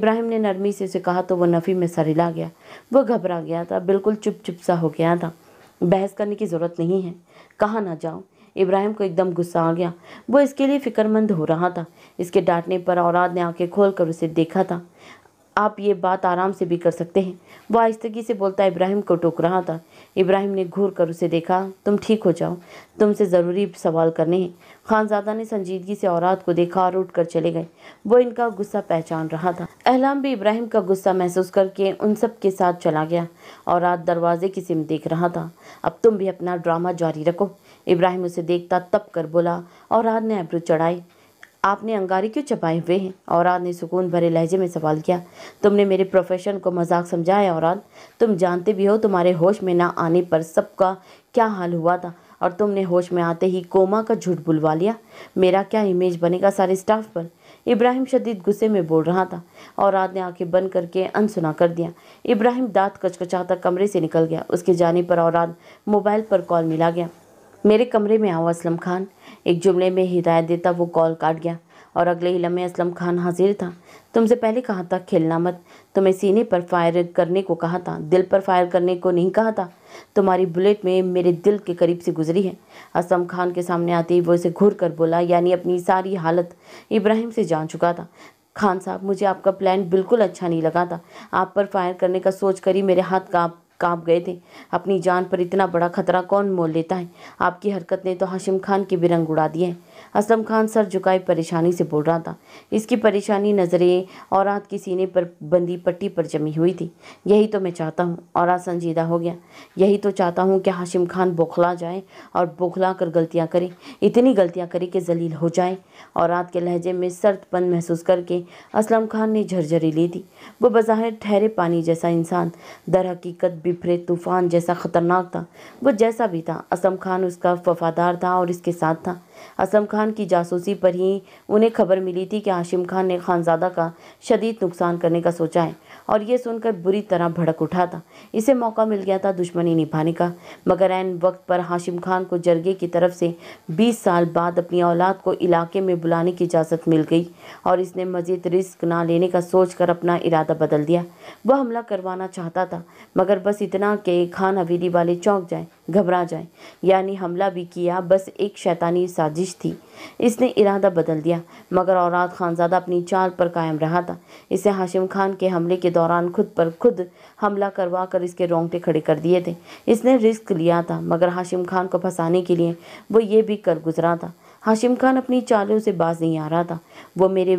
इब्राहिम ने नरमी से उसे कहा तो वह नफ़ी में सर हिला गया वह घबरा गया था बिल्कुल चुप चुप सा हो गया था बहस करने की ज़रूरत नहीं है कहाँ ना जाओ इब्राहिम को एकदम गुस्सा आ गया वो इसके लिए फ़िक्रमंद हो रहा था इसके डांटने पर औलाद ने आंखें खोल कर उसे देखा था आप ये बात आराम से भी कर सकते हैं वह आहिस्तगी से बोलता इब्राहिम को टोक रहा था इब्राहिम ने घूर कर उसे देखा तुम ठीक हो जाओ तुमसे ज़रूरी सवाल करने हैं खानजादा ने संजीदगी से औरत को देखा और उठ कर चले गए वो इनका गुस्सा पहचान रहा था अहलाम भी इब्राहिम का गुस्सा महसूस करके उन सब के साथ चला गया और रात दरवाजे की सिम देख रहा था अब तुम भी अपना ड्रामा जारी रखो इब्राहिम उसे देखता तप कर बोला और रात ने अब्रू चढ़ाई आपने अंगारे क्यों छपाए हुए हैं औराद ने सुकून भरे लहजे में सवाल किया तुमने मेरे प्रोफेशन को मजाक समझाया औरत तुम जानते भी हो तुम्हारे होश में ना आने पर सबका क्या हाल हुआ था और तुमने होश में आते ही कोमा का झूठ बुलवा लिया मेरा क्या इमेज बनेगा सारे स्टाफ पर इब्राहिम शदीद गुस्से में बोल रहा था और ने आंखें बंद करके अनसुना कर दिया इब्राहिम दांत कचकचाता कमरे से निकल गया उसके जाने पर और मोबाइल पर कॉल मिला गया मेरे कमरे में आओ असलम खान एक जुमले में हिदायत देता वो कॉल काट गया और अगले ही लम्हे असलम खान हाजिर था तुमसे पहले कहा था खेलना मत तुम्हें सीने पर फायर करने को कहा था दिल पर फायर करने को नहीं कहा था तुम्हारी बुलेट में मेरे दिल के करीब से गुजरी है असलम खान के सामने आते ही वो इसे घूर कर बोला यानी अपनी सारी हालत इब्राहिम से जान चुका था खान साहब मुझे आपका प्लान बिल्कुल अच्छा नहीं लगा था आप पर फायर करने का सोच कर ही मेरे हाथ काँप कांप गए थे अपनी जान पर इतना बड़ा खतरा कौन मोल लेता है आपकी हरकत ने तो हाशिम खान के भी रंग उड़ा दिए असलम खान सर झुकाए परेशानी से बोल रहा था इसकी परेशानी नज़रें और के सीने पर बंदी पट्टी पर जमी हुई थी यही तो मैं चाहता हूँ और संजीदा हो गया यही तो चाहता हूँ कि हाशिम खान बौखला जाए और बौखला कर गलतियाँ करे इतनी गलतियाँ करे कि जलील हो जाए और रात के लहजे में सर्दपन महसूस करके असलम खान ने झरझरी ली थी वो बज़ाहिर ठहरे पानी जैसा इंसान दर हकीकत बिफरे तूफ़ान जैसा ख़तरनाक था वो जैसा भी था असलम खान उसका वफादार था और इसके साथ था असम खान की जासूसी पर ही उन्हें खबर मिली थी कि हाशिम खान ने खानजादा का शदीद नुकसान करने का सोचा है और ये सुनकर बुरी तरह भड़क उठा था इसे मौका मिल गया था दुश्मनी निभाने का मगर ऐन वक्त पर हाशिम खान को जरगे की तरफ से 20 साल बाद अपनी औलाद को इलाके में बुलाने की इजाज़त मिल गई और इसने मज़ीद रिस्क ना लेने का सोच कर अपना इरादा बदल दिया वह हमला करवाना चाहता था मगर बस इतना कि खान हवेली वाले चौंक जाए घबरा जाए यानी हमला भी किया बस एक शैतानी साजिश थी इसने इरादा बदल दिया मगर औरत खानजादा अपनी चाल पर कायम रहा था इसे हाशिम खान के हमले के दौरान खुद पर खुद हमला करवा कर इसके रोंगटे खड़े कर दिए थे इसने रिस्क लिया था मगर हाशिम खान को फंसाने के लिए वो ये भी कर गुजरा था हाशिम खान अपनी चालों से बाज नहीं आ रहा था वो मेरे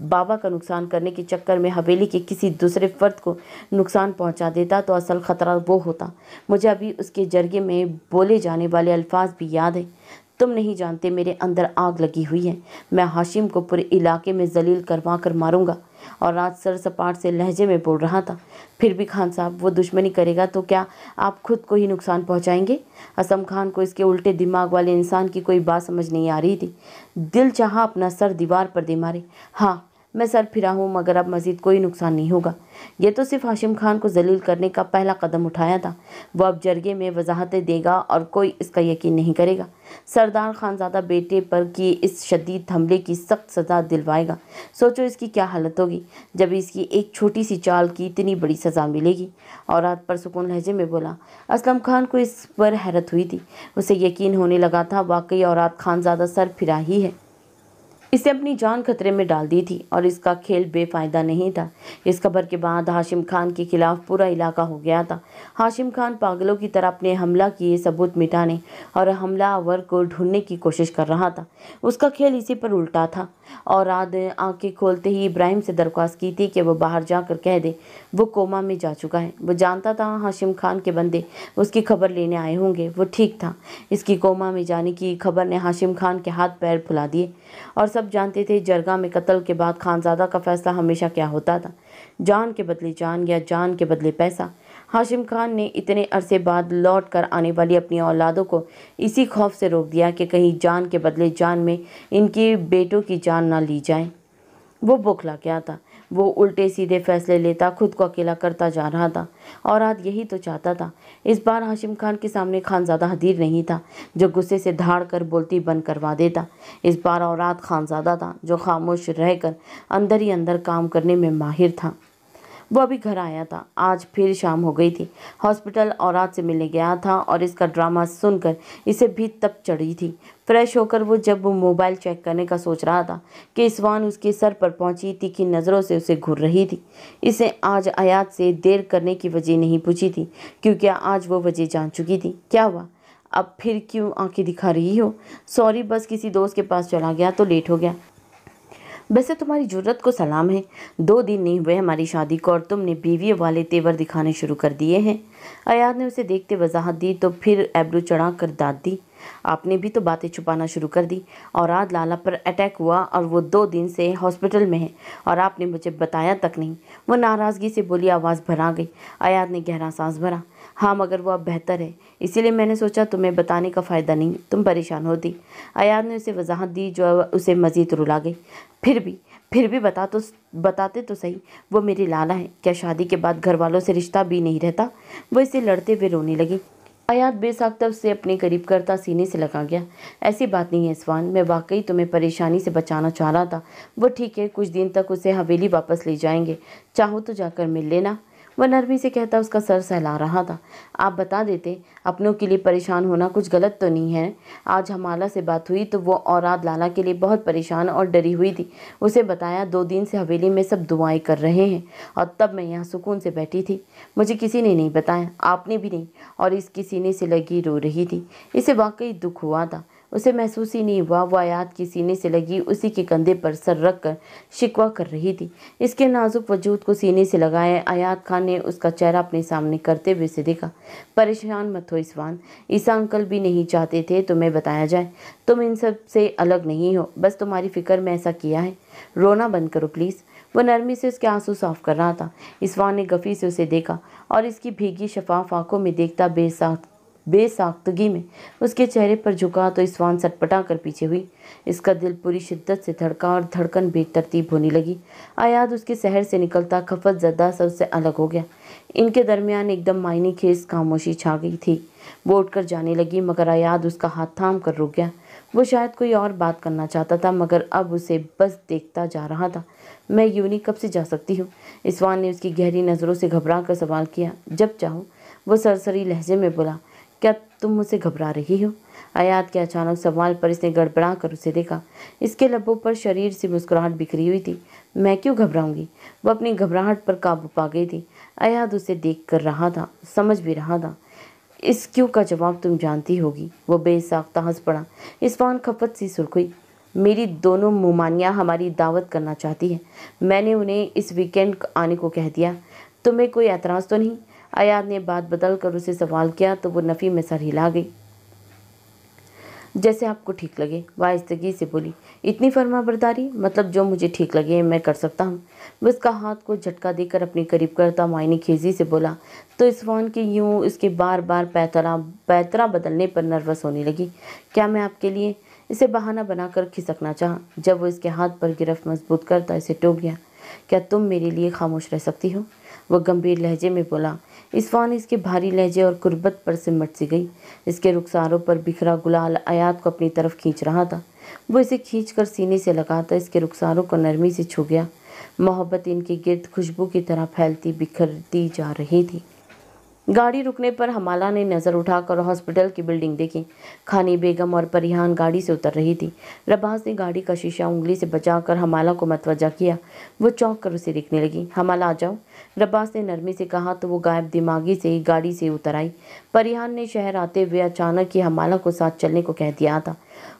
बाबा का नुकसान करने के चक्कर में हवेली के किसी दूसरे फर्द को नुकसान पहुंचा देता तो असल ख़तरा वो होता मुझे अभी उसके जरगे में बोले जाने वाले अल्फाज भी याद हैं तुम नहीं जानते मेरे अंदर आग लगी हुई है मैं हाशिम को पूरे इलाके में जलील करवा कर मारूँगा और राज सर सपाट से लहजे में बोल रहा था फिर भी खान साहब वो दुश्मनी करेगा तो क्या आप खुद को ही नुकसान पहुंचाएंगे असम खान को इसके उल्टे दिमाग वाले इंसान की कोई बात समझ नहीं आ रही थी दिल चाह अपना सर दीवार पर दे मारे हाँ मैं सर फिरा हूँ मगर अब मज़ीद कोई नुकसान नहीं होगा यह तो सिर्फ हाशिम खान को जलील करने का पहला कदम उठाया था वह अब जरगे में वजाहतें देगा और कोई इसका यकीन नहीं करेगा सरदार खानजादा बेटे पर कि इस शदीद हमले की सख्त सज़ा दिलवाएगा सोचो इसकी क्या हालत होगी जब इसकी एक छोटी सी चाल की इतनी बड़ी सज़ा मिलेगी और रात पर सुकून लहजे में बोला असलम खान को इस पर हैरत हुई थी उसे यकीन होने लगा था वाकई और खान खानजादा सर फिरा ही है इसे अपनी जान खतरे में डाल दी थी और इसका खेल बेफायदा नहीं था इस खबर के बाद हाशिम खान के खिलाफ पूरा इलाका हो गया था हाशिम खान पागलों की तरह अपने हमला किए सबूत मिटाने और हमलावर को ढूंढने की कोशिश कर रहा था उसका खेल इसी पर उल्टा था और रात आंखें खोलते ही इब्राहिम से दरख्वास्त की थी कि वो बाहर जाकर कह दे वो कोमा में जा चुका है वो जानता था हाशिम खान के बंदे उसकी खबर लेने आए होंगे वो ठीक था इसकी कोमा में जाने की खबर ने हाशिम खान के हाथ पैर फुला दिए और सब जानते थे जरगा में कत्ल के बाद खानजादा का फैसला हमेशा क्या होता था जान के बदले जान या जान के बदले पैसा हाशिम खान ने इतने अरसे बाद लौट कर आने वाली अपनी औलादों को इसी खौफ से रोक दिया कि कहीं जान के बदले जान में इनके बेटों की जान ना ली जाए वो बौखला क्या था वो उल्टे सीधे फैसले लेता खुद को अकेला करता जा रहा था और आज यही तो चाहता था इस बार हाशिम खान के सामने खानजादा हदीर नहीं था जो गुस्से से धाड़ कर बोलती बंद करवा देता इस बार औरत खानजादा था जो खामोश रहकर अंदर ही अंदर काम करने में माहिर था वो अभी घर आया था आज फिर शाम हो गई थी हॉस्पिटल और से मिलने गया था और इसका ड्रामा सुनकर इसे भी तप चढ़ी थी फ्रेश होकर वो जब वो मोबाइल चेक करने का सोच रहा था कि इसवान उसके सर पर पहुंची तीखी नज़रों से उसे घूर रही थी इसे आज आयात से देर करने की वजह नहीं पूछी थी क्योंकि आज वो वजह जान चुकी थी क्या हुआ अब फिर क्यों आंखें दिखा रही हो सॉरी बस किसी दोस्त के पास चला गया तो लेट हो गया वैसे तुम्हारी जरूरत को सलाम है दो दिन नहीं हुए हमारी शादी को और तुमने बीवी वाले तेवर दिखाने शुरू कर दिए हैं अयाद ने उसे देखते वजाहत दी तो फिर एब्रू चढ़ा कर दाद दी आपने भी तो बातें छुपाना शुरू कर दी और आज लाला पर अटैक हुआ और वो दो दिन से हॉस्पिटल में है और आपने मुझे बताया तक नहीं वो नाराज़गी से बोली आवाज़ भरा गई अयाद ने गहरा सांस भरा हाँ मगर वो अब बेहतर है इसीलिए मैंने सोचा तुम्हें बताने का फ़ायदा नहीं तुम परेशान होती अयाद ने उसे वजाहत दी जो उसे मज़ीद रुला गई फिर भी फिर भी बता तो बताते तो सही वो मेरी लाला है क्या शादी के बाद घर वालों से रिश्ता भी नहीं रहता वो इसे लड़ते हुए रोने लगी आयात बेसाख्ता उससे अपने करीब करता सीने से लगा गया ऐसी बात नहीं है इसवान मैं वाकई तुम्हें परेशानी से बचाना चाह रहा था वो ठीक है कुछ दिन तक उसे हवेली वापस ले जाएंगे चाहो तो जाकर मिल लेना वह नरमी से कहता उसका सर सहला रहा था आप बता देते अपनों के लिए परेशान होना कुछ गलत तो नहीं है आज हमाला से बात हुई तो वो औराद लाला के लिए बहुत परेशान और डरी हुई थी उसे बताया दो दिन से हवेली में सब दुआएं कर रहे हैं और तब मैं यहाँ सुकून से बैठी थी मुझे किसी ने नहीं बताया आपने भी नहीं और इसकी सीने से लगी रो रही थी इसे वाकई दुख हुआ था उसे महसूस ही नहीं हुआ वह आयात की सीने से लगी उसी के कंधे पर सर रख कर शिकवा कर रही थी इसके नाजुक वजूद को सीने से लगाए आयात खान ने उसका चेहरा अपने सामने करते हुए से देखा परेशान मत हो इसवान ईसा अंकल भी नहीं चाहते थे तुम्हें बताया जाए तुम इन सब से अलग नहीं हो बस तुम्हारी फिक्र में ऐसा किया है रोना बंद करो प्लीज़ वो नरमी से उसके आंसू साफ कर रहा था इसवान ने गफी से उसे देखा और इसकी भीगी शफाफ आंखों में देखता बेसाख बेसाख्तगी में उसके चेहरे पर झुका तो इसवान सटपटा कर पीछे हुई इसका दिल पूरी शिद्दत से धड़का और धड़कन बेतरतीब होने लगी आयाद उसके शहर से निकलता खफत जदा सा उससे अलग हो गया इनके दरमियान एकदम मायने खेस खामोशी छा गई थी वो उठकर जाने लगी मगर आयाद उसका हाथ थाम कर रुक गया वो शायद कोई और बात करना चाहता था मगर अब उसे बस देखता जा रहा था मैं यूनी कब से जा सकती हूँ इसवान ने उसकी गहरी नज़रों से घबरा कर सवाल किया जब चाहूँ वो सरसरी लहजे में बोला क्या तुम मुझसे घबरा रही हो आयात के अचानक सवाल पर इसने गड़बड़ा कर उसे देखा इसके लबों पर शरीर से मुस्कुराहट बिखरी हुई थी मैं क्यों घबराऊंगी वह अपनी घबराहट पर काबू पा गई थी आयात उसे देख कर रहा था समझ भी रहा था इस क्यों का जवाब तुम जानती होगी वो बेसाख्ता हंस पड़ा पान खपत सी सुरखुई हुई मेरी दोनों मुमानियाँ हमारी दावत करना चाहती है मैंने उन्हें इस वीकेंड आने को कह दिया तुम्हें कोई एतराज़ तो नहीं आयात ने बात बदल कर उसे सवाल किया तो वो नफ़ी में सर हिला गई जैसे आपको ठीक लगे वायस्तगी से बोली इतनी फर्मा बरदारी मतलब जो मुझे ठीक लगे मैं कर सकता हूँ मैं उसका हाथ को झटका देकर अपने करीब करता मायने खेजी से बोला तो इस फोन के यूँ उसके बार बार पैतरा पैतरा बदलने पर नर्वस होने लगी क्या मैं आपके लिए इसे बहाना बनाकर खिसकना चाहा जब वो इसके हाथ पर गिरफ्त मजबूत करता इसे टोक गया क्या तुम मेरे लिए खामोश रह सकती हो वह गंभीर लहजे में बोला इसफान इसके भारी लहजे और गुर्बत पर सिमट सी गई इसके रुखसारों पर बिखरा गुलाल आयात को अपनी तरफ खींच रहा था वो इसे खींच कर सीने से लगाता इसके रुखसारों को नरमी से छू गया मोहब्बत इनके गिरद खुशबू की तरह फैलती बिखरती जा रही थी गाड़ी रुकने पर हमाला ने नज़र उठाकर हॉस्पिटल की बिल्डिंग देखी खानी बेगम और परिहान गाड़ी से उतर रही थी रबाज ने गाड़ी का शीशा उंगली से बचाकर हमाला को मतवजा किया वो चौंक कर उसे देखने लगी हमाला आ जाओ रबाज ने नरमी से कहा तो वो गायब दिमागी से ही गाड़ी से उतर आई परिहान ने शहर आते हुए अचानक ही हमाला को साथ चलने को कह दिया था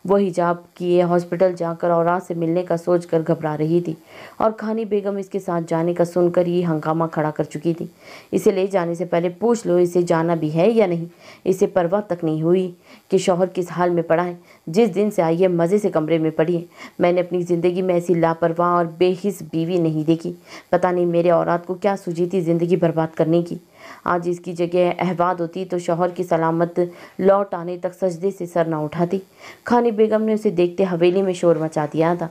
वो हिजाब किए हॉस्पिटल जाकर और से मिलने का सोचकर घबरा रही थी और खानी बेगम इसके साथ जाने का सुनकर ये हंगामा खड़ा कर चुकी थी इसे ले जाने से पहले पूछ लो इसे जाना भी है या नहीं इसे परवाह तक नहीं हुई कि शौहर किस हाल में पड़ा है जिस दिन से आई है मज़े से कमरे में पड़ी है मैंने अपनी ज़िंदगी में ऐसी लापरवाह और बेहिस बीवी नहीं देखी पता नहीं मेरे औरत को क्या सूझी थी ज़िंदगी बर्बाद करने की आज इसकी जगह अहबाद होती तो शोहर की सलामत लौट आने तक सजदे से सर ना उठाती खानी बेगम ने उसे देखते हवेली में शोर मचा दिया था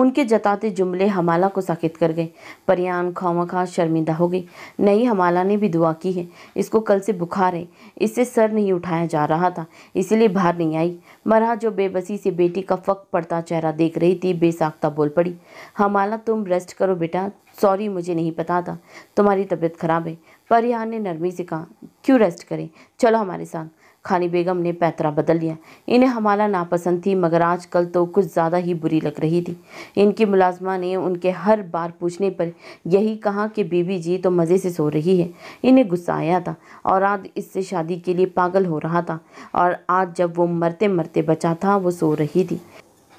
उनके जताते जुमले हमाला को साखित कर गए परियान खामा खा शर्मिंदा हो गई नई हमाला ने भी दुआ की है इसको कल से बुखार है इससे सर नहीं उठाया जा रहा था इसीलिए बाहर नहीं आई मरा जो बेबसी से बेटी का फक पड़ता चेहरा देख रही थी बेसाख्ता बोल पड़ी हमाला तुम रेस्ट करो बेटा सॉरी मुझे नहीं पता था तुम्हारी तबीयत खराब है परिहार ने नरमी से कहा क्यों रेस्ट करें चलो हमारे साथ खानी बेगम ने पैतरा बदल लिया इन्हें हमारा नापसंद थी मगर आज कल तो कुछ ज़्यादा ही बुरी लग रही थी इनकी मुलाजमा ने उनके हर बार पूछने पर यही कहा कि बीबी जी तो मज़े से सो रही है इन्हें गुस्सा आया था और आज इससे शादी के लिए पागल हो रहा था और आज जब वो मरते मरते बचा था वो सो रही थी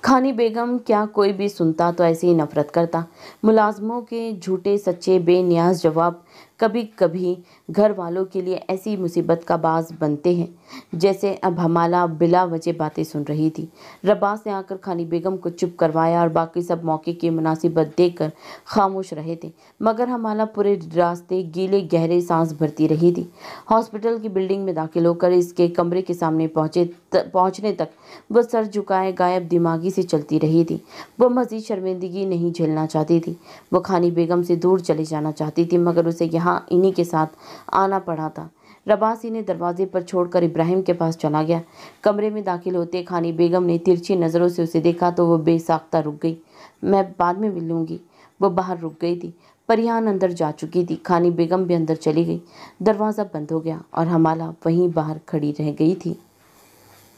खानी बेगम क्या कोई भी सुनता तो ऐसे ही नफरत करता मुलाजमों के झूठे सच्चे बेनियाज जवाब कभी कभी घर वालों के लिए ऐसी मुसीबत का बास बनते हैं जैसे अब हमाला बिला वजह बातें सुन रही थी रबास ने आकर खानी बेगम को चुप करवाया और बाकी सब मौके की मुनासिबत देकर खामोश रहे थे मगर हमाला पूरे रास्ते गीले गहरे सांस भरती रही थी हॉस्पिटल की बिल्डिंग में दाखिल होकर इसके कमरे के सामने पहुँचे पहुँचने तक वह सर झुकाए गायब दिमागी से चलती रही थी वह मजीद शर्मिंदगी नहीं झेलना चाहती थी वह खानी बेगम से दूर चले जाना चाहती थी मगर उसे यहाँ इन्हीं के साथ आना पड़ा था रबासी ने दरवाजे पर छोड़कर इब्राहिम के पास चला गया कमरे में दाखिल होते खानी बेगम ने तिरछी नज़रों से उसे देखा तो वह बेसाख्ता रुक गई मैं बाद में मिलूँगी वह बाहर रुक गई थी परिहान अंदर जा चुकी थी खानी बेगम भी अंदर चली गई दरवाज़ा बंद हो गया और हमाला वहीं बाहर खड़ी रह गई थी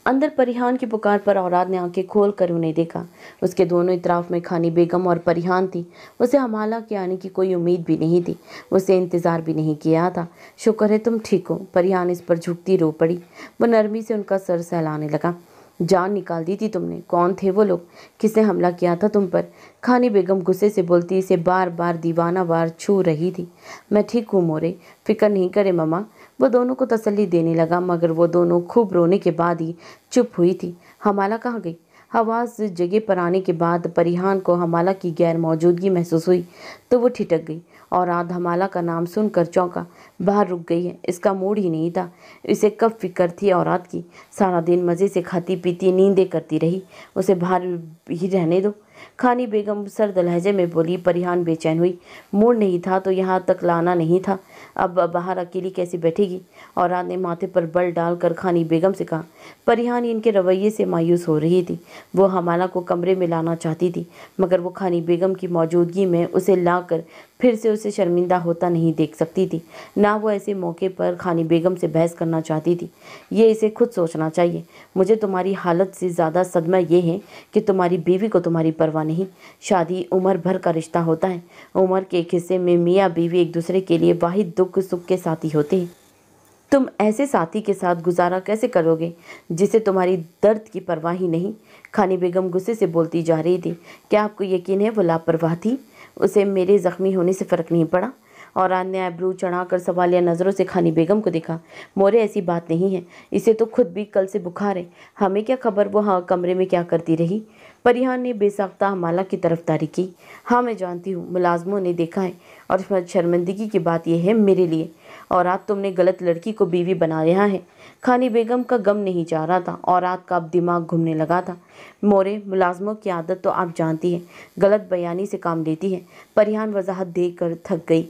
अंदर परिहान की पुकार पर औराद ने आंखें खोल कर उन्हें देखा उसके दोनों इतराफ में खानी बेगम और परिहान थी उसे हमाला के आने की कोई उम्मीद भी नहीं थी उसे इंतज़ार भी नहीं किया था शुक्र है तुम ठीक हो परिहान इस पर झुकती रो पड़ी वो नरमी से उनका सर सहलाने लगा जान निकाल दी थी तुमने कौन थे वो लोग किसने हमला किया था तुम पर खानी बेगम गुस्से से बोलती इसे बार बार दीवाना बार छू रही थी मैं ठीक हूँ मोरे फिक्र नहीं करे ममा वह दोनों को तसल्ली देने लगा मगर वो दोनों खूब रोने के बाद ही चुप हुई थी हमाला कहाँ गई आवाज जगह पर आने के बाद परिहान को हमाला की गैर मौजूदगी महसूस हुई तो वो ठिटक गई और आध हमाला का नाम सुनकर चौंका बाहर रुक गई है इसका मूड ही नहीं था इसे कब फिक्र थी औरत की सारा दिन मज़े से खाती पीती नींदें करती रही उसे बाहर ही रहने दो खानी बेगम सर्द लहजे में बोली परिहान बेचैन हुई मूड नहीं था तो यहाँ तक लाना नहीं था अब बाहर अकेली कैसे बैठेगी और रात ने माथे पर बल डालकर खानी बेगम से कहा परिहान इनके रवैये से मायूस हो रही थी वो हमाला को कमरे में लाना चाहती थी मगर वो खानी बेगम की मौजूदगी में उसे लाकर फिर से उसे शर्मिंदा होता नहीं देख सकती थी ना वो ऐसे मौके पर खानी बेगम से बहस करना चाहती थी ये इसे खुद सोचना चाहिए मुझे तुम्हारी हालत से ज़्यादा सदमा ये है कि तुम्हारी बीवी को तुम्हारी परवाह नहीं शादी उम्र भर का रिश्ता होता है उम्र के एक हिस्से में मियाँ बीवी एक दूसरे के लिए वाहिद दुख सुख के साथी होते हैं तुम ऐसे साथी के साथ गुजारा कैसे करोगे जिसे तुम्हारी दर्द की परवाह ही नहीं खानी बेगम गुस्से से बोलती जा रही थी क्या आपको यकीन है वो लापरवाह थी उसे मेरे ज़ख्मी होने से फ़र्क नहीं पड़ा औरान ने आबरू चढ़ाकर सवालिया नज़रों से खानी बेगम को देखा मोरे ऐसी बात नहीं है इसे तो खुद भी कल से बुखार है हमें क्या खबर वो हाँ कमरे में क्या करती रही परिहान ने बेसाख्ता हमाला की तरफदारी की हाँ मैं जानती हूँ मुलाजमों ने देखा है और शर्मिंदगी की बात यह है मेरे लिए और आप तुमने गलत लड़की को बीवी बना लिया है खानी बेगम का गम नहीं जा रहा था और रात का अब दिमाग घूमने लगा था मोरे मुलाजमों की आदत तो आप जानती है गलत बयानी से काम लेती है परिहान वजाहत दे कर थक गई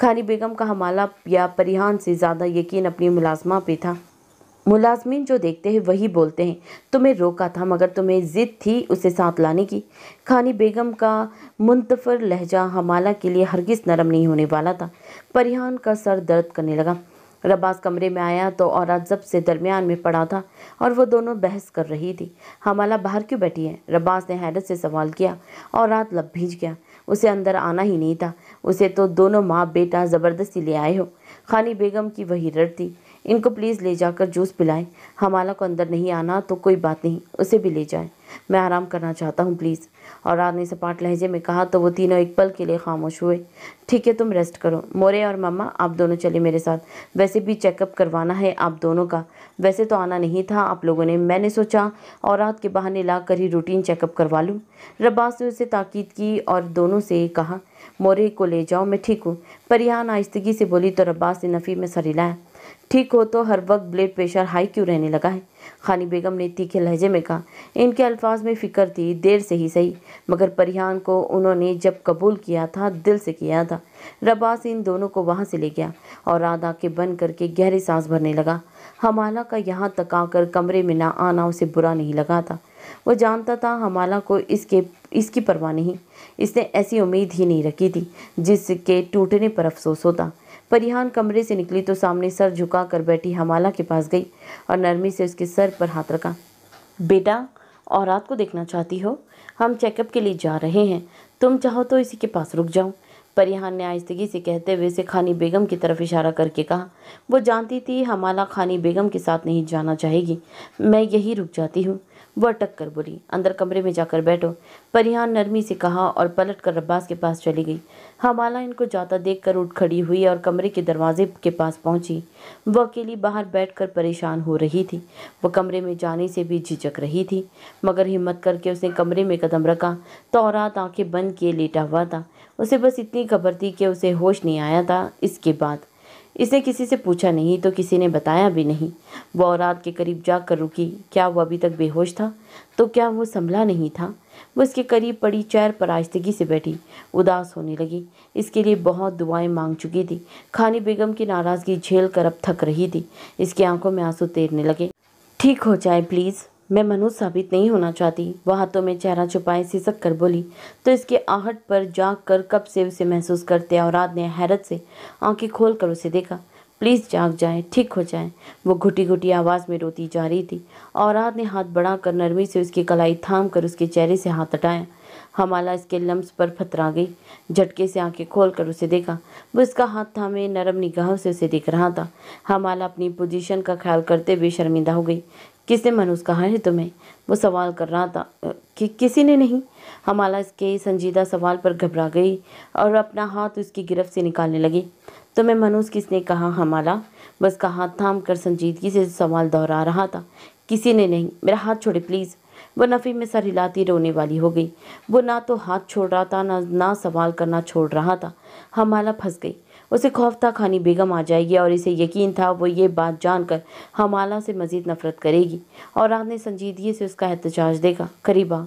खानी बेगम का हमाला या परिहान से ज़्यादा यकीन अपनी मुलाजमा पे था मुलाजमीन जो देखते हैं वही बोलते हैं तुम्हें रोका था मगर तुम्हें ज़िद थी उसे साथ लाने की खानी बेगम का मुंतफर लहजा हमाला के लिए हरगिज़ नरम नहीं होने वाला था परिहान का सर दर्द करने लगा रबास कमरे में आया तो और जब से दरमियान में पड़ा था और वो दोनों बहस कर रही थी हमाला बाहर क्यों बैठी है रबास ने हैरत से सवाल किया और रात लब भीज गया उसे अंदर आना ही नहीं था उसे तो दोनों माँ बेटा ज़बरदस्ती ले आए हो खानी बेगम की वही रट थी इनको प्लीज़ ले जाकर जूस पिलाएं हमाला को अंदर नहीं आना तो कोई बात नहीं उसे भी ले जाएं मैं आराम करना चाहता हूँ प्लीज़ और रात ने सपाट लहजे में कहा तो वो तीनों एक पल के लिए खामोश हुए ठीक है तुम रेस्ट करो मोरे और मम्मा आप दोनों चले मेरे साथ वैसे भी चेकअप करवाना है आप दोनों का वैसे तो आना नहीं था आप लोगों ने मैंने सोचा और रात के बहाने ला कर ही रूटीन चेकअप करवा लूँ रब्बास ने उसे ताकीद की और दोनों से कहा मोरे को ले जाओ मैं ठीक हूँ परिहान आहिस्तगी से बोली तो रब्बास ने नफ़ी में सर हिलाया ठीक हो तो हर वक्त ब्लड प्रेशर हाई क्यों रहने लगा है खानी बेगम ने तीखे लहजे में कहा इनके अल्फाज में फ़िक्र थी देर से ही सही मगर परिहान को उन्होंने जब कबूल किया था दिल से किया था रबास इन दोनों को वहाँ से ले गया और रात आँखें बन करके गहरी सांस भरने लगा हमाला का यहाँ तक आकर कमरे में ना आना उसे बुरा नहीं लगा था वो जानता था हमाला को इसके इसकी परवाह नहीं इसने ऐसी उम्मीद ही नहीं रखी थी जिसके टूटने पर अफसोस होता परिहान कमरे से निकली तो सामने सर झुका कर बैठी हमाला के पास गई और नरमी से उसके सर पर हाथ रखा बेटा और रात को देखना चाहती हो हम चेकअप के लिए जा रहे हैं तुम चाहो तो इसी के पास रुक जाओ परिहान ने आयस्तगी से कहते हुए से खानी बेगम की तरफ इशारा करके कहा वो जानती थी हमाला खानी बेगम के साथ नहीं जाना चाहेगी मैं यही रुक जाती हूँ वह अटक कर बोली अंदर कमरे में जाकर बैठो परिहान नरमी से कहा और पलट कर रब्बास के पास चली गई हमाला इनको जाता देखकर उठ खड़ी हुई और कमरे के दरवाजे के पास पहुंची वह अकेली बाहर बैठकर परेशान हो रही थी वह कमरे में जाने से भी झिझक रही थी मगर हिम्मत करके उसने कमरे में कदम रखा तो रात आँखें बंद किए लेटा हुआ था उसे बस इतनी खबर थी कि उसे होश नहीं आया था इसके बाद इसने किसी से पूछा नहीं तो किसी ने बताया भी नहीं वह औरत के करीब जाकर रुकी क्या वो अभी तक बेहोश था तो क्या वो संभला नहीं था वह इसके करीब पड़ी चेयर पर आहिस्तगी से बैठी उदास होने लगी इसके लिए बहुत दुआएं मांग चुकी थी खानी बेगम की नाराज़गी झेल कर अब थक रही थी इसकी आंखों में आंसू तैरने लगे ठीक हो जाए प्लीज़ मैं मनोज साबित नहीं होना चाहती वह हाथों तो में चेहरा छुपाए सिसक कर बोली तो इसके आहट पर जाग कर कब से उसे महसूस करते और ने हैरत से आंखें खोल कर उसे देखा प्लीज़ जाग जाए ठीक हो जाए वो घुटी घुटी आवाज़ में रोती जा रही थी औरत ने हाथ बढ़ाकर नरमी से उसकी कलाई थाम कर उसके चेहरे से हाथ हटाया हमाला इसके लम्ब पर फतरा गई झटके से आंखें खोल कर उसे देखा वो इसका हाथ थामे नरम निगाहों से उसे देख रहा था हमाला अपनी पोजीशन का ख्याल करते हुए शर्मिंदा हो गई किसने मनोज कहा है तुम्हें वो सवाल कर रहा था कि किसी ने नहीं हमाला इसके संजीदा सवाल पर घबरा गई और अपना हाथ उसकी गिरफ्त से निकालने लगी तो मैं मनोज किसने कहा हमारा बस का हाथ थाम कर संजीदगी से सवाल दोहरा रहा था किसी ने नहीं मेरा हाथ छोड़े प्लीज़ वो नफ़ी में सर हिलाती रोने वाली हो गई वो ना तो हाथ छोड़ रहा था ना ना सवाल करना छोड़ रहा था हमाला फंस गई उसे खौफ था खानी बेगम आ जाएगी और इसे यकीन था वो ये बात जानकर हमाला से मज़ीद नफ़रत करेगी और रात ने संजीदगी से उसका एहतजाज देखा करीबा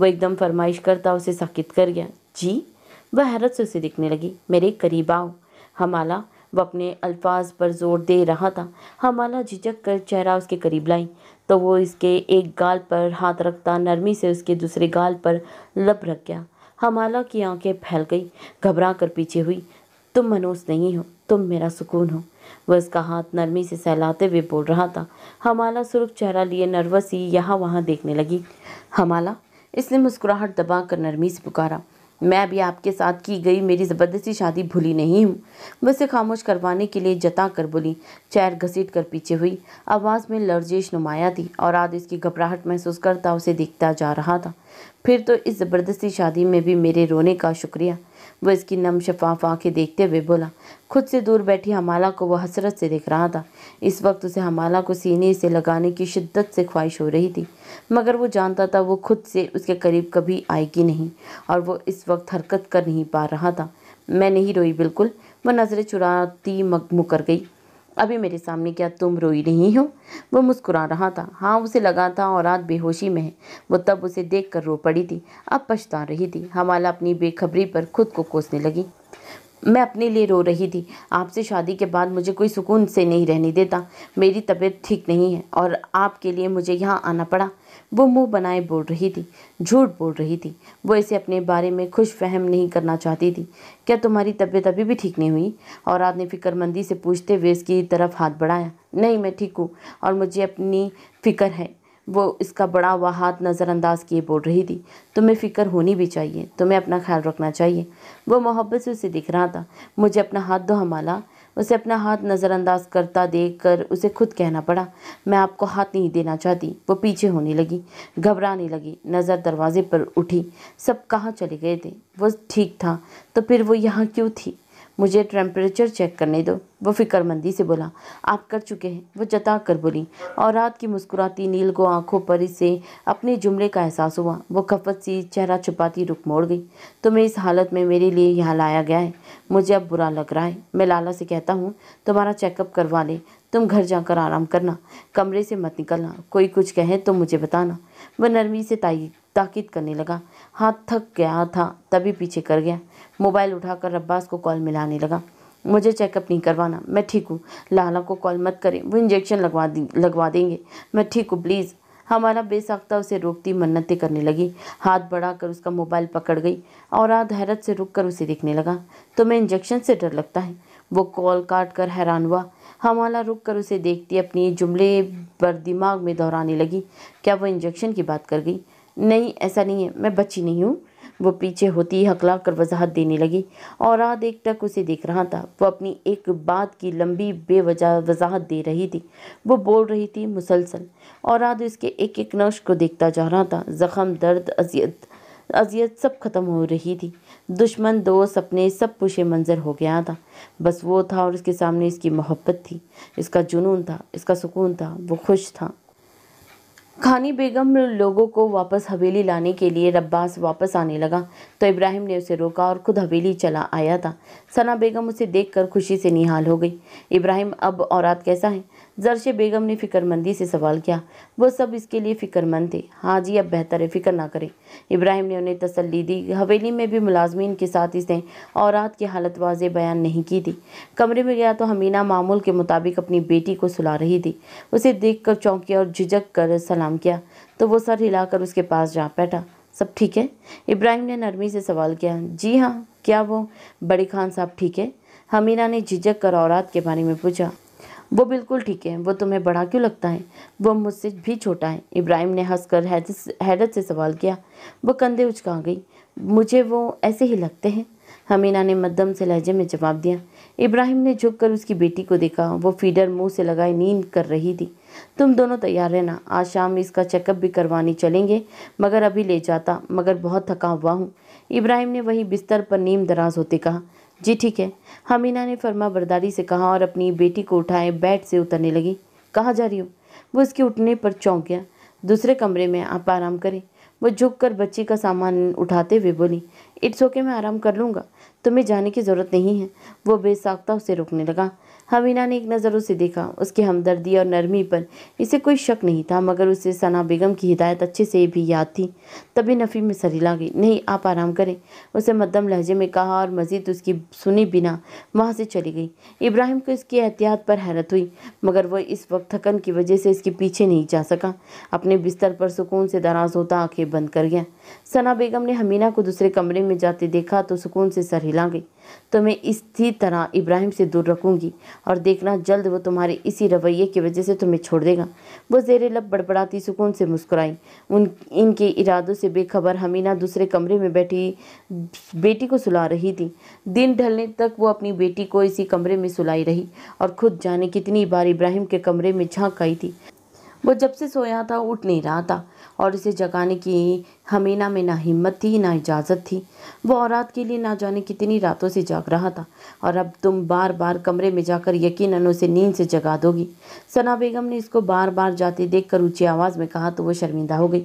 वो एकदम फरमाइश करता उसे साकित कर गया जी वह हैरत से उसे दिखने लगी मेरे करीब आओ हमाला वह अपने अल्फाज पर जोर दे रहा था हमाला झिझक कर चेहरा उसके करीब लाई तो वो इसके एक गाल पर हाथ रखता नरमी से उसके दूसरे गाल पर लप रख गया हमाला की आंखें फैल गई घबरा कर पीछे हुई तुम मनोज नहीं हो तुम मेरा सुकून हो वह उसका हाथ नरमी से सहलाते हुए बोल रहा था हमाला सुरख चेहरा लिए नर्वस ही यहाँ वहाँ देखने लगी हमाला इसने मुस्कुराहट दबा कर नरमी से पुकारा मैं भी आपके साथ की गई मेरी ज़बरदस्ती शादी भूली नहीं हूँ मैं उसे खामोश करवाने के लिए जता कर बोली चैर घसीट कर पीछे हुई आवाज़ में लर्जेश नुमाया थी और आज इसकी घबराहट महसूस करता उसे देखता जा रहा था फिर तो इस ज़बरदस्ती शादी में भी मेरे रोने का शुक्रिया वह इसकी नम शफाफ आँखें देखते हुए बोला खुद से दूर बैठी हमाला को वह हसरत से देख रहा था इस वक्त उसे हमाला को सीने से लगाने की शिद्दत से ख्वाहिश हो रही थी मगर वो जानता था वो खुद से उसके करीब कभी आएगी नहीं और वो इस वक्त हरकत कर नहीं पा रहा था मैं नहीं रोई बिल्कुल वह नज़रें चुराती मकमु कर गई अभी मेरे सामने क्या तुम रोई नहीं हो वो मुस्कुरा रहा था हाँ उसे लगा था और आज बेहोशी में है वो तब उसे देख कर रो पड़ी थी अब पछता रही थी हमाला अपनी बेखबरी पर खुद को कोसने लगी मैं अपने लिए रो रही थी आपसे शादी के बाद मुझे कोई सुकून से नहीं रहने देता मेरी तबीयत ठीक नहीं है और आपके लिए मुझे यहाँ आना पड़ा वो मुंह बनाए बोल रही थी झूठ बोल रही थी वो इसे अपने बारे में खुश फहम नहीं करना चाहती थी क्या तुम्हारी तबीयत अभी भी ठीक नहीं हुई और ने फिक्रमंदी से पूछते हुए इसकी तरफ हाथ बढ़ाया नहीं मैं ठीक हूँ और मुझे अपनी फ़िक्र है वो इसका बड़ा हुआ हाथ नज़रअंदाज किए बोल रही थी तुम्हें फ़िक्र होनी भी चाहिए तुम्हें अपना ख्याल रखना चाहिए वो मोहब्बत से उसे दिख रहा था मुझे अपना हाथ दो हमाला उसे अपना हाथ नज़रअंदाज करता देख कर उसे खुद कहना पड़ा मैं आपको हाथ नहीं देना चाहती वो पीछे होने लगी घबराने लगी नज़र दरवाजे पर उठी सब कहाँ चले गए थे वो ठीक था तो फिर वो यहाँ क्यों थी मुझे टेम्परेचर चेक करने दो वो फिक्रमंदी से बोला आप कर चुके हैं वो जता कर बोली और रात की मुस्कुराती नील को आंखों पर इसे अपने जुमले का एहसास हुआ वो खपत सी चेहरा छुपाती रुक मोड़ गई तुम्हें इस हालत में मेरे लिए यहाँ लाया गया है मुझे अब बुरा लग रहा है मैं लाला से कहता हूँ तुम्हारा चेकअप करवा ले तुम घर जाकर आराम करना कमरे से मत निकलना कोई कुछ कहे तो मुझे बताना वह नरमी से ताकिद करने लगा हाथ थक गया था तभी पीछे कर गया मोबाइल उठाकर अब्बास को कॉल मिलाने लगा मुझे चेकअप नहीं करवाना मैं ठीक हूँ लाला को कॉल मत करें वो इंजेक्शन लगवा दी लगवा देंगे मैं ठीक हूँ प्लीज़ हमारा बेसाख्ता उसे रोकती मन्नतें करने लगी हाथ बढ़ाकर उसका मोबाइल पकड़ गई और आध हैरत से रुक कर उसे देखने लगा तुम्हें तो इंजेक्शन से डर लगता है वो कॉल काट कर हैरान हुआ हमाला रुक कर उसे देखती अपनी जुमले पर दिमाग में दोहराने लगी क्या वो इंजेक्शन की बात कर गई नहीं ऐसा नहीं है मैं बची नहीं हूँ वो पीछे होती हकला कर वजाहत देने लगी और आध एक टक उसे देख रहा था वो अपनी एक बात की लंबी बेवजह वजाहत दे रही थी वो बोल रही थी मुसलसल और आध उसके एक एक नश को देखता जा रहा था ज़ख्म दर्द अजियत अजियत सब ख़त्म हो रही थी दुश्मन दोस्त अपने सब पुशे मंज़र हो गया था बस वो था और उसके सामने इसकी मोहब्बत थी इसका जुनून था इसका सुकून था वो खुश था खानी बेगम लोगों को वापस हवेली लाने के लिए रब्बास वापस आने लगा तो इब्राहिम ने उसे रोका और खुद हवेली चला आया था सना बेगम उसे देखकर खुशी से निहाल हो गई इब्राहिम अब औरत कैसा है जरशे बेगम ने फ़िक्रमंदी से सवाल किया वह सब इसके लिए फ़िक्रमंद थे हाँ जी अब बेहतर है फ़िक्र ना करें इब्राहिम ने उन्हें तसली दी हवेली में भी मुलाजमीन के साथ इसने औरत की हालत वाज बयान नहीं की थी कमरे में गया तो हमीना मामूल के मुताबिक अपनी बेटी को सुला रही थी उसे देख कर चौंकी और झिझक कर सलाम किया तो वो सर हिलाकर उसके पास जा बैठा सब ठीक है इब्राहिम ने नरमी से सवाल किया जी हाँ क्या वो बड़े खान साहब ठीक है हमीना ने झिझक कर औरत के बारे में पूछा वो बिल्कुल ठीक है वो तुम्हें बड़ा क्यों लगता है वो मुझसे भी छोटा है इब्राहिम ने हंसकर हैरत से सवाल किया वो कंधे उचका गई मुझे वो ऐसे ही लगते हैं हमीना ने मद्दम से लहजे में जवाब दिया इब्राहिम ने झुककर उसकी बेटी को देखा वो फीडर मुंह से लगाए नींद कर रही थी तुम दोनों तैयार रहना आज शाम इसका चेकअप भी करवाने चलेंगे मगर अभी ले जाता मगर बहुत थका हुआ हूँ इब्राहिम ने वही बिस्तर पर नीम दराज होते कहा जी ठीक है हमीना ने फर्मा बर्दारी से कहा और अपनी बेटी को उठाए बेड से उतरने लगी कहाँ जा रही हो वो इसके उठने पर चौंक गया दूसरे कमरे में आप आराम करें वो झुक कर बच्ची का सामान उठाते हुए बोली इट्स ओके मैं आराम कर लूँगा तुम्हें जाने की ज़रूरत नहीं है वो बेसाख्ता उसे रोकने लगा हमीना ने एक नज़र उसे देखा उसकी हमदर्दी और नरमी पर इसे कोई शक नहीं था मगर उसे सना बेगम की हिदायत अच्छे से भी याद थी तभी नफ़ी में सरीला गई नहीं आप आराम करें उसे मद्दम लहजे में कहा और मज़ीद उसकी सुनी बिना वहाँ से चली गई इब्राहिम को इसकी एहतियात पर हैरत हुई मगर वह इस वक्त थकन की वजह से इसके पीछे नहीं जा सका अपने बिस्तर पर सुकून से दराज होता आँखें बंद कर गया सना बेगम ने हमीना को दूसरे कमरे में जाते देखा तो सुकून से सर हिला गई तो मैं इसी तरह इब्राहिम से दूर रखूंगी और देखना जल्द वो तुम्हारे इसी रवैये की वजह से तुम्हें छोड़ देगा वो जेर लब बड़बड़ाती सुकून से मुस्कुराई उन इनके इरादों से बेखबर हमीना दूसरे कमरे में बैठी बेटी को सुला रही थी दिन ढलने तक वो अपनी बेटी को इसी कमरे में सुलाई रही और खुद जाने कितनी बार इब्राहिम के कमरे में झाँक आई थी वो जब से सोया था उठ नहीं रहा था और इसे जगाने की हमीना में ना हिम्मत थी ना इजाज़त थी वो औरत के लिए ना जाने कितनी रातों से जाग रहा था और अब तुम बार बार कमरे में जाकर यकीनन उसे नींद से जगा दोगी सना बेगम ने इसको बार बार जाते देखकर ऊंची आवाज़ में कहा तो वो शर्मिंदा हो गई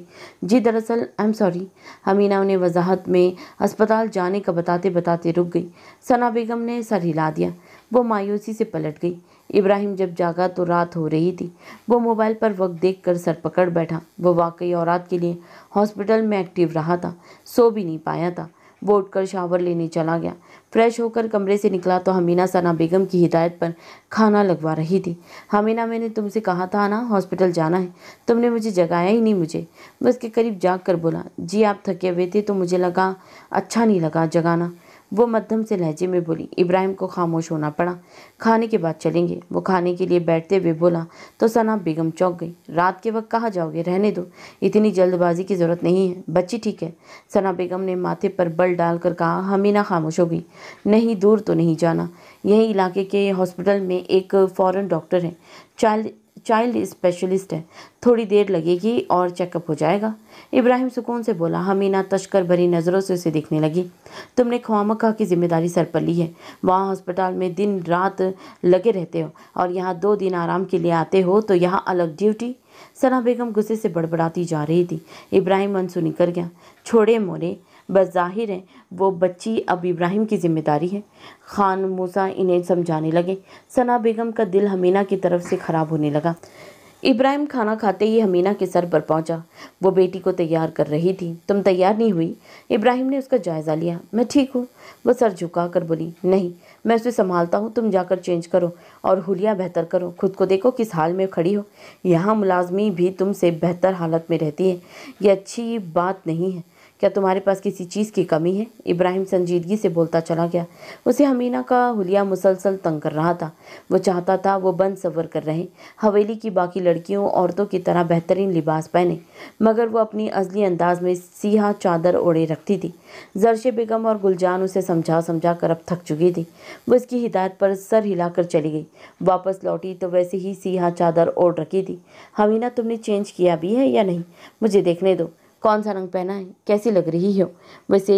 जी दरअसल आई एम सॉरी हमीना उन्हें वजाहत में अस्पताल जाने का बताते बताते रुक गई सना बेगम ने सर हिला दिया वो मायूसी से पलट गई इब्राहिम जब जागा तो रात हो रही थी वो मोबाइल पर वक्त देख कर सर पकड़ बैठा वो वाकई औरत के लिए हॉस्पिटल में एक्टिव रहा था सो भी नहीं पाया था वो उठकर शावर लेने चला गया फ्रेश होकर कमरे से निकला तो हमीना सना बेगम की हिदायत पर खाना लगवा रही थी हमीना मैंने तुमसे कहा था ना हॉस्पिटल जाना है तुमने मुझे जगाया ही नहीं मुझे बस के करीब जाग कर बोला जी आप थके हुए थे तो मुझे लगा अच्छा नहीं लगा जगाना वो मध्यम से लहजे में बोली इब्राहिम को खामोश होना पड़ा खाने के बाद चलेंगे वो खाने के लिए बैठते हुए बोला तो सना बेगम चौंक गई रात के वक्त कहाँ जाओगे रहने दो इतनी जल्दबाजी की ज़रूरत नहीं है बच्ची ठीक है सना बेगम ने माथे पर बल डालकर कहा हमीना खामोश हो गई नहीं दूर तो नहीं जाना यही इलाके के हॉस्पिटल में एक फ़ॉरन डॉक्टर है चाइल्ड चाइल्ड स्पेशलिस्ट है थोड़ी देर लगेगी और चेकअप हो जाएगा इब्राहिम सुकून से बोला हमीना तश्कर भरी नज़रों से उसे देखने लगी तुमने ख्वामखा की जिम्मेदारी सर पर ली है वहाँ हॉस्पिटल में दिन रात लगे रहते हो और यहाँ दो दिन आराम के लिए आते हो तो यहाँ अलग ड्यूटी सना बेगम गुस्से से बड़बड़ाती जा रही थी इब्राहिम मनसू निकल गया छोड़े मोरे बस जाहिर है वो बच्ची अब इब्राहिम की जिम्मेदारी है खान मूसा इन्हें समझाने लगे सना बेगम का दिल हमीना की तरफ से ख़राब होने लगा इब्राहिम खाना खाते ही हमीना के सर पर पहुंचा वो बेटी को तैयार कर रही थी तुम तैयार नहीं हुई इब्राहिम ने उसका जायज़ा लिया मैं ठीक हूँ वह सर झुका कर बोली नहीं मैं उसे संभालता हूँ तुम जाकर चेंज करो और हुलिया बेहतर करो खुद को देखो किस हाल में खड़ी हो यहाँ मुलाजमी भी तुमसे बेहतर हालत में रहती है यह अच्छी बात नहीं है क्या तुम्हारे पास किसी चीज़ की कमी है इब्राहिम संजीदगी से बोलता चला गया उसे हमीना का हुलिया मुसलसल तंग कर रहा था वो चाहता था वो बंद सवर कर रहे हवेली की बाकी लड़कियों औरतों की तरह बेहतरीन लिबास पहने मगर वो अपनी अजली अंदाज में सीहा चादर ओढ़े रखती थी जरशे बेगम और गुलजान उसे समझा समझा कर अब थक चुकी थी वो इसकी हिदायत पर सर हिला चली गई वापस लौटी तो वैसे ही सीहा चादर ओढ़ रखी थी हमीना तुमने चेंज किया भी है या नहीं मुझे देखने दो कौन सा रंग पहना है कैसी लग रही हो वैसे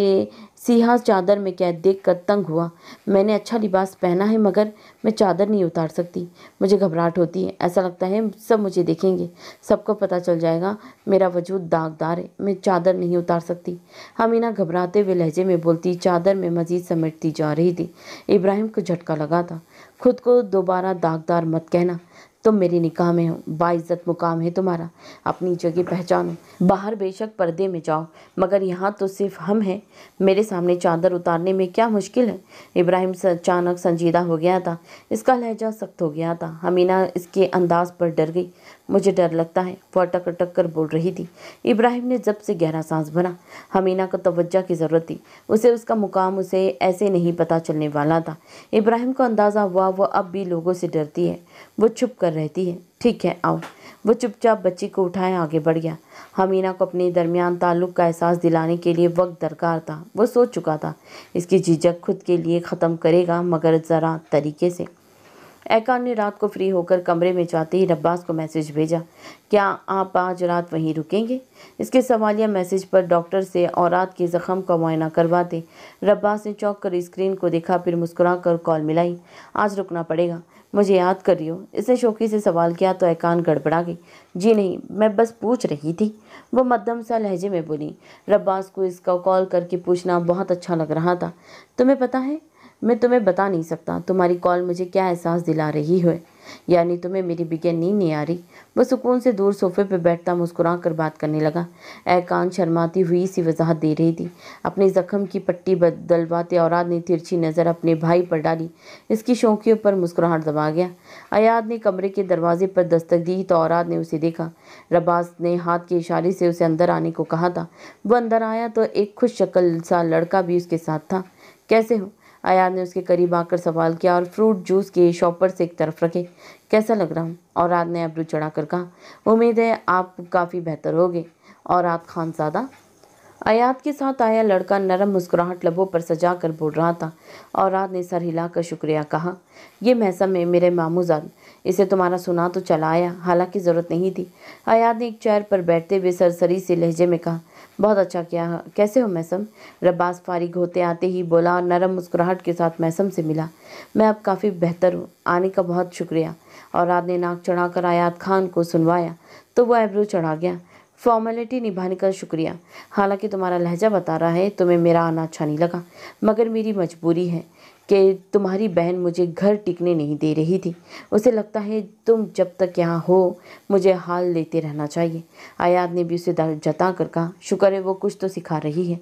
सिया चादर में क्या देख कर तंग हुआ मैंने अच्छा लिबास पहना है मगर मैं चादर नहीं उतार सकती मुझे घबराहट होती है ऐसा लगता है सब मुझे देखेंगे सबको पता चल जाएगा मेरा वजूद दागदार है मैं चादर नहीं उतार सकती हमीना घबराते हुए लहजे में बोलती चादर में मज़ीद समेटती जा रही थी इब्राहिम को झटका लगा था खुद को दोबारा दागदार मत कहना तुम मेरी निकाह में हो बाइज्जत मुकाम है तुम्हारा अपनी जगह पहचानो बाहर बेशक पर्दे में जाओ मगर यहाँ तो सिर्फ हम हैं मेरे सामने चादर उतारने में क्या मुश्किल है इब्राहिम अचानक संजीदा हो गया था इसका लहजा सख्त हो गया था हमीना इसके अंदाज पर डर गई मुझे डर लगता है वह अटक अटक कर बोल रही थी इब्राहिम ने जब से गहरा सांस भरा हमीना को तवज्जा की ज़रूरत थी उसे उसका मुकाम उसे ऐसे नहीं पता चलने वाला था इब्राहिम को अंदाज़ा हुआ वह अब भी लोगों से डरती है वो छुप कर रहती है ठीक है आओ वो चुपचाप बच्ची को उठाए आगे बढ़ गया हमीना को अपने दरमियान ताल्लुक का एहसास दिलाने के लिए वक्त दरकार था वो सोच चुका था इसकी झिझक खुद के लिए ख़त्म करेगा मगर ज़रा तरीके से ऐकान ने रात को फ्री होकर कमरे में जाते ही रब्बास को मैसेज भेजा क्या आप आज रात वहीं रुकेंगे इसके सवालिया मैसेज पर डॉक्टर से और रात के ज़ख्म का मुआयना करवाते रब्बास ने चौंक कर स्क्रीन को देखा फिर मुस्कुरा कर कॉल मिलाई आज रुकना पड़ेगा मुझे याद करियो इसने शौकी से सवाल किया तो ऐकान गड़बड़ा गई जी नहीं मैं बस पूछ रही थी वो मध्यम सा लहजे में बोली रब्बास को इसका कॉल करके पूछना बहुत अच्छा लग रहा था तुम्हें पता है मैं तुम्हें बता नहीं सकता तुम्हारी कॉल मुझे क्या एहसास दिला रही है यानी तुम्हें मेरी बिगड़ नींद नहीं आ रही वह सुकून से दूर सोफे पर बैठता मुस्कुरा कर बात करने लगा कान शर्माती हुई सी वजाहत दे रही थी अपने ज़ख्म की पट्टी बदलवाते औराद ने तिरछी नज़र अपने भाई पर डाली इसकी शौकियों पर मुस्कुराहट दबा गया अयाद ने कमरे के दरवाजे पर दस्तक दी तो औराद ने उसे देखा रबास ने हाथ के इशारे से उसे अंदर आने को कहा था वह अंदर आया तो एक खुश शक्ल सा लड़का भी उसके साथ था कैसे हो आयात ने उसके करीब आकर सवाल किया और फ्रूट जूस के शॉपर से एक तरफ रखे कैसा लग रहा हूँ और आद ने चढ़ा चढ़ाकर कहा उम्मीद है आप काफ़ी बेहतर होगे और आद खान सादा आयात के साथ आया लड़का नरम मुस्कुराहट लबों पर सजा कर बोल रहा था और रात ने सर हिलाकर शुक्रिया कहा यह महसम में मेरे मामूजाद इसे तुम्हारा सुना तो चला आया हालांकि ज़रूरत नहीं थी आयात ने एक चेयर पर बैठते हुए सरसरी से लहजे में कहा बहुत अच्छा किया हाँ। कैसे हो मैसम रब्बास फारिग होते आते ही बोला और नरम मुस्कुराहट के साथ मैसम से मिला मैं अब काफ़ी बेहतर हूँ आने का बहुत शुक्रिया और रात ने नाक चढ़ाकर आयात खान को सुनवाया तो वह एब्रो चढ़ा गया फॉर्मेलिटी निभाने का शुक्रिया हालांकि तुम्हारा लहजा बता रहा है तुम्हें मेरा आना अच्छा नहीं लगा मगर मेरी मजबूरी है कि तुम्हारी बहन मुझे घर टिकने नहीं दे रही थी उसे लगता है तुम जब तक यहाँ हो मुझे हाल लेते रहना चाहिए आयात ने भी उसे जता कर कहा शुक्र है वो कुछ तो सिखा रही है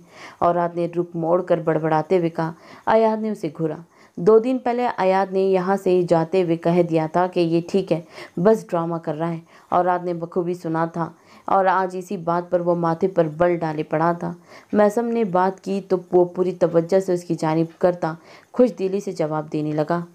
औरत ने रुक मोड़ कर बड़बड़ाते हुए कहा आयात ने उसे घूरा दो दिन पहले आयात ने यहाँ से जाते हुए कह दिया था कि ये ठीक है बस ड्रामा कर रहा है औरत ने बखूबी सुना था और आज इसी बात पर वो माथे पर बल डाले पड़ा था मैसम ने बात की तो वो पूरी तवज्जह से उसकी जानब करता खुश दिली से जवाब देने लगा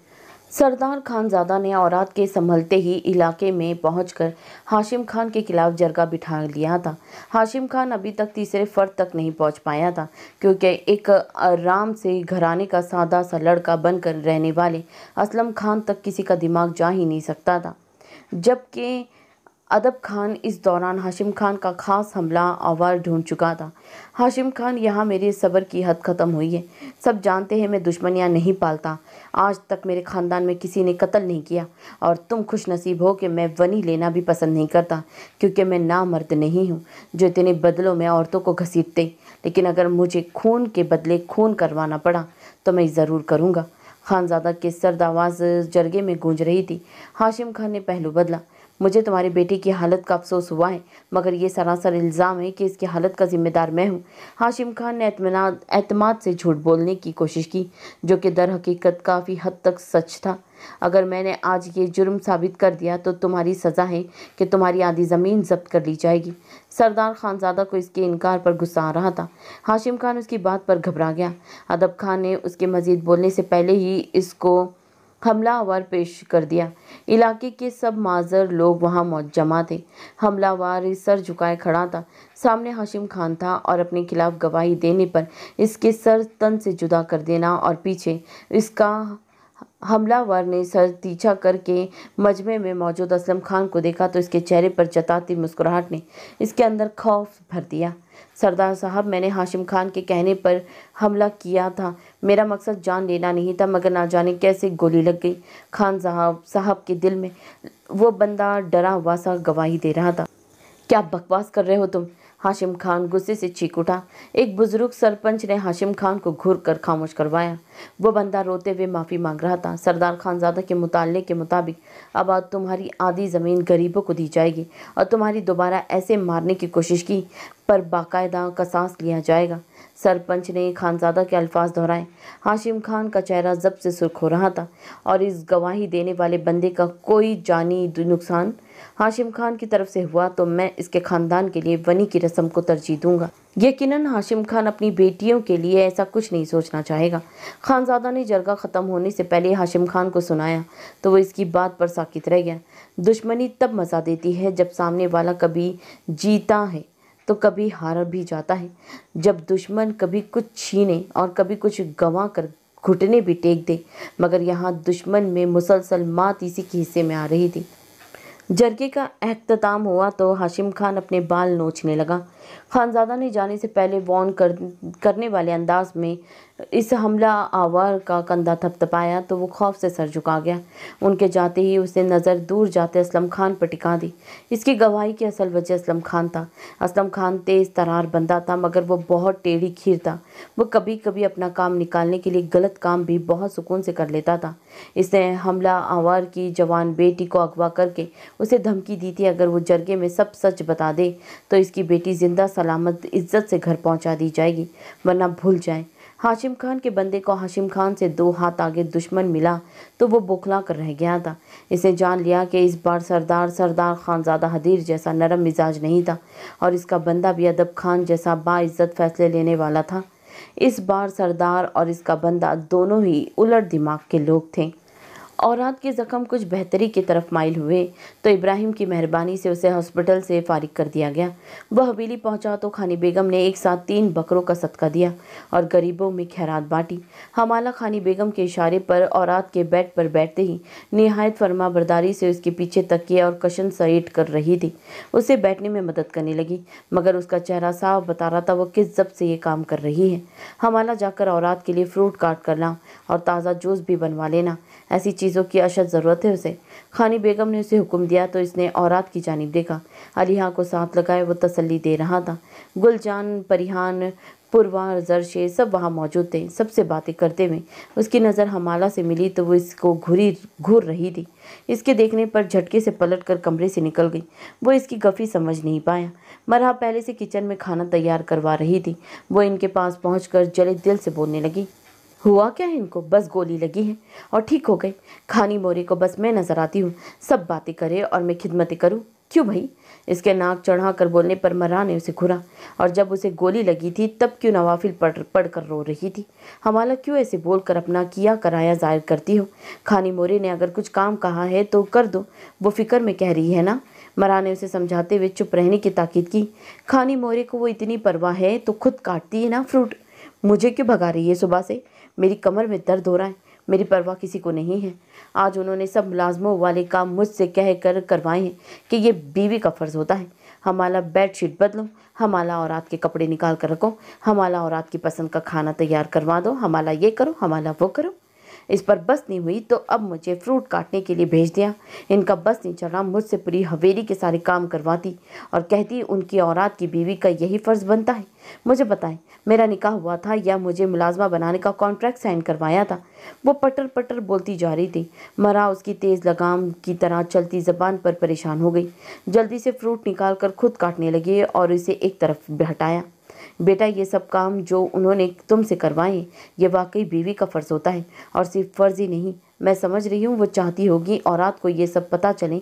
सरदार खान ज़्यादा ने औरत के संभलते ही इलाके में पहुंचकर हाशिम खान के खिलाफ जरगा बिठा लिया था हाशिम खान अभी तक तीसरे फर्द तक नहीं पहुंच पाया था क्योंकि एक आराम से घराने का सादा सा लड़का बनकर रहने वाले असलम खान तक किसी का दिमाग जा ही नहीं सकता था जबकि अदब खान इस दौरान हाशिम खान का खास हमला आवार ढूंढ चुका था हाशिम खान यहाँ मेरे सब्र की हद ख़त्म हुई है सब जानते हैं मैं दुश्मनियाँ नहीं पालता आज तक मेरे ख़ानदान में किसी ने कत्ल नहीं किया और तुम खुश नसीब हो कि मैं वनी लेना भी पसंद नहीं करता क्योंकि मैं ना मर्द नहीं हूँ जो इतने बदलों में औरतों को घसीटते लेकिन अगर मुझे खून के बदले खून करवाना पड़ा तो मैं ज़रूर करूँगा खानजादा के सर्द आवाज़ जरगे में गूंज रही थी हाशिम खान ने पहलू बदला मुझे तुम्हारे बेटे की हालत का अफसोस हुआ है मगर ये सरासर इल्ज़ाम है कि इसकी हालत का जिम्मेदार मैं हूँ हाशिम खान ने अतमाद से झूठ बोलने की कोशिश की जो कि दर हकीकत काफ़ी हद तक सच था अगर मैंने आज ये जुर्म साबित कर दिया तो तुम्हारी सज़ा है कि तुम्हारी आधी ज़मीन जब्त कर ली जाएगी सरदार खानजादा को इसके इनकार पर गुस्सा आ रहा था हाशिम खान उसकी बात पर घबरा गया अदब खान ने उसके मज़ीद बोलने से पहले ही इसको हमलावर पेश कर दिया इलाके के सब माजर लोग वहाँ जमा थे हमलावर सर झुकाए खड़ा था सामने हाशिम खान था और अपने खिलाफ गवाही देने पर इसके सर तन से जुदा कर देना और पीछे इसका हमलावर ने सर तीछा करके मजमे में मौजूद असलम खान को देखा तो इसके चेहरे पर जताती मुस्कुराहट ने इसके अंदर खौफ भर दिया सरदार साहब मैंने हाशिम खान के कहने पर हमला किया था मेरा मकसद जान लेना नहीं था मगर ना जाने कैसे गोली लग गई खान साहब साहब के दिल में वो बंदा डरा हुआ सा गवाही दे रहा था क्या बकवास कर रहे हो तुम हाशिम खान गुस्से से चीख उठा एक बुजुर्ग सरपंच ने हाशिम खान को घूर कर खामोश करवाया वो बंदा रोते हुए माफ़ी मांग रहा था सरदार खानजादा के मुताले के मुताबिक अब आज तुम्हारी आधी ज़मीन गरीबों को दी जाएगी और तुम्हारी दोबारा ऐसे मारने की कोशिश की पर बाकायदा कसास लिया जाएगा सरपंच ने खानजादा के अल्फाज दोहराए हाशिम खान का चेहरा जब से सुर्ख हो रहा था और इस गवाही देने वाले बंदे का कोई जानी नुकसान हाशिम खान की तरफ से हुआ तो मैं इसके खानदान के लिए वनी की रस्म को तरजीह दूंगा यकीनन हाशिम खान अपनी बेटियों के लिए ऐसा कुछ नहीं सोचना चाहेगा खानजादा ने जरगा ख़त्म होने से पहले हाशिम खान को सुनाया तो वो इसकी बात पर साकित रह गया दुश्मनी तब मज़ा देती है जब सामने वाला कभी जीता है तो कभी हार भी जाता है जब दुश्मन कभी कुछ छीने और कभी कुछ गंवा कर घुटने भी टेक दे मगर यहाँ दुश्मन में मुसलसल मात इसी के हिस्से में आ रही थी जरगे का अख्ताम हुआ तो हाशिम खान अपने बाल नोचने लगा खानजादा ने जाने से पहले वॉन कर करने वाले अंदाज में इस हमला आवार का कंधा थपथपाया तो वो खौफ से सर झुका गया उनके जाते ही उसने नज़र दूर जाते असलम खान पर टिका दी इसकी गवाही की असल वजह असलम खान था असलम खान तेज़ तरार बंदा था मगर वो बहुत टेढ़ी खीर था वो कभी कभी अपना काम निकालने के लिए गलत काम भी बहुत सुकून से कर लेता था इसने हमला आवार की जवान बेटी को अगवा करके उसे धमकी दी थी अगर वो जरगे में सब सच बता दे तो इसकी बेटी ज़िंदा सलामत इज्जत से घर पहुँचा दी जाएगी वरना भूल जाए हाशिम खान के बंदे को हाशिम खान से दो हाथ आगे दुश्मन मिला तो वो बौखला कर रह गया था इसने जान लिया कि इस बार सरदार सरदार खानजादा हदीर जैसा नरम मिजाज नहीं था और इसका बंदा भी अदब खान जैसा बाज्ज़त फैसले लेने वाला था इस बार सरदार और इसका बंदा दोनों ही उलट दिमाग के लोग थे औरत के ज़ख्म कुछ बेहतरी की तरफ माइल हुए तो इब्राहिम की मेहरबानी से उसे हॉस्पिटल से फारिग कर दिया गया वह हवेली पहुंचा तो खानी बेगम ने एक साथ तीन बकरों का सदका दिया और गरीबों में खैरात बांटी हमाला खानी बेगम के इशारे पर औरत के बेड पर बैठते ही नहायत फरमा बरदारी से उसके पीछे तकिए और कशन सरेट कर रही थी उसे बैठने में मदद करने लगी मगर उसका चेहरा साफ बता रहा था वो किस जब से ये काम कर रही है हमाला जाकर औरत के लिए फ्रूट काट कर और ताज़ा जूस भी बनवा लेना ऐसी चीज़ों की अशद ज़रूरत है उसे खानी बेगम ने उसे हुक्म दिया तो इसने औरत की जानब देखा अलीहा को साथ लगाए वो तसली दे रहा था गुलजान परिहान पुरवा जरशे सब वहाँ मौजूद थे सबसे बातें करते हुए उसकी नज़र हमाला से मिली तो वो इसको घुरी घूर रही थी इसके देखने पर झटके से पलट कर कमरे से निकल गई वो इसकी गफ़ी समझ नहीं पाया मरहा पहले से किचन में खाना तैयार करवा रही थी वो इनके पास पहुँच जले दिल से बोलने लगी हुआ क्या है इनको बस गोली लगी है और ठीक हो गए खानी मोरी को बस मैं नज़र आती हूँ सब बातें करे और मैं खिदमतें करूँ क्यों भाई इसके नाक चढ़ा कर बोलने पर मरा ने उसे घुरा और जब उसे गोली लगी थी तब क्यों नवाफिल पढ़ पढ़ कर रो रही थी हमारा क्यों ऐसे बोल कर अपना किया कराया जाहिर करती हो खानी मोरे ने अगर कुछ काम कहा है तो कर दो वो फिक्र में कह रही है ना मरा ने उसे समझाते हुए चुप रहने की ताकीद की खानी मोरे को वो इतनी परवाह है तो खुद काटती है ना फ्रूट मुझे क्यों भगा रही है सुबह से मेरी कमर में दर्द हो रहा है मेरी परवाह किसी को नहीं है आज उन्होंने सब मुलाजमों वाले काम मुझसे कह कर करवाए हैं कि ये बीवी का फ़र्ज़ होता है हमारा बेड शीट बदलो हमारा और रात के कपड़े निकाल कर रखो हमारा और रात की पसंद का खाना तैयार करवा दो हमारा ये करो हमारा वो करो इस पर बस नहीं हुई तो अब मुझे फ्रूट काटने के लिए भेज दिया इनका बस नहीं रहा मुझसे पूरी हवेली के सारे काम करवाती और कहती उनकी औरत की बीवी का यही फ़र्ज़ बनता है मुझे बताएं मेरा निकाह हुआ था या मुझे मुलाजमा बनाने का कॉन्ट्रैक्ट साइन करवाया था वो पटर पटर बोलती जा रही थी मरा उसकी तेज़ लगाम की तरह चलती ज़बान पर परेशान हो गई जल्दी से फ्रूट निकाल कर खुद काटने लगे और इसे एक तरफ हटाया बेटा ये सब काम जो उन्होंने तुमसे करवाए ये वाकई बीवी का फ़र्ज़ होता है और सिर्फ फ़र्ज़ ही नहीं मैं समझ रही हूँ वो चाहती होगी औरत को ये सब पता चले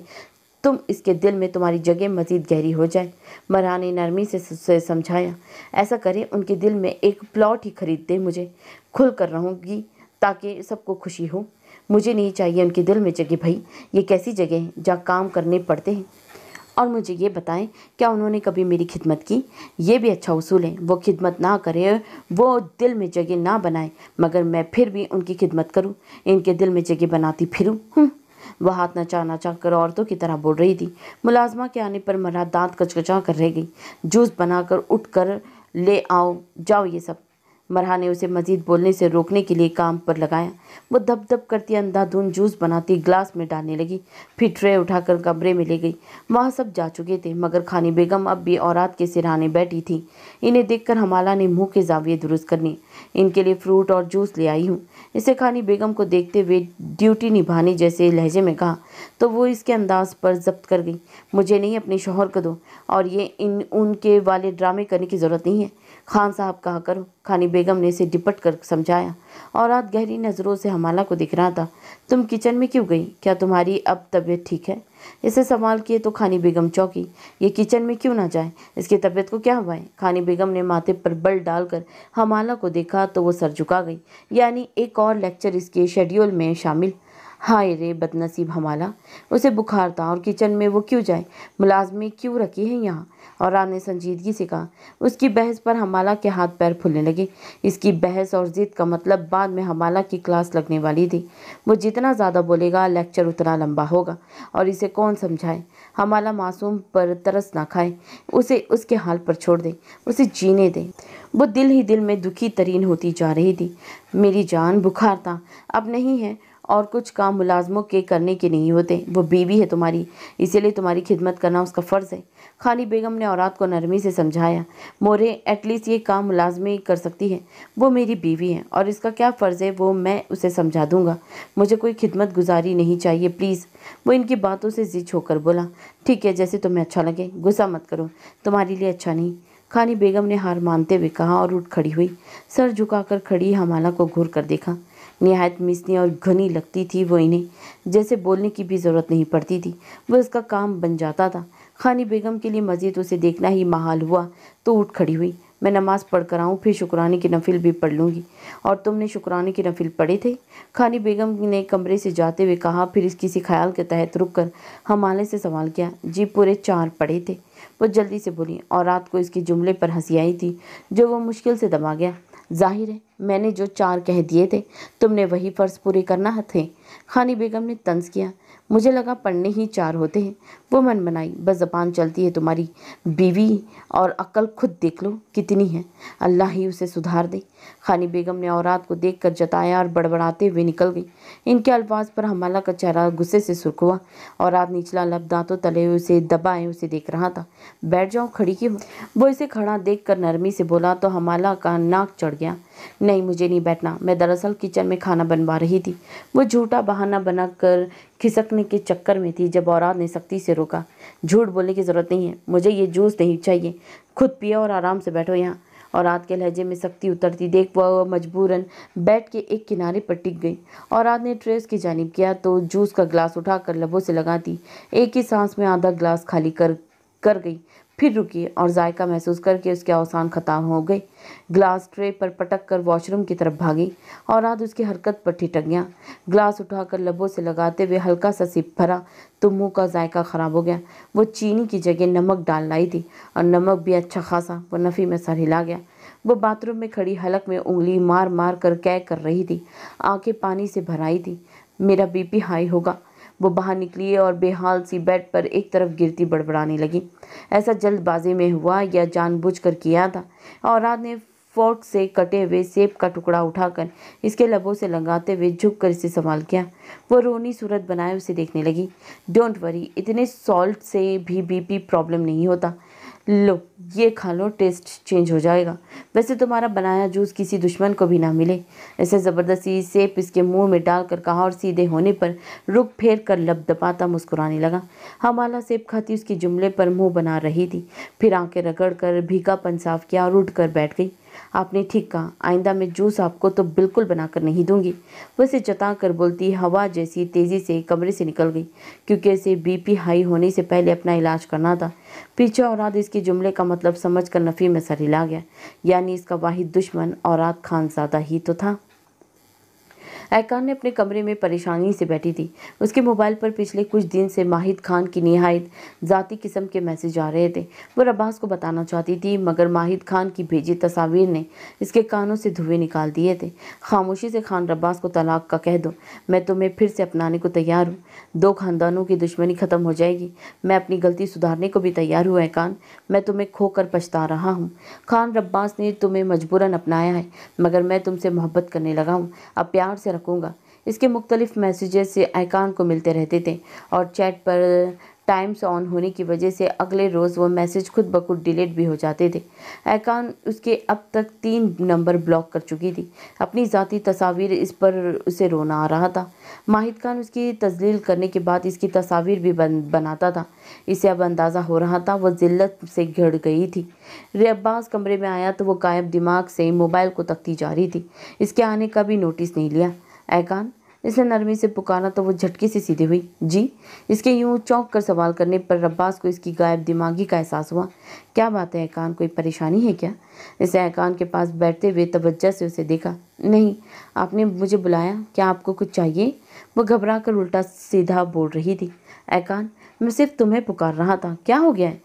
तुम इसके दिल में तुम्हारी जगह मजीद गहरी हो जाए मरा ने नरमी से, से समझाया ऐसा करें उनके दिल में एक प्लॉट ही खरीद दे मुझे खुल कर रहूँगी ताकि सबको खुशी हो मुझे नहीं चाहिए उनके दिल में जगह भाई ये कैसी जगह है जहाँ काम करने पड़ते हैं और मुझे ये बताएं क्या उन्होंने कभी मेरी खिदमत की ये भी अच्छा उसूल है वो खिदमत ना करे वो दिल में जगह ना बनाए मगर मैं फिर भी उनकी खिदमत करूँ इनके दिल में जगह बनाती फिरूँ वह हाथ नचा नचा कर औरतों की तरह बोल रही थी मुलाजमा के आने पर मरा दांत कचकचा कर रह गई जूस बनाकर उठ कर ले आओ जाओ ये सब मरहा ने उसे मजीद बोलने से रोकने के लिए काम पर लगाया वो धप धप करती अंधाधुन जूस बनाती ग्लास में डालने लगी फिर ट्रे उठाकर कमरे में ले गई वहाँ सब जा चुके थे मगर खानी बेगम अब भी औरत के सिरहाने बैठी थी इन्हें देखकर हमाला ने मुंह के जाविये दुरुस्त करने इनके लिए फ्रूट और जूस ले आई हूँ इसे खानी बेगम को देखते हुए ड्यूटी निभाने जैसे लहजे में कहा तो वो इसके अंदाज पर जब्त कर गई मुझे नहीं अपने शोहर को दो और ये इन उनके वाले ड्रामे करने की ज़रूरत नहीं है खान साहब कहा करो खानी बेगम ने इसे डिपट कर समझाया और गहरी नज़रों से हमाला को दिख रहा था तुम किचन में क्यों गई क्या तुम्हारी अब तबीयत ठीक है इसे सवाल किए तो खानी बेगम चौकी ये किचन में क्यों ना जाए इसकी तबीयत को क्या हुआ है खानी बेगम ने माथे पर बल डालकर हमाला को देखा तो वो सर झुका गई यानी एक और लेक्चर इसके शेड्यूल में शामिल हाय रे बदनसीब हमाला उसे बुखार था और किचन में वो क्यों जाए मुलाजमी क्यों रखी है यहाँ और ने संजीदगी से कहा उसकी बहस पर हमाला के हाथ पैर फूलने लगे इसकी बहस और ज़िद का मतलब बाद में हमाला की क्लास लगने वाली थी वो जितना ज़्यादा बोलेगा लेक्चर उतना लंबा होगा और इसे कौन समझाए हमाला मासूम पर तरस ना खाए उसे उसके हाल पर छोड़ दे उसे जीने दे वो दिल ही दिल में दुखी तरीन होती जा रही थी मेरी जान बुखार था अब नहीं है और कुछ काम मुलाजमों के करने के नहीं होते वो बीवी है तुम्हारी इसीलिए तुम्हारी खिदमत करना उसका फ़र्ज़ है ख़ानी बेगम ने औरत को नरमी से समझाया मोरे एटलीस्ट ये काम मुलाजमें कर सकती है वो मेरी बीवी है और इसका क्या फ़र्ज़ है वो मैं उसे समझा दूँगा मुझे कोई खिदमत गुजारी नहीं चाहिए प्लीज़ वो इनकी बातों से जिद होकर बोला ठीक है जैसे तुम्हें अच्छा लगे गुस्सा मत करो तुम्हारे लिए अच्छा नहीं खानी बेगम ने हार मानते हुए कहा और उठ खड़ी हुई सर झुकाकर खड़ी हमाला को घूर कर देखा नहायत मिसनी और घनी लगती थी वो इन्हें जैसे बोलने की भी ज़रूरत नहीं पड़ती थी वह उसका काम बन जाता था खानी बेगम के लिए मज़ीद उसे देखना ही महाल हुआ तो उठ खड़ी हुई मैं नमाज़ पढ़ कर आऊँ फिर शुक्राने की नफिल भी पढ़ लूँगी और तुमने शुक्राने की नफिल पढ़े थे खानी बेगम ने कमरे से जाते हुए कहा फिर इस किसी ख्याल के तहत रुक कर हमाले से सवाल किया जी पूरे चार पढ़े थे वो जल्दी से बोली और रात को इसके जुमले पर हंसी आई थी जो वो मुश्किल से दबा गया जाहिर है मैंने जो चार कह दिए थे तुमने वही फ़र्ज पूरे करना थे खानी बेगम ने तंज किया मुझे लगा पढ़ने ही चार होते हैं वो मन बनाई बस जबान चलती है तुम्हारी बीवी और अकल खुद देख लो कितनी है अल्लाह ही उसे सुधार दे खानी बेगम ने औरत को देख कर जताया और बड़बड़ाते हुए निकल गई इनके अल्फाज पर हमाला का चेहरा गुस्से से सुर्ख हुआ औरात निचला लब दांतों तले उसे दबाए उसे देख रहा था बैठ जाओ खड़ी क्यों वो इसे खड़ा देख कर नरमी से बोला तो हमाला का नाक चढ़ गया नहीं मुझे नहीं बैठना मैं दरअसल किचन में खाना बनवा रही थी वो झूठा बहाना बनाकर खिसकने के चक्कर में थी जब औरत ने सख्ती से रोका झूठ बोलने की ज़रूरत नहीं है मुझे ये जूस नहीं चाहिए खुद पिया और आराम से बैठो यहाँ और रात के लहजे में सख्ती उतरती देख वह मजबूरन बैठ के एक किनारे पर टिक गई और रात ने ट्रेस की जानब किया तो जूस का गिलास उठाकर लबों से लगा दी एक ही सांस में आधा गिलास खाली कर कर गई फिर रुकी और जायका महसूस करके उसके अवसान ख़त्म हो गए ग्लास ट्रे पर पटक कर वॉशरूम की तरफ भागी और आज उसकी हरकत पर ठिटक गया ग्लास उठाकर लबों से लगाते हुए हल्का सा सिप भरा तो मुंह का जायका ख़राब हो गया वो चीनी की जगह नमक डाल लाई थी और नमक भी अच्छा खासा वो नफ़ी में सर हिला गया वो बाथरूम में खड़ी हलक में उंगली मार मार कर कै कर रही थी आँखें पानी से भराई थी मेरा बीपी हाई होगा वो बाहर निकली और बेहाल सी बेड पर एक तरफ गिरती बड़बड़ाने लगी ऐसा जल्दबाजी में हुआ या जानबूझकर किया था औरत ने फोर्क से कटे हुए सेब का टुकड़ा उठाकर इसके लबों से लगाते हुए झुक कर इसे संभाल किया वो रोनी सूरत बनाए उसे देखने लगी डोंट वरी इतने सॉल्ट से भी बीपी प्रॉब्लम नहीं होता लो ये खा लो टेस्ट चेंज हो जाएगा वैसे तुम्हारा बनाया जूस किसी दुश्मन को भी ना मिले ऐसे ज़बरदस्ती सेप इसके मुंह में डालकर कहा और सीधे होने पर रुक फेर कर लब दपाता मुस्कुराने लगा हमाला सेब खाती उसके जुमले पर मुंह बना रही थी फिर आंखें रगड़ कर भीगापन साफ किया और उठ कर बैठ गई आपने ठीक कहा आइंदा मैं जूस आपको तो बिल्कुल बनाकर नहीं दूंगी वह इसे जता कर बोलती हवा जैसी तेज़ी से कमरे से निकल गई क्योंकि इसे बीपी हाई होने से पहले अपना इलाज करना था पीछे औरत इसके जुमले का मतलब समझ कर नफ़ी में सर हिला गया यानी इसका वाहिद दुश्मन औरत खान ही तो था एहकान ने अपने कमरे में परेशानी से बैठी थी उसके मोबाइल पर पिछले कुछ दिन से माहिद खान की नहायत ज़ाती किस्म के मैसेज आ रहे थे वो रब्बास को बताना चाहती थी मगर माहिद खान की भेजी तस्वीर ने इसके कानों से धुएँ निकाल दिए थे खामोशी से खान रब्बास को तलाक का कह दो मैं तुम्हें फिर से अपनाने को तैयार हूँ दो खानदानों की दुश्मनी ख़त्म हो जाएगी मैं अपनी गलती सुधारने को भी तैयार हूँ एहकान मैं तुम्हें खोकर पछता रहा हूँ खान रब्बास ने तुम्हें मजबूरन अपनाया है मगर मैं तुमसे मोहब्बत करने लगा हूँ अब प्यार से रखूँगा इसके मुख्तलिफ मैसेजेस से आइकान को मिलते रहते थे और चैट पर टाइम्स ऑन होने की वजह से अगले रोज़ वो मैसेज खुद ब खुद डिलीट भी हो जाते थे ऐकान उसके अब तक तीन नंबर ब्लॉक कर चुकी थी अपनी ज़ाती तस्वीर इस पर उसे रोना आ रहा था माहिद खान उसकी तजलील करने के बाद इसकी तस्वीर भी बन बनाता था इसे अब अंदाज़ा हो रहा था वह जिल्लत से घिर गई थी रे अब्बास कमरे में आया तो वो गायब दिमाग से मोबाइल को तकती जा रही थी इसके आने का भी नोटिस नहीं लिया ऐकान इसने नरमी से पुकारा तो वो झटके से सीधे हुई जी इसके यूं चौंक कर सवाल करने पर रब्बास को इसकी गायब दिमागी का एहसास हुआ क्या बात है ऐकान कोई परेशानी है क्या इसने ऐकान के पास बैठते हुए तवज्जा से उसे देखा नहीं आपने मुझे बुलाया क्या आपको कुछ चाहिए वो घबरा कर उल्टा सीधा बोल रही थी ऐकान मैं सिर्फ तुम्हें पुकार रहा था क्या हो गया है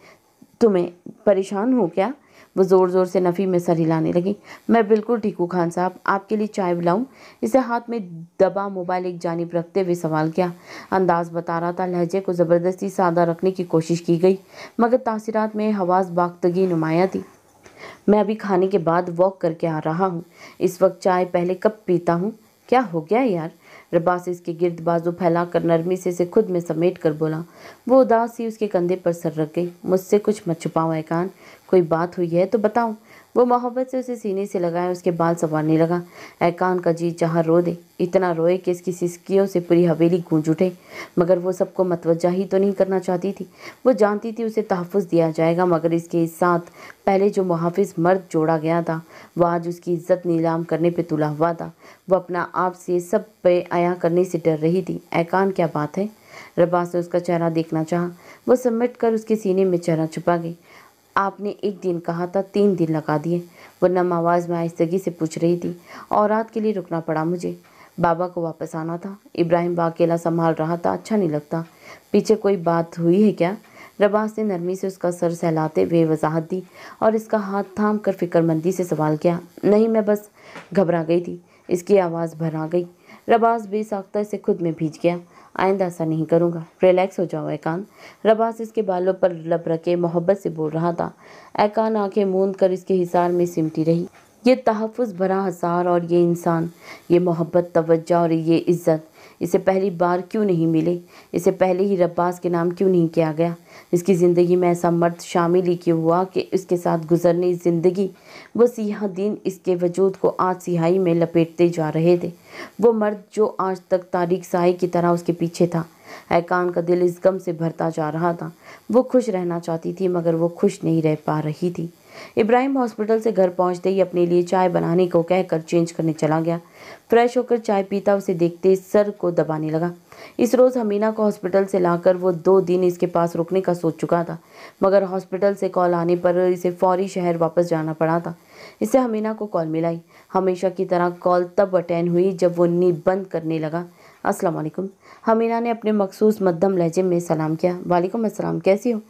तुम्हें परेशान हो क्या वो ज़ोर ज़ोर से नफ़ी में सर हिलाने लगी मैं बिल्कुल ठीक हूँ खान साहब आपके लिए चाय बुलाऊँ इसे हाथ में दबा मोबाइल एक जानब रखते हुए सवाल किया अंदाज़ बता रहा था लहजे को ज़बरदस्ती सादा रखने की कोशिश की गई मगर तासीरत में हवास बागतगी नुमाया थी मैं अभी खाने के बाद वॉक करके आ रहा हूँ इस वक्त चाय पहले कब पीता हूँ क्या हो गया यार रबास इसके गिरद बाजू फैलाकर नरमी से इसे खुद में समेट कर बोला वो उदास ही उसके कंधे पर सर रख गई मुझसे कुछ मत छुपाओ ऐकान कोई बात हुई है तो बताऊँ वो मोहब्बत से उसे सीने से लगाए उसके बाल संवारने लगा एकान का जी जहाँ रो दे इतना रोए कि इसकी सिसकियों से पूरी हवेली गूंज उठे मगर वो सबको मतवजा ही तो नहीं करना चाहती थी वो जानती थी उसे तहफ़ दिया जाएगा मगर इसके साथ पहले जो मुहाफ़ मर्द जोड़ा गया था वह आज उसकी इज्जत नीलाम करने पर तुला हुआ था वो अपना आप से सब पे आया करने से डर रही थी एकान क्या बात है रबास ने उसका चेहरा देखना चाहा वो सम्मिट कर उसके सीने में चेहरा छुपा गई आपने एक दिन कहा था तीन दिन लगा दिए वरना आवाज़ में आहिस्तगी से पूछ रही थी और रात के लिए रुकना पड़ा मुझे बाबा को वापस आना था इब्राहिम बा अकेला संभाल रहा था अच्छा नहीं लगता पीछे कोई बात हुई है क्या रबास ने नरमी से उसका सर सहलाते हुए वजाहत दी और इसका हाथ थाम कर फिक्रमंदी से सवाल किया नहीं मैं बस घबरा गई थी इसकी आवाज़ भर आ गई रबास बेसाख्ता से खुद में भीज गया आइंदा ऐसा नहीं करूँगा रिलैक्स हो जाओ ऐकान रबास इसके बालों पर लब रखे मोहब्बत से बोल रहा था एकान आंखें मूंद कर इसके हिसार में सिमटी रही ये तहफ़ भरा हसार और ये इंसान ये मोहब्बत तवज्जा और ये इज़्ज़त इसे पहली बार क्यों नहीं मिले इसे पहले ही रब्बास के नाम क्यों नहीं किया गया इसकी ज़िंदगी में ऐसा मर्द शामिल ही क्यों हुआ कि इसके साथ गुजरने ज़िंदगी वो सियाह दिन इसके वजूद को आज सिहाई में लपेटते जा रहे थे वो मर्द जो आज तक तारिक साई की तरह उसके पीछे था एकान का दिल इस गम से भरता जा रहा था वो खुश रहना चाहती थी मगर वो खुश नहीं रह पा रही थी इब्राहिम हॉस्पिटल से घर पहुंचते ही अपने लिए चाय बनाने को कहकर चेंज करने चला गया फ्रेश होकर चाय पीता उसे देखते सर को दबाने लगा इस रोज़ हमीना को हॉस्पिटल से लाकर वो दो दिन इसके पास रुकने का सोच चुका था मगर हॉस्पिटल से कॉल आने पर इसे फौरी शहर वापस जाना पड़ा था इससे हमीना को कॉल मिलाई हमेशा की तरह कॉल तब अटैन हुई जब वो नींद बंद करने लगा अस्सलाम वालेकुम हमीना ने अपने मखसूस मध्यम लहजे में सलाम किया वालेकुम अस्सलाम कैसी हो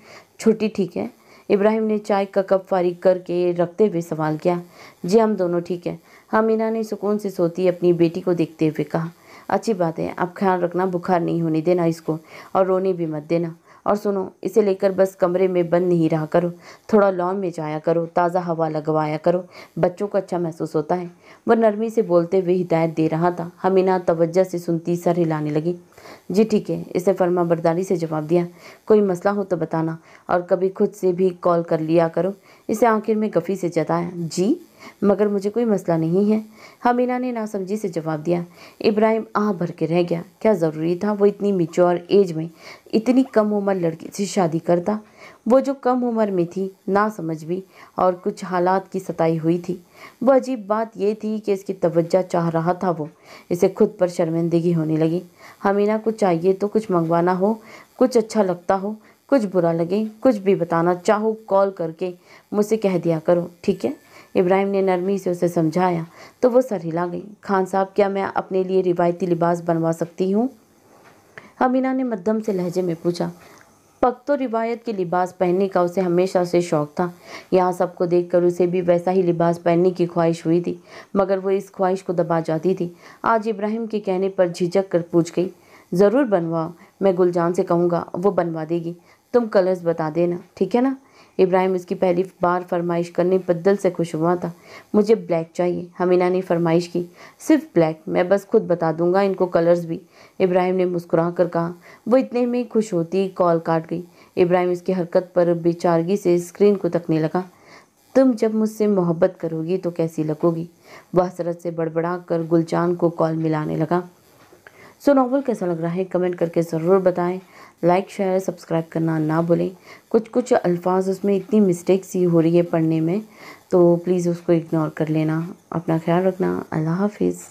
छुट्टी ठीक है इब्राहिम ने चाय का कप फारिग करके रखते हुए सवाल किया जी हम दोनों ठीक है हमीना ने सुकून से सोती अपनी बेटी को देखते हुए कहा अच्छी बात है आप ख्याल रखना बुखार नहीं होने देना इसको और रोने भी मत देना और सुनो इसे लेकर बस कमरे में बंद नहीं रहा करो थोड़ा लॉन में जाया करो ताज़ा हवा लगवाया करो बच्चों को अच्छा महसूस होता है वह नरमी से बोलते हुए हिदायत दे रहा था हमीना तवज्जा से सुनती सर हिलाने लगी जी ठीक है इसे फर्मा बरदारी से जवाब दिया कोई मसला हो तो बताना और कभी खुद से भी कॉल कर लिया करो इसे आखिर में गफ़ी से जताया जी मगर मुझे कोई मसला नहीं है हमीना ने नासमझी से जवाब दिया इब्राहिम आह भर के रह गया क्या ज़रूरी था वो इतनी मिच्योर एज में इतनी कम उम्र लड़की से शादी करता वो जो कम उम्र में थी ना समझ भी और कुछ हालात की सताई हुई थी वो अजीब बात ये थी कि इसकी तवज्जा चाह रहा था वो इसे खुद पर शर्मिंदगी होने लगी हमीना को चाहिए तो कुछ मंगवाना हो कुछ अच्छा लगता हो कुछ बुरा लगे कुछ भी बताना चाहो कॉल करके मुझसे कह दिया करो ठीक है इब्राहिम ने नरमी से उसे समझाया तो वो सर हिला गई खान साहब क्या मैं अपने लिए रिवायती लिबास बनवा सकती हूँ हमीना ने मध्यम से लहजे में पूछा पख्तो रिवायत के लिबास पहनने का उसे हमेशा से शौक था यहाँ सबको देखकर उसे भी वैसा ही लिबास पहनने की ख्वाहिश हुई थी मगर वो इस ख्वाहिश को दबा जाती थी आज इब्राहिम के कहने पर झिझक कर पूछ गई ज़रूर बनवाओ मैं गुलजान से कहूँगा वो बनवा देगी तुम कलर्स बता देना ठीक है ना इब्राहिम उसकी पहली बार फरमाइश करने बदल से खुश हुआ था मुझे ब्लैक चाहिए हमीना ने फरमाइश की सिर्फ ब्लैक मैं बस खुद बता दूंगा इनको कलर्स भी इब्राहिम ने मुस्कुरा कर कहा वो इतने में खुश होती कॉल काट गई इब्राहिम इसकी हरकत पर बेचारगी से स्क्रीन को तकने लगा तुम जब मुझसे मोहब्बत करोगी तो कैसी लगोगी वह हसरत से बड़बड़ा कर गुलजान को कॉल मिलाने लगा सो नॉवल कैसा लग रहा है कमेंट करके ज़रूर बताएँ लाइक शेयर सब्सक्राइब करना ना भूलें कुछ कुछ अल्फाज उसमें इतनी मिस्टेक्स ही हो रही है पढ़ने में तो प्लीज़ उसको इग्नोर कर लेना अपना ख्याल रखना अल्लाह हाफिज़